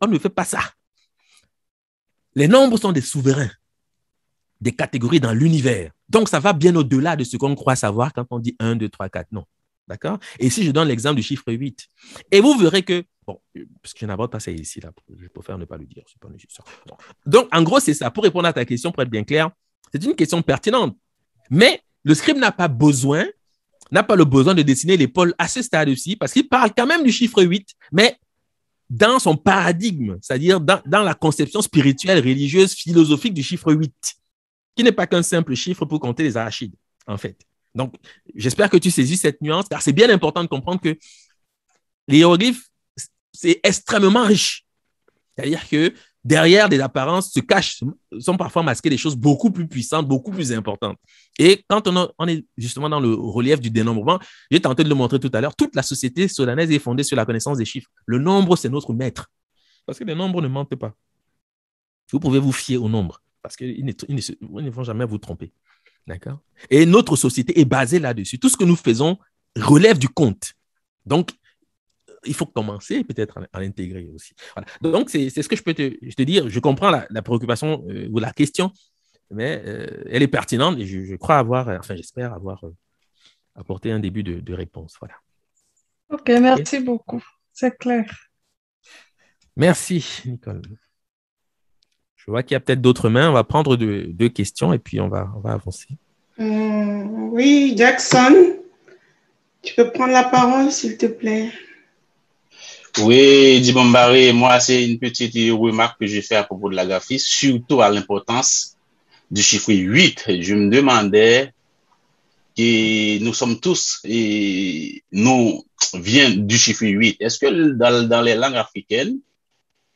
on ne fait pas ça. Les nombres sont des souverains, des catégories dans l'univers. Donc, ça va bien au-delà de ce qu'on croit savoir quand on dit 1, 2, 3, 4. Non. D'accord Et si je donne l'exemple du chiffre 8, et vous verrez que, bon, parce que je n'aborde pas ça ici, là, je préfère ne pas le dire, pas Donc, en gros, c'est ça. Pour répondre à ta question, pour être bien clair, c'est une question pertinente. Mais le script n'a pas besoin, n'a pas le besoin de dessiner l'épaule à ce stade-ci, parce qu'il parle quand même du chiffre 8, mais dans son paradigme, c'est-à-dire dans la conception spirituelle, religieuse, philosophique du chiffre 8 qui n'est pas qu'un simple chiffre pour compter les arachides, en fait. Donc, j'espère que tu saisis cette nuance, car c'est bien important de comprendre que les hiéroglyphes, c'est extrêmement riche. C'est-à-dire que derrière des apparences se cachent, sont parfois masquées des choses beaucoup plus puissantes, beaucoup plus importantes. Et quand on, est justement dans le relief du dénombrement, j'ai tenté de le montrer tout à l'heure, toute la société solanaise est fondée sur la connaissance des chiffres. Le nombre, c'est notre maître. Parce que les nombres ne mentent pas. Vous pouvez vous fier au nombre parce qu'ils ne, vont jamais vous tromper. D'accord Et notre société est basée là-dessus. Tout ce que nous faisons relève du compte. Donc, euh, il faut commencer peut-être à, l'intégrer aussi. Donc, c'est ce que je peux te, dire. Je comprends la, préoccupation euh, ou la question, mais euh, elle est pertinente et je, crois avoir, enfin, j'espère avoir apporté un début de, réponse. Voilà. OK, merci beaucoup. C'est clair. Merci, Nicole. Je vois qu'il y a peut-être d'autres mains. On va prendre deux, questions et puis on va, va avancer. Euh, oui, Jackson, tu peux prendre la parole, s'il te plaît. Oui, Dibombari, moi, c'est une petite remarque que j'ai fait à propos de la graphie, surtout à l'importance du chiffre 8. Je me demandais que nous sommes tous et nous vient du chiffre 8. Est-ce que dans les langues africaines,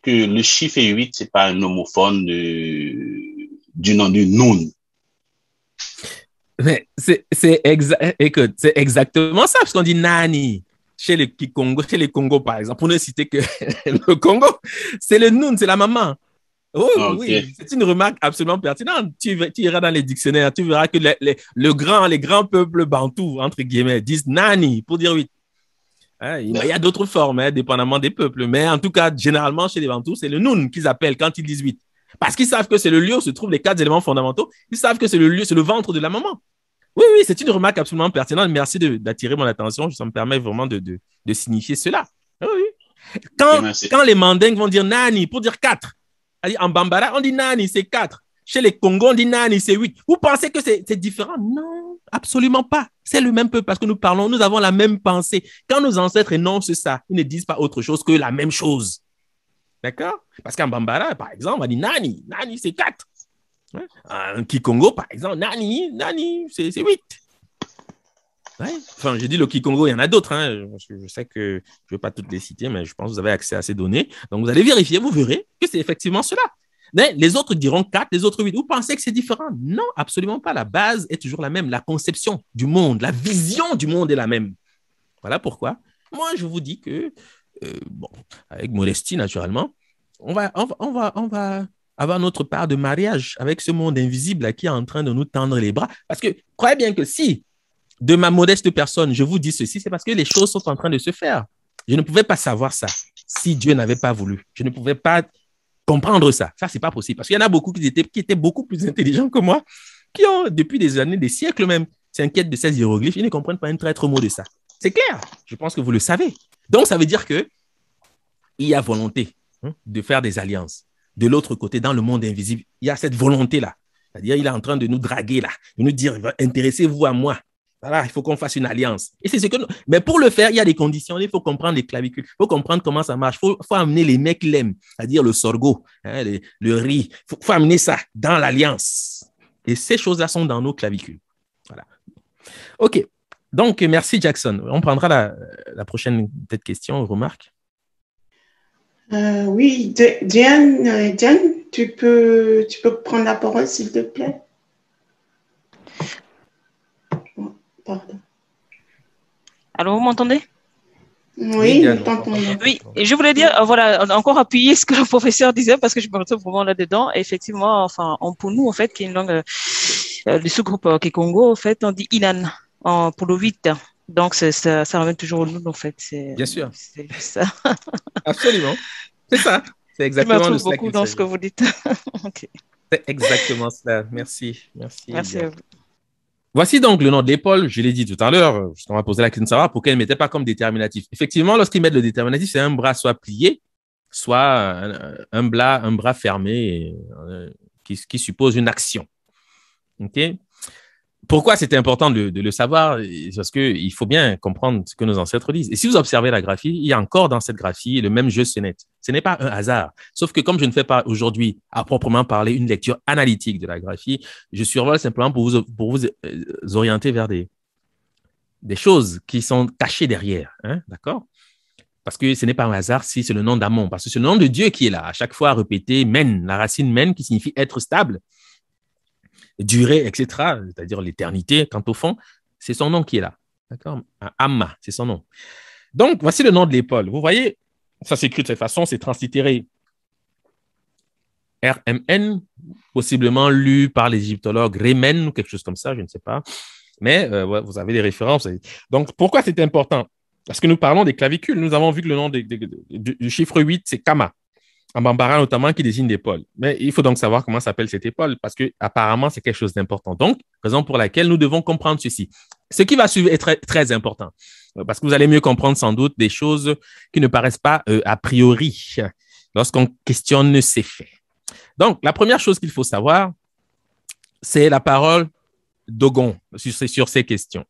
que le chiffre 8, c'est pas un homophone de, euh, du nom du Noun. Mais c'est exactement ça, parce qu'on dit Nani chez les Congo, chez les Congo par exemple, pour ne citer que le Congo, c'est le Noun, c'est la maman. Oh, oui, c'est une remarque absolument pertinente. Tu, tu, iras dans les dictionnaires, tu verras que les, les, le grand, les grands peuples bantous, entre guillemets, disent Nani pour dire 8. Hein, il y a d'autres formes, hein, dépendamment des peuples. Mais en tout cas, généralement, chez les Bantous, c'est le Noun qu'ils appellent quand ils disent 8. Parce qu'ils savent que c'est le lieu où se trouvent les quatre éléments fondamentaux. Ils savent que c'est le lieu, c'est le ventre de la maman. Oui, oui, c'est une remarque absolument pertinente. Merci d'attirer mon attention. Ça me permet vraiment de, signifier cela. Oui, Quand, eh ben, quand les Mandingues vont dire Nani pour dire 4, en Bambara, on dit Nani, c'est 4. Chez les Congos, on dit Nani, c'est 8. Vous pensez que c'est différent Non, absolument pas. C'est le même peuple parce que nous parlons, nous avons la même pensée. Quand nos ancêtres énoncent ça, ils ne disent pas autre chose que la même chose. D'accord Parce qu'en Bambara, par exemple, on dit Nani, Nani, c'est 4. Un hein? En Kikongo, par exemple, Nani, Nani, c'est 8. Enfin, j'ai dit le Kikongo, il y en a d'autres. Hein. Je, je, sais que je ne vais pas toutes les citer, mais je pense que vous avez accès à ces données. Donc, vous allez vérifier, vous verrez que c'est effectivement cela les autres diront quatre, les autres 8. Vous pensez que c'est différent Non, absolument pas. La base est toujours la même. La conception du monde, la vision du monde est la même. Voilà pourquoi. Moi, je vous dis que, euh, bon, avec modestie naturellement, on va, on va, on va, avoir notre part de mariage avec ce monde invisible qui est en train de nous tendre les bras. Parce que croyez bien que si, de ma modeste personne, je vous dis ceci, c'est parce que les choses sont en train de se faire. Je ne pouvais pas savoir ça si Dieu n'avait pas voulu. Je ne pouvais pas comprendre ça. Ça, c'est pas possible. Parce qu'il y en a beaucoup qui étaient, qui étaient beaucoup plus intelligents que moi, qui ont, depuis des années, des siècles même, s'inquiètent de ces hiéroglyphes. Ils ne comprennent pas un traître mot de ça. C'est clair. Je pense que vous le savez. Donc, ça veut dire que il y a volonté hein, de faire des alliances. De l'autre côté, dans le monde invisible, il y a cette volonté-là. C'est-à-dire, il est en train de nous draguer là, de nous dire, intéressez-vous à moi, voilà, il faut qu'on fasse une alliance. Et c'est ce que Mais pour le faire, il y a des conditions. Il faut comprendre les clavicules. Il faut comprendre comment ça marche. Il faut, amener les mecs l'aiment, c'est-à-dire le sorgho, hein, le, riz. Il faut, amener ça dans l'alliance. Et ces choses-là sont dans nos clavicules. Voilà. OK. Donc, merci Jackson. On prendra la, la prochaine question, remarque. Euh, oui, Diane, tu, peux, tu peux prendre la parole, s'il te plaît. Alors, vous m'entendez oui, oui, je voulais dire, euh, voilà, encore appuyer ce que le professeur disait parce que je me retrouve vraiment là-dedans. Effectivement, enfin, pour nous, en fait, qui est une langue, euh, euh, du sous-groupe qui Congo en fait, on dit ilan en, pour 8. Donc, ça, ramène toujours au nous, en fait. Bien sûr. Absolument. C'est ça. C'est exactement dans ce que vous dites. C'est exactement ça Merci. Merci. Merci. À vous. Voici donc le nom de l'épaule, je l'ai dit tout à l'heure, t'en va poser la question de savoir pourquoi ils ne mettait pas comme déterminatif. Effectivement, lorsqu'ils mettent le déterminatif, c'est un bras soit plié, soit euh, un, bras, un bras fermé euh, euh, qui, qui, suppose une action. Okay? pourquoi c'était important de, le savoir Parce que il faut bien comprendre ce que nos ancêtres disent. Et si vous observez la graphie, il y a encore dans cette graphie le même jeu sonnette. Ce n'est pas un hasard. Sauf que comme je ne fais pas aujourd'hui, à proprement parler, une lecture analytique de la graphie, je survole simplement pour vous, pour vous euh, orienter vers des, choses qui sont cachées derrière. Hein, d'accord parce que ce n'est pas un hasard si c'est le nom d'Amon, parce que c'est le nom de Dieu qui est là, à chaque fois répété, men, la racine men qui signifie être stable durée, etc., c'est-à-dire l'éternité, quant au fond, c'est son nom qui est là. D'accord Amma, c'est son nom. Donc, voici le nom de l'épaule. Vous voyez, ça s'écrit de cette façon, c'est translittéré. RMN, possiblement lu par l'égyptologue Rémen ou quelque chose comme ça, je ne sais pas. Mais euh, vous avez des références. Donc, pourquoi c'est important Parce que nous parlons des clavicules. Nous avons vu que le nom du chiffre 8, c'est Kama. Bambara notamment qui désigne des Mais il faut donc savoir comment s'appelle cette épaule parce que apparemment c'est quelque chose d'important. Donc, raison pour laquelle nous devons comprendre ceci. Ce qui va suivre est très, important euh, parce que vous allez mieux comprendre sans doute des choses qui ne paraissent pas euh, a priori lorsqu'on questionne ces faits. Donc, la première chose qu'il faut savoir, c'est la parole d'Ogon sur, ces questions.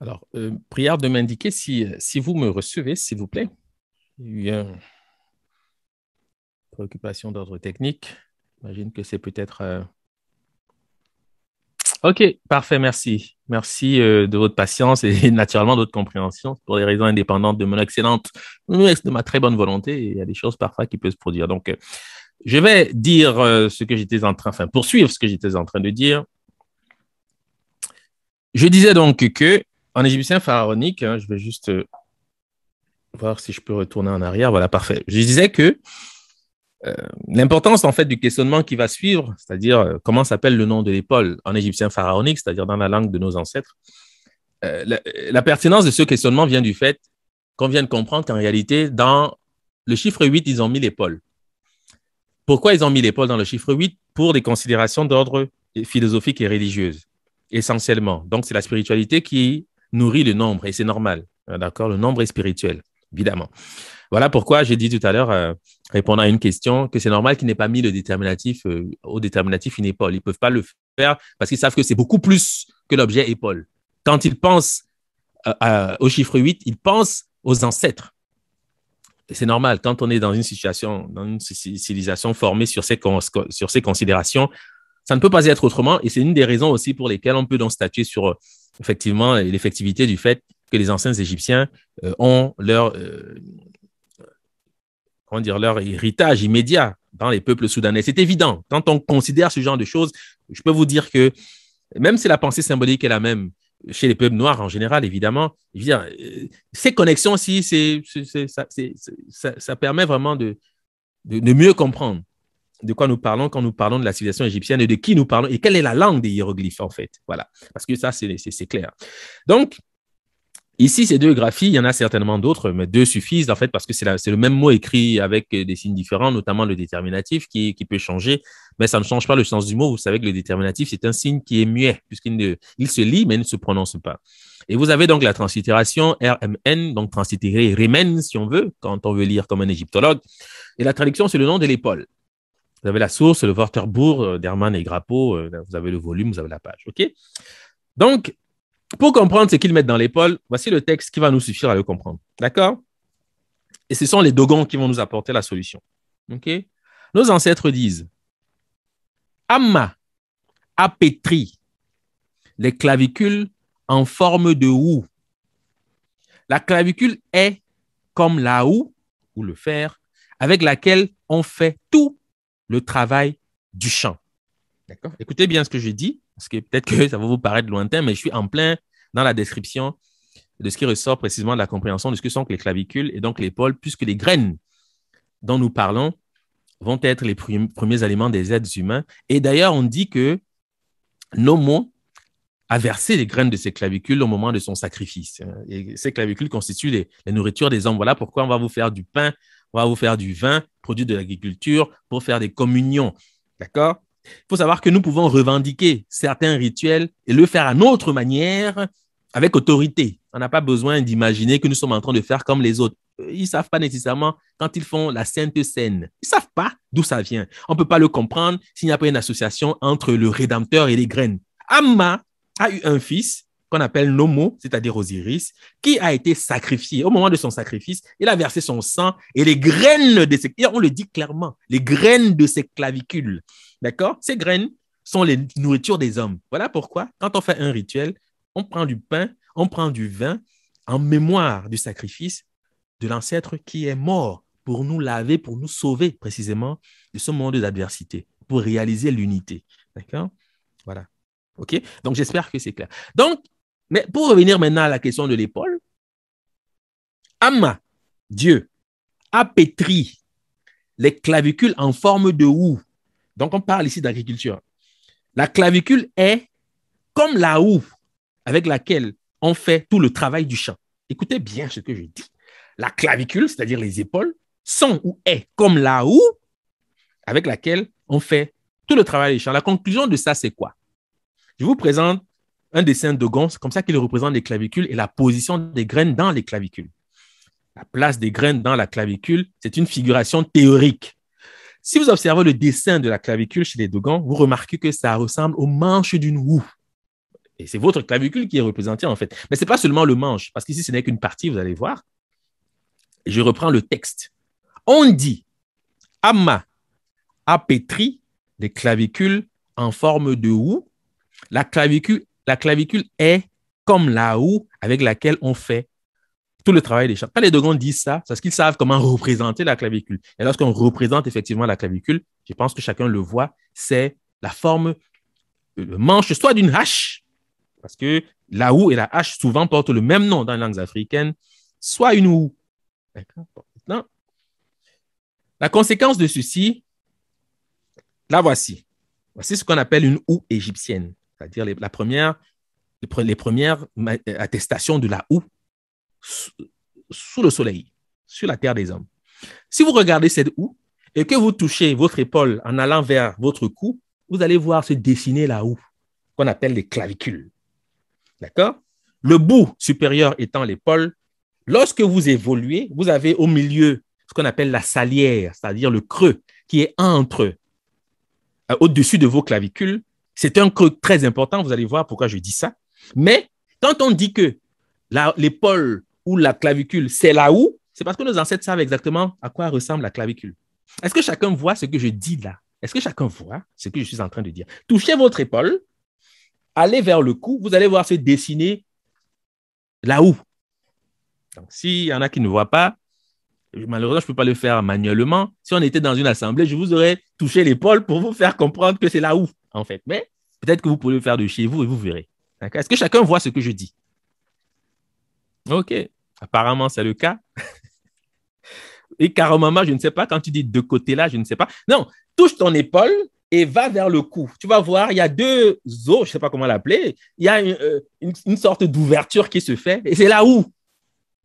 Alors, euh, prière de m'indiquer si vous me recevez, s'il vous plaît il y a une préoccupation d'ordre technique. J'imagine que c'est peut-être. Euh, ok, parfait, merci. Merci euh, de votre patience et naturellement de votre compréhension pour des raisons indépendantes de mon excellente, de ma très bonne volonté. Il y a des choses parfois qui peuvent se produire. Donc, euh, je vais dire ce que j'étais en train, enfin, poursuivre ce que j'étais en train de dire. Je disais donc que en égyptien pharaonique, hein, je vais juste voir si je peux retourner en arrière. Voilà, parfait. Je disais que euh, l'importance en fait du questionnement qui va suivre, c'est-à-dire euh, comment s'appelle le nom de l'épaule en égyptien pharaonique, c'est-à-dire dans la langue de nos ancêtres, euh, la, pertinence de ce questionnement vient du fait qu'on vient de comprendre qu'en réalité, dans le chiffre 8, ils ont mis l'épaule. Pourquoi ils ont mis l'épaule dans le chiffre 8 Pour des considérations d'ordre philosophique et religieuse, essentiellement. Donc, c'est la spiritualité qui nourrit le nombre, et c'est normal. D'accord Le nombre est spirituel évidemment. Voilà pourquoi j'ai dit tout à l'heure, euh, répondant à une question, que c'est normal qu'il n'ait pas mis le déterminatif euh, au déterminatif une épaule. Ils ne peuvent pas le faire parce qu'ils savent que c'est beaucoup plus que l'objet épaule. Quand ils pensent euh, au chiffre 8, ils pensent aux ancêtres. C'est normal, quand on est dans une situation, dans une civilisation formée sur ces, sur ces considérations, ça ne peut pas être autrement. Et c'est une des raisons aussi pour lesquelles on peut donc statuer sur effectivement l'effectivité du fait que les anciens Égyptiens euh, ont leur, euh, comment dire, leur héritage immédiat dans les peuples soudanais. C'est évident. Quand on considère ce genre de choses, je peux vous dire que même si la pensée symbolique est la même chez les peuples noirs en général, évidemment, euh, ces connexions-ci, ça, ça, permet vraiment de, de, mieux comprendre de quoi nous parlons quand nous parlons de la civilisation égyptienne et de qui nous parlons et quelle est la langue des hiéroglyphes en fait. Voilà, parce que ça, c'est clair. Donc, Ici, ces deux graphies, il y en a certainement d'autres, mais deux suffisent en fait parce que c'est le même mot écrit avec des signes différents, notamment le déterminatif qui, peut changer, mais ça ne change pas le sens du mot. Vous savez que le déterminatif, c'est un signe qui est muet puisqu'il se lit mais il ne se prononce pas. Et vous avez donc la translittération RMN, donc translittéré Remen si on veut, quand on veut lire comme un égyptologue. Et la traduction, c'est le nom de l'épaule. Vous avez la source, le Wörterbuch, euh, Derman et Grappo, euh, vous avez le volume, vous avez la page. OK Donc, pour comprendre ce qu'ils mettent dans l'épaule, voici le texte qui va nous suffire à le comprendre. D'accord Et ce sont les dogons qui vont nous apporter la solution. OK Nos ancêtres disent Amma a pétri les clavicules en forme de houe. La clavicule est comme la houe ou le fer avec laquelle on fait tout le travail du champ. D'accord Écoutez bien ce que je dis. Parce que peut-être que ça va vous paraître lointain, mais je suis en plein dans la description de ce qui ressort précisément de la compréhension de ce que sont les clavicules et donc l'épaule, puisque les graines dont nous parlons vont être les premiers aliments des êtres humains. Et d'ailleurs, on dit que Nomon a versé les graines de ses clavicules au moment de son sacrifice. Et ces clavicules constituent les, nourriture nourritures des hommes. Voilà pourquoi on va vous faire du pain, on va vous faire du vin, produit de l'agriculture, pour faire des communions. D'accord il faut savoir que nous pouvons revendiquer certains rituels et le faire à notre manière avec autorité. On n'a pas besoin d'imaginer que nous sommes en train de faire comme les autres. Euh, ils ne savent pas nécessairement quand ils font la sainte scène. Ils ne savent pas d'où ça vient. On ne peut pas le comprendre s'il n'y a pas une association entre le Rédempteur et les graines. Amma a eu un fils qu'on appelle Nomo, c'est-à-dire Osiris, qui a été sacrifié. Au moment de son sacrifice, il a versé son sang et les graines de ses, on le dit clairement, les graines de ses clavicules. D'accord? Ces graines sont les nourritures des hommes. Voilà pourquoi, quand on fait un rituel, on prend du pain, on prend du vin en mémoire du sacrifice de l'ancêtre qui est mort pour nous laver, pour nous sauver précisément de ce monde d'adversité, pour réaliser l'unité. D'accord Voilà. OK Donc, j'espère que c'est clair. Donc, mais pour revenir maintenant à la question de l'épaule, Amma, Dieu, a pétri les clavicules en forme de houe. Donc, on parle ici d'agriculture. La clavicule est comme la houe avec laquelle on fait tout le travail du champ. Écoutez bien ce que je dis. La clavicule, c'est-à-dire les épaules, sont ou est comme la houe avec laquelle on fait tout le travail du champ. La conclusion de ça, c'est quoi Je vous présente un dessin de c'est comme ça qu'il représente les clavicules et la position des graines dans les clavicules. La place des graines dans la clavicule, c'est une figuration théorique. Si vous observez le dessin de la clavicule chez les Dogans, vous remarquez que ça ressemble au manche d'une houe. Et c'est votre clavicule qui est représentée en fait. Mais ce n'est pas seulement le manche, parce qu'ici, ce n'est qu'une partie, vous allez voir. Je reprends le texte. On dit Amma a pétri les clavicules en forme de houe. La clavicule la clavicule est comme la houe avec laquelle on fait tout le travail des chats. Quand les Dogons disent ça, c'est parce qu'ils savent comment représenter la clavicule. Et lorsqu'on représente effectivement la clavicule, je pense que chacun le voit, c'est la forme, euh, le manche, soit d'une hache, parce que la houe et la hache souvent portent le même nom dans les langues africaines, soit une houe. La conséquence de ceci, la voici. Voici ce qu'on appelle une houe égyptienne. C'est-à-dire les, la première, les, premières attestations de la houe sous le soleil, sur la terre des hommes. Si vous regardez cette houe et que vous touchez votre épaule en allant vers votre cou, vous allez voir se dessiner la houe qu'on appelle les clavicules. D'accord Le bout supérieur étant l'épaule. Lorsque vous évoluez, vous avez au milieu ce qu'on appelle la salière, c'est-à-dire le creux qui est entre, euh, au-dessus de vos clavicules, c'est un creux très important, vous allez voir pourquoi je dis ça. Mais quand on dit que l'épaule ou la clavicule, c'est là où, c'est parce que nos ancêtres savent exactement à quoi ressemble la clavicule. Est-ce que chacun voit ce que je dis là Est-ce que chacun voit ce que je suis en train de dire Touchez votre épaule, allez vers le cou, vous allez voir se dessiner là où. Donc, s'il y en a qui ne voient pas, malheureusement, je ne peux pas le faire manuellement. Si on était dans une assemblée, je vous aurais touché l'épaule pour vous faire comprendre que c'est là où en fait. Mais peut-être que vous pouvez le faire de chez vous et vous verrez. Est-ce que chacun voit ce que je dis Ok, apparemment c'est le cas. et moment, je ne sais pas, quand tu dis de côté là, je ne sais pas. Non, touche ton épaule et va vers le cou. Tu vas voir, il y a deux os, je ne sais pas comment l'appeler. Il y a euh, une, sorte d'ouverture qui se fait et c'est là où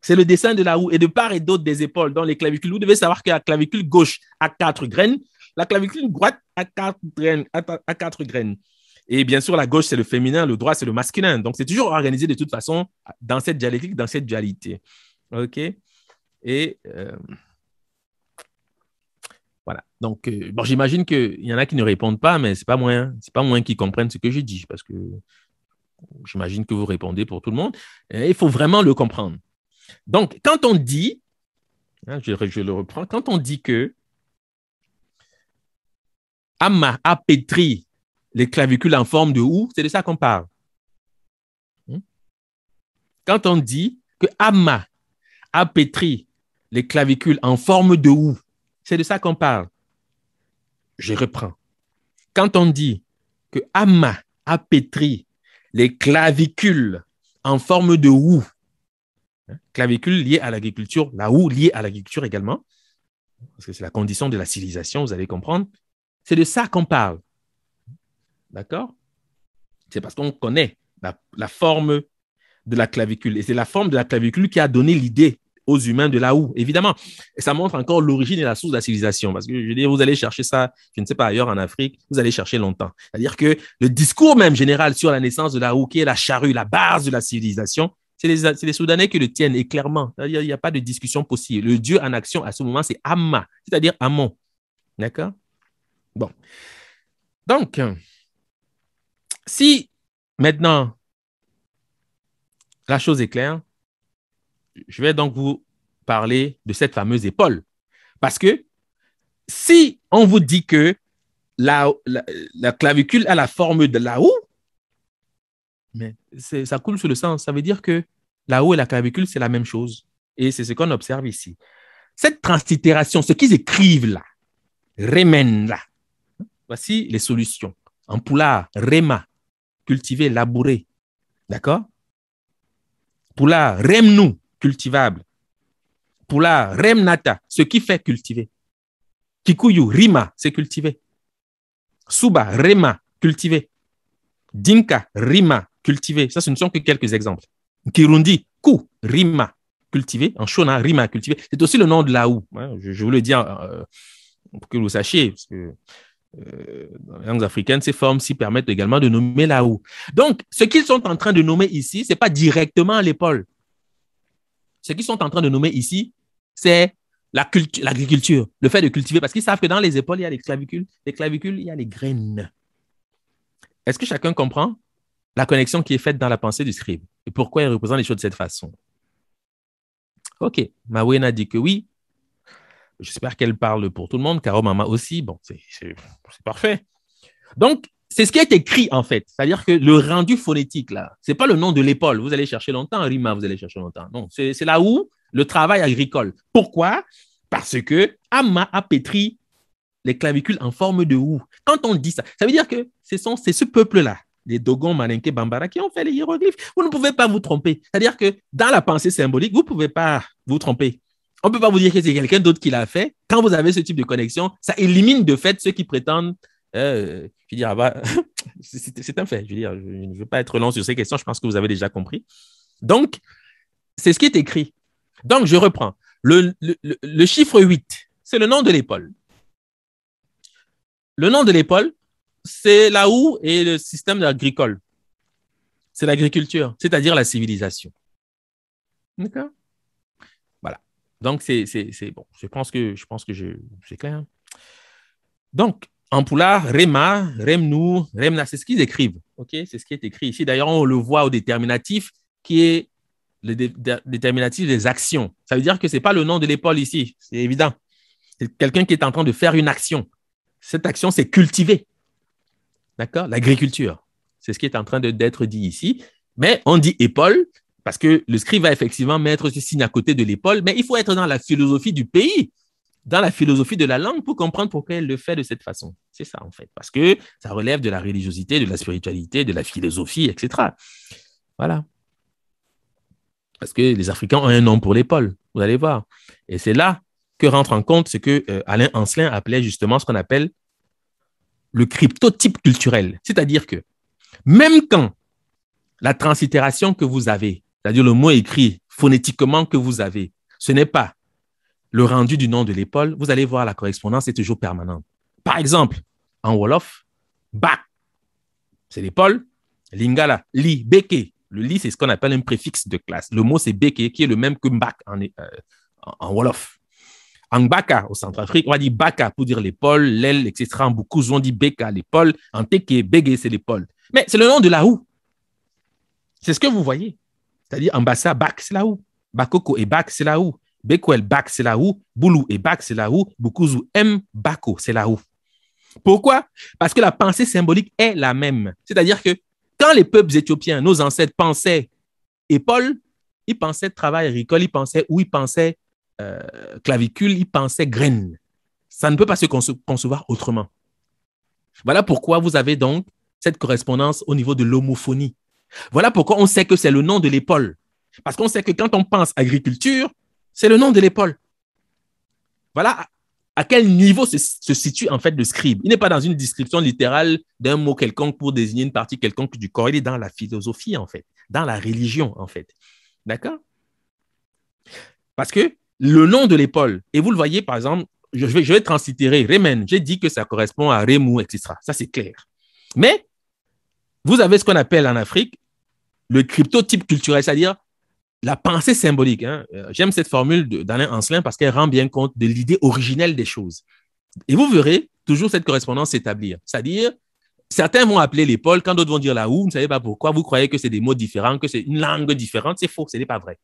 c'est le dessin de la roue et de part et d'autre des épaules dans les clavicules. Vous devez savoir que la clavicule gauche a quatre graines, la clavicule droite à quatre graines. À, quatre graines. Et bien sûr, la gauche, c'est le féminin, le droit, c'est le masculin. Donc, c'est toujours organisé de toute façon dans cette dialectique, dans cette dualité. OK Et euh, voilà. Donc, euh, bon, j'imagine qu'il y en a qui ne répondent pas, mais ce n'est pas moins, c'est pas moins qu'ils comprennent ce que je dis, parce que j'imagine que vous répondez pour tout le monde. il faut vraiment le comprendre. Donc, quand on dit, hein, je le reprends, quand on dit que Ama a pétri les clavicules en forme de ou, c'est de ça qu'on parle. Hmm? Quand on dit que Ama a pétri les clavicules en forme de ou, c'est de ça qu'on parle. Je reprends. Quand on dit que Ama a pétri les clavicules en forme de ou, hein, clavicules liées à l'agriculture, la ou liée à l'agriculture également, parce que c'est la condition de la civilisation, vous allez comprendre, c'est de ça qu'on parle. D'accord C'est parce qu'on connaît la, forme de la clavicule. Et c'est la forme de la clavicule qui a donné l'idée aux humains de la houe, évidemment. Et ça montre encore l'origine et la source de la civilisation. Parce que je dire, vous allez chercher ça, je ne sais pas, ailleurs en Afrique, vous allez chercher longtemps. C'est-à-dire que le discours même général sur la naissance de la houe, qui est la charrue, la base de la civilisation, c'est les, Soudanais qui le tiennent, et clairement, il n'y a, a, pas de discussion possible. Le dieu en action à ce moment, c'est Amma, c'est-à-dire Amon. D'accord Bon. Donc, si maintenant la chose est claire, je vais donc vous parler de cette fameuse épaule. Parce que si on vous dit que la, la, clavicule a la forme de la haut, mais ça coule sous le sens. Ça veut dire que la haut et la clavicule, c'est la même chose. Et c'est ce qu'on observe ici. Cette translittération, ce qu'ils écrivent là, remènent là, Voici les solutions. En poula, rema, cultiver, labourer. D'accord Pula, remnu, cultivable. Pula, remnata, ce qui fait cultiver. Kikuyu, rima, c'est cultivé. Suba, rema, cultivé. Dinka, rima, cultivé. Ça, ce ne sont que quelques exemples. Kirundi, ku, rima, cultivé. En shona, rima, cultivé. C'est aussi le nom de la ou. Hein. Je, vous le dis euh, pour que vous sachiez, parce que euh, dans les langues africaines, ces formes s'y permettent également de nommer là-haut. Donc, ce qu'ils sont en train de nommer ici, ce n'est pas directement l'épaule. Ce qu'ils sont en train de nommer ici, c'est l'agriculture, le fait de cultiver, parce qu'ils savent que dans les épaules, il y a les clavicules, les clavicules, il y a les graines. Est-ce que chacun comprend la connexion qui est faite dans la pensée du scribe et pourquoi il représente les choses de cette façon? OK, Mawena dit que oui, J'espère qu'elle parle pour tout le monde. car Mama aussi. Bon, c'est parfait. Donc, c'est ce qui est écrit en fait. C'est-à-dire que le rendu phonétique, là, ce n'est pas le nom de l'épaule. Vous allez chercher longtemps, Rima, vous allez chercher longtemps. Non, c'est là où le travail agricole. Pourquoi Parce que Ama a pétri les clavicules en forme de ou. Quand on dit ça, ça veut dire que c'est ce, peuple-là, les Dogons, Malinké, Bambara, qui ont fait les hiéroglyphes. Vous ne pouvez pas vous tromper. C'est-à-dire que dans la pensée symbolique, vous ne pouvez pas vous tromper. On ne peut pas vous dire que c'est quelqu'un d'autre qui l'a fait. Quand vous avez ce type de connexion, ça élimine de fait ceux qui prétendent. Euh, dire, bah, c'est un fait. Je veux dire, je ne veux pas être long sur ces questions. Je pense que vous avez déjà compris. Donc, c'est ce qui est écrit. Donc, je reprends. Le, le, le chiffre 8, c'est le nom de l'épaule. Le nom de l'épaule, c'est là où est le système agricole. C'est l'agriculture, c'est-à-dire la civilisation. D'accord donc, c'est bon. Je pense que je pense que c'est clair. Donc, Ampula Rema, Remnou, Remna, c'est ce qu'ils écrivent. C'est ce qui est écrit ici. D'ailleurs, on le voit au déterminatif qui est le déterminatif des actions. Ça veut dire que ce n'est pas le nom de l'épaule ici. C'est évident. C'est quelqu'un qui est en train de faire une action. Cette action, c'est cultiver. D'accord L'agriculture. C'est ce qui est en train d'être dit ici. Mais on dit épaule parce que le scribe va effectivement mettre ce signe à côté de l'épaule, mais il faut être dans la philosophie du pays, dans la philosophie de la langue pour comprendre pourquoi elle le fait de cette façon. C'est ça, en fait. Parce que ça relève de la religiosité, de la spiritualité, de la philosophie, etc. Voilà. Parce que les Africains ont un nom pour l'épaule, vous allez voir. Et c'est là que rentre en compte ce que euh, Alain Ancelin appelait justement ce qu'on appelle le cryptotype culturel. C'est-à-dire que même quand la transitération que vous avez c'est-à-dire le mot écrit phonétiquement que vous avez, ce n'est pas le rendu du nom de l'épaule. Vous allez voir, la correspondance est toujours permanente. Par exemple, en Wolof, Bak, c'est l'épaule. Lingala, li, beke. Le li, c'est ce qu'on appelle un préfixe de classe. Le mot, c'est beke, qui est le même que mbak en, euh, Wolof. En Baka, au Centrafrique, on va dire Baka pour dire l'épaule, l'aile, etc. En beaucoup, on dit Beka, l'épaule. En Teke, Bege, c'est l'épaule. Mais c'est le nom de la roue. C'est ce que vous voyez. C'est-à-dire Ambassa Bak c'est là où Bakoko et Bak c'est là où Bekwel Bak c'est là où Boulou et Bak c'est là où Bukuzu M Bako c'est là où Pourquoi Parce que la pensée symbolique est la même. C'est-à-dire que quand les peuples éthiopiens, nos ancêtres, pensaient épaule, ils pensaient travail agricole, ils pensaient où ils pensaient euh, clavicule, ils pensaient graine. Ça ne peut pas se concevoir autrement. Voilà pourquoi vous avez donc cette correspondance au niveau de l'homophonie. Voilà pourquoi on sait que c'est le nom de l'épaule. Parce qu'on sait que quand on pense agriculture, c'est le nom de l'épaule. Voilà à quel niveau se, situe en fait le scribe. Il n'est pas dans une description littérale d'un mot quelconque pour désigner une partie quelconque du corps. Il est dans la philosophie, en fait, dans la religion, en fait. D'accord Parce que le nom de l'épaule, et vous le voyez, par exemple, je vais, je vais Remen. J'ai dit que ça correspond à Remou, etc. Ça, c'est clair. Mais vous avez ce qu'on appelle en Afrique le cryptotype culturel, c'est-à-dire la pensée symbolique. Hein. Euh, j'aime cette formule d'Alain Ancelin parce qu'elle rend bien compte de l'idée originelle des choses. Et vous verrez toujours cette correspondance s'établir. C'est-à-dire, certains vont appeler l'épaule, quand d'autres vont dire la houe, vous ne savez pas pourquoi, vous croyez que c'est des mots différents, que c'est une langue différente, c'est faux, ce n'est pas vrai.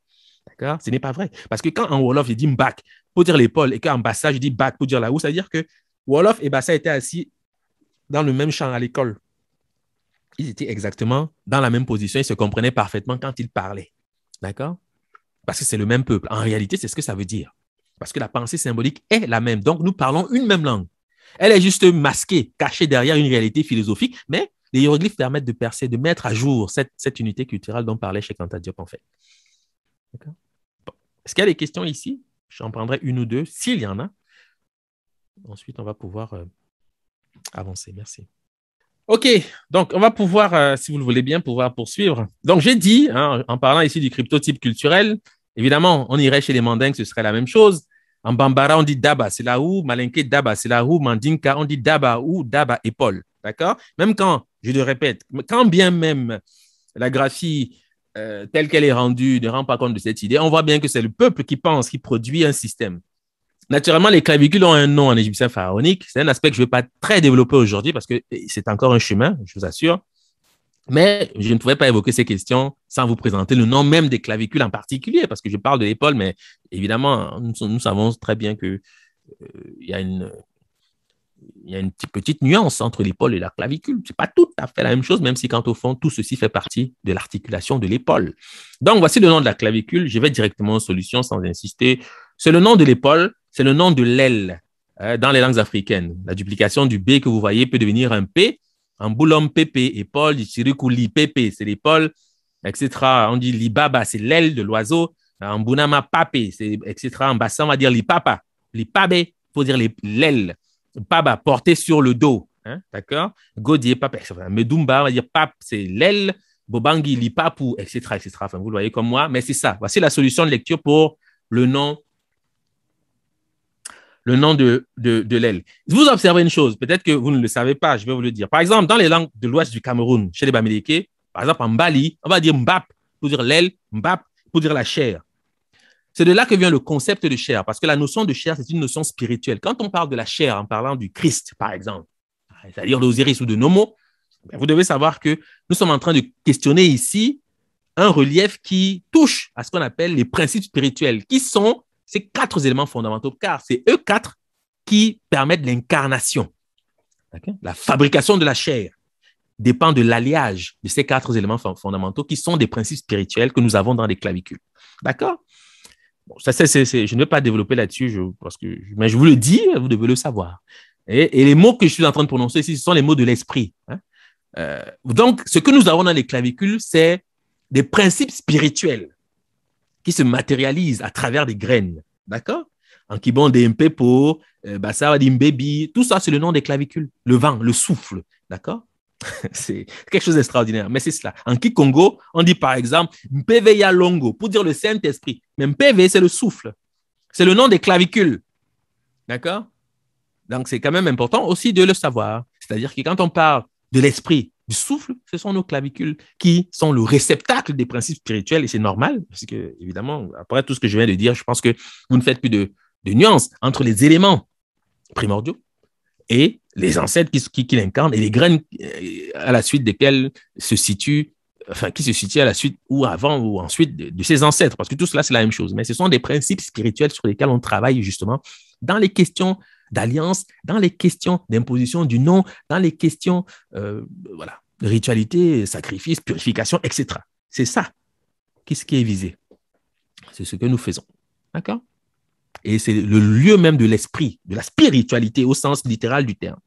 D'accord Ce n'est pas vrai. Parce que quand en Wolof, j'ai dit mbak pour dire l'épaule et qu'en Bassa, j'ai dit bak pour dire la où, c'est-à-dire que Wolof et Bassa étaient assis dans le même champ à l'école ils étaient exactement dans la même position, ils se comprenaient parfaitement quand ils parlaient. D'accord Parce que c'est le même peuple. En réalité, c'est ce que ça veut dire. Parce que la pensée symbolique est la même. Donc, nous parlons une même langue. Elle est juste masquée, cachée derrière une réalité philosophique, mais les hiéroglyphes permettent de percer, de mettre à jour cette, unité culturelle dont parlait Cheikh Anta Diop, en fait. D'accord Est-ce qu'il y a des questions ici J'en prendrai une ou deux, s'il y en a. Ensuite, on va pouvoir euh, avancer. Merci. OK, donc on va pouvoir, euh, si vous le voulez bien, pouvoir poursuivre. Donc j'ai dit, hein, en parlant ici du cryptotype culturel, évidemment, on irait chez les Mandingues, ce serait la même chose. En Bambara, on dit Daba, c'est là où, Malinké, Daba, c'est là où, Mandinka, on dit Daba ou Daba épaule. D'accord Même quand, je le répète, quand bien même la graphie euh, telle qu'elle est rendue ne rend pas compte de cette idée, on voit bien que c'est le peuple qui pense, qui produit un système. Naturellement, les clavicules ont un nom en égyptien pharaonique. C'est un aspect que je ne vais pas très développer aujourd'hui parce que c'est encore un chemin, je vous assure. Mais je ne pouvais pas évoquer ces questions sans vous présenter le nom même des clavicules en particulier, parce que je parle de l'épaule, mais évidemment, nous, savons très bien qu'il euh, y a une, y a une petite, petite nuance entre l'épaule et la clavicule. Ce n'est pas tout à fait la même chose, même si quant au fond, tout ceci fait partie de l'articulation de l'épaule. Donc, voici le nom de la clavicule. Je vais directement aux solutions sans insister. C'est le nom de l'épaule c'est le nom de l'aile hein, dans les langues africaines. La duplication du B que vous voyez peut devenir un P. En boulom, pépé, épaule, du li, PP, c'est l'épaule, etc. On dit libaba, c'est l'aile de l'oiseau. En bunama, papé, etc. En bassin, on va dire lipapa. Lipabe, il faut dire l'aile. Paba, porté sur le dos. Hein, d'accord Godier, pape, Medumba, on va dire pap, c'est l'aile. Bobangi, lipapu, etc., etc. vous le voyez comme moi, mais c'est ça. Voici la solution de lecture pour le nom le nom de, de, de l'aile. Vous observez une chose, peut-être que vous ne le savez pas, je vais vous le dire. Par exemple, dans les langues de l'ouest du Cameroun, chez les Bamileke, par exemple en Bali, on va dire Mbap pour dire l'aile, Mbap pour dire la chair. C'est de là que vient le concept de chair, parce que la notion de chair, c'est une notion spirituelle. Quand on parle de la chair en parlant du Christ, par exemple, c'est-à-dire d'Osiris ou de Nomo, ben, vous devez savoir que nous sommes en train de questionner ici un relief qui touche à ce qu'on appelle les principes spirituels, qui sont ces quatre éléments fondamentaux, car c'est eux quatre qui permettent l'incarnation. La fabrication de la chair dépend de l'alliage de ces quatre éléments fondamentaux qui sont des principes spirituels que nous avons dans les clavicules. D'accord ça, Je ne vais pas développer là-dessus, parce que, mais je vous le dis, vous devez le savoir. Et, les mots que je suis en train de prononcer ici, ce sont les mots de l'esprit. Hein. Euh, donc, ce que nous avons dans les clavicules, c'est des principes spirituels qui se matérialise à travers des graines. D'accord En mpepo, pour euh, dit Dimbebi, tout ça, c'est le nom des clavicules. Le vent, le souffle. D'accord c'est quelque chose d'extraordinaire, mais c'est cela. En Kikongo, on dit par exemple Mpeveya Longo pour dire le Saint-Esprit. Mais Mpeve, c'est le souffle. C'est le nom des clavicules. D'accord Donc, c'est quand même important aussi de le savoir. C'est-à-dire que quand on parle de l'esprit, souffle, ce sont nos clavicules qui sont le réceptacle des principes spirituels et c'est normal parce que, évidemment, après tout ce que je viens de dire, je pense que vous ne faites plus de, nuances entre les éléments primordiaux et les ancêtres qui, qui, l'incarnent et les graines euh, à la suite desquelles se situent, enfin, qui se situent à la suite ou avant ou ensuite de, ses ces ancêtres parce que tout cela, c'est la même chose. Mais ce sont des principes spirituels sur lesquels on travaille justement dans les questions d'alliance, dans les questions d'imposition du nom, dans les questions euh, voilà, Ritualité, sacrifice, purification, etc. C'est ça. Qu'est-ce qui est visé C'est ce que nous faisons. D'accord Et c'est le lieu même de l'esprit, de la spiritualité au sens littéral du terme.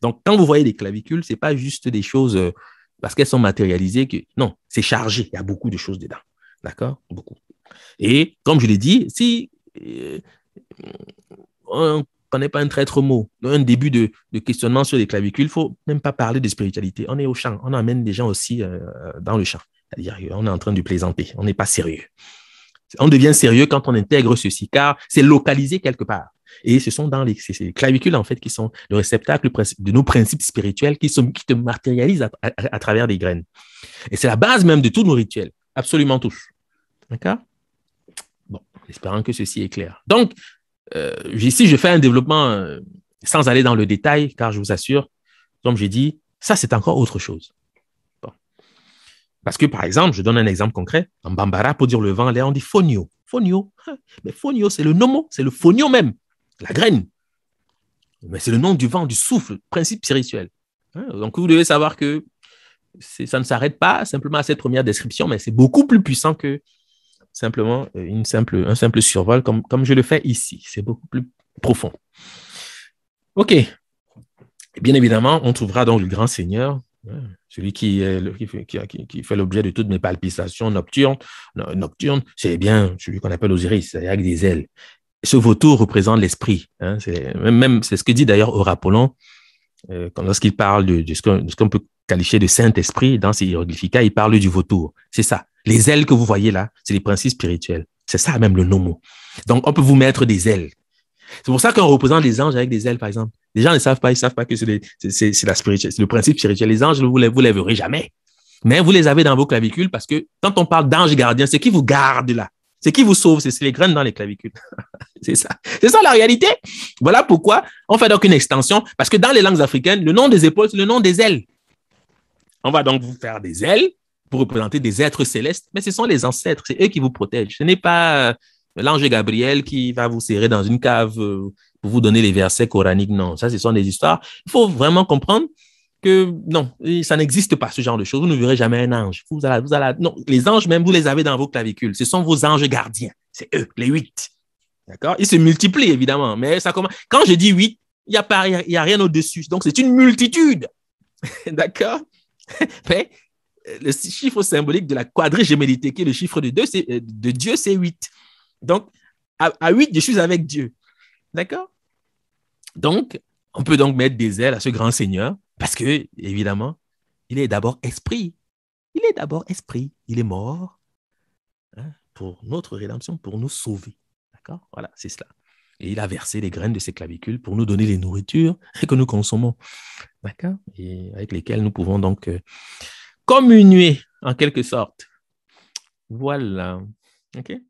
Donc, quand vous voyez des clavicules, ce n'est pas juste des choses euh, parce qu'elles sont matérialisées. Que... Non, c'est chargé. Il y a beaucoup de choses dedans. D'accord Beaucoup. Et comme je l'ai dit, si euh, n'est pas un traître mot, un début de, questionnement sur les clavicules, il faut même pas parler de spiritualité. On est au champ, on amène des gens aussi euh, dans le champ. C'est-à-dire qu'on est en train de plaisanter, on n'est pas sérieux. On devient sérieux quand on intègre ceci, car c'est localisé quelque part. Et ce sont dans les, clavicules, en fait, qui sont le réceptacle de nos principes spirituels qui, sont, qui te matérialisent à, travers des graines. Et c'est la base même de tous nos rituels, absolument tous. D'accord Bon, espérant que ceci est clair. Donc, euh, ici, je fais un développement euh, sans aller dans le détail, car je vous assure, comme j'ai dit, ça, c'est encore autre chose. Parce que, par exemple, je donne un exemple concret. En Bambara, pour dire le vent, on dit fonio. Fonio. Hein. Mais fonio, c'est le nomo, c'est le fonio même, la graine. Mais c'est le nom du vent, du souffle, principe spirituel. Hein. Donc, vous devez savoir que ça ne s'arrête pas simplement à cette première description, mais c'est beaucoup plus puissant que simplement euh, une simple, un simple survol comme, comme je le fais ici. C'est beaucoup plus profond. OK. Bien évidemment, on trouvera donc le grand Seigneur, hein, celui qui, qui, fait l'objet de toutes mes palpitations nocturnes. c'est bien celui qu'on appelle Osiris, avec des ailes. Ce vautour représente l'esprit. Hein, c'est même, c'est ce que dit d'ailleurs Aurapollon euh, lorsqu'il parle de, ce qu'on peut qualifier de Saint-Esprit dans ses hiéroglyphiques, il parle du vautour. C'est ça. Les ailes que vous voyez là, c'est les principes spirituels. C'est ça même le nomo. Donc, on peut vous mettre des ailes. C'est pour ça qu'on représente les anges avec des ailes, par exemple. Les gens ne savent pas, ils ne savent pas que c'est le principe spirituel. Les anges, vous ne les, vous les verrez jamais. Mais vous les avez dans vos clavicules parce que quand on parle d'ange gardien, c'est qui vous garde là. C'est qui vous sauve, c'est les graines dans les clavicules. c'est ça. C'est ça la réalité. Voilà pourquoi on fait donc une extension, parce que dans les langues africaines, le nom des épaules, c'est le nom des ailes. On va donc vous faire des ailes pour représenter des êtres célestes, mais ce sont les ancêtres, c'est eux qui vous protègent. Ce n'est pas euh, l'ange Gabriel qui va vous serrer dans une cave euh, pour vous donner les versets coraniques. Non, ça, ce sont des histoires. Il faut vraiment comprendre que non, ça n'existe pas ce genre de choses. Vous ne verrez jamais un ange. Vous vous allez, non, les anges, même, vous les avez dans vos clavicules. Ce sont vos anges gardiens. C'est eux, les huit. D'accord Ils se multiplient, évidemment. Mais ça commence. Quand je dis huit, il n'y a, rien au-dessus. Donc, c'est une multitude. D'accord Mais le chiffre symbolique de la quadrigémédité, qui est le chiffre de, euh, de Dieu, c'est 8. Donc, à, 8, je suis avec Dieu. D'accord Donc, on peut donc mettre des ailes à ce grand Seigneur, parce que, évidemment, il est d'abord esprit. Il est d'abord esprit. Il est mort hein, pour notre rédemption, pour nous sauver. D'accord Voilà, c'est cela. Et il a versé les graines de ses clavicules pour nous donner les nourritures que nous consommons. D'accord Et avec lesquelles nous pouvons donc euh, comme une en quelque sorte. Voilà. OK?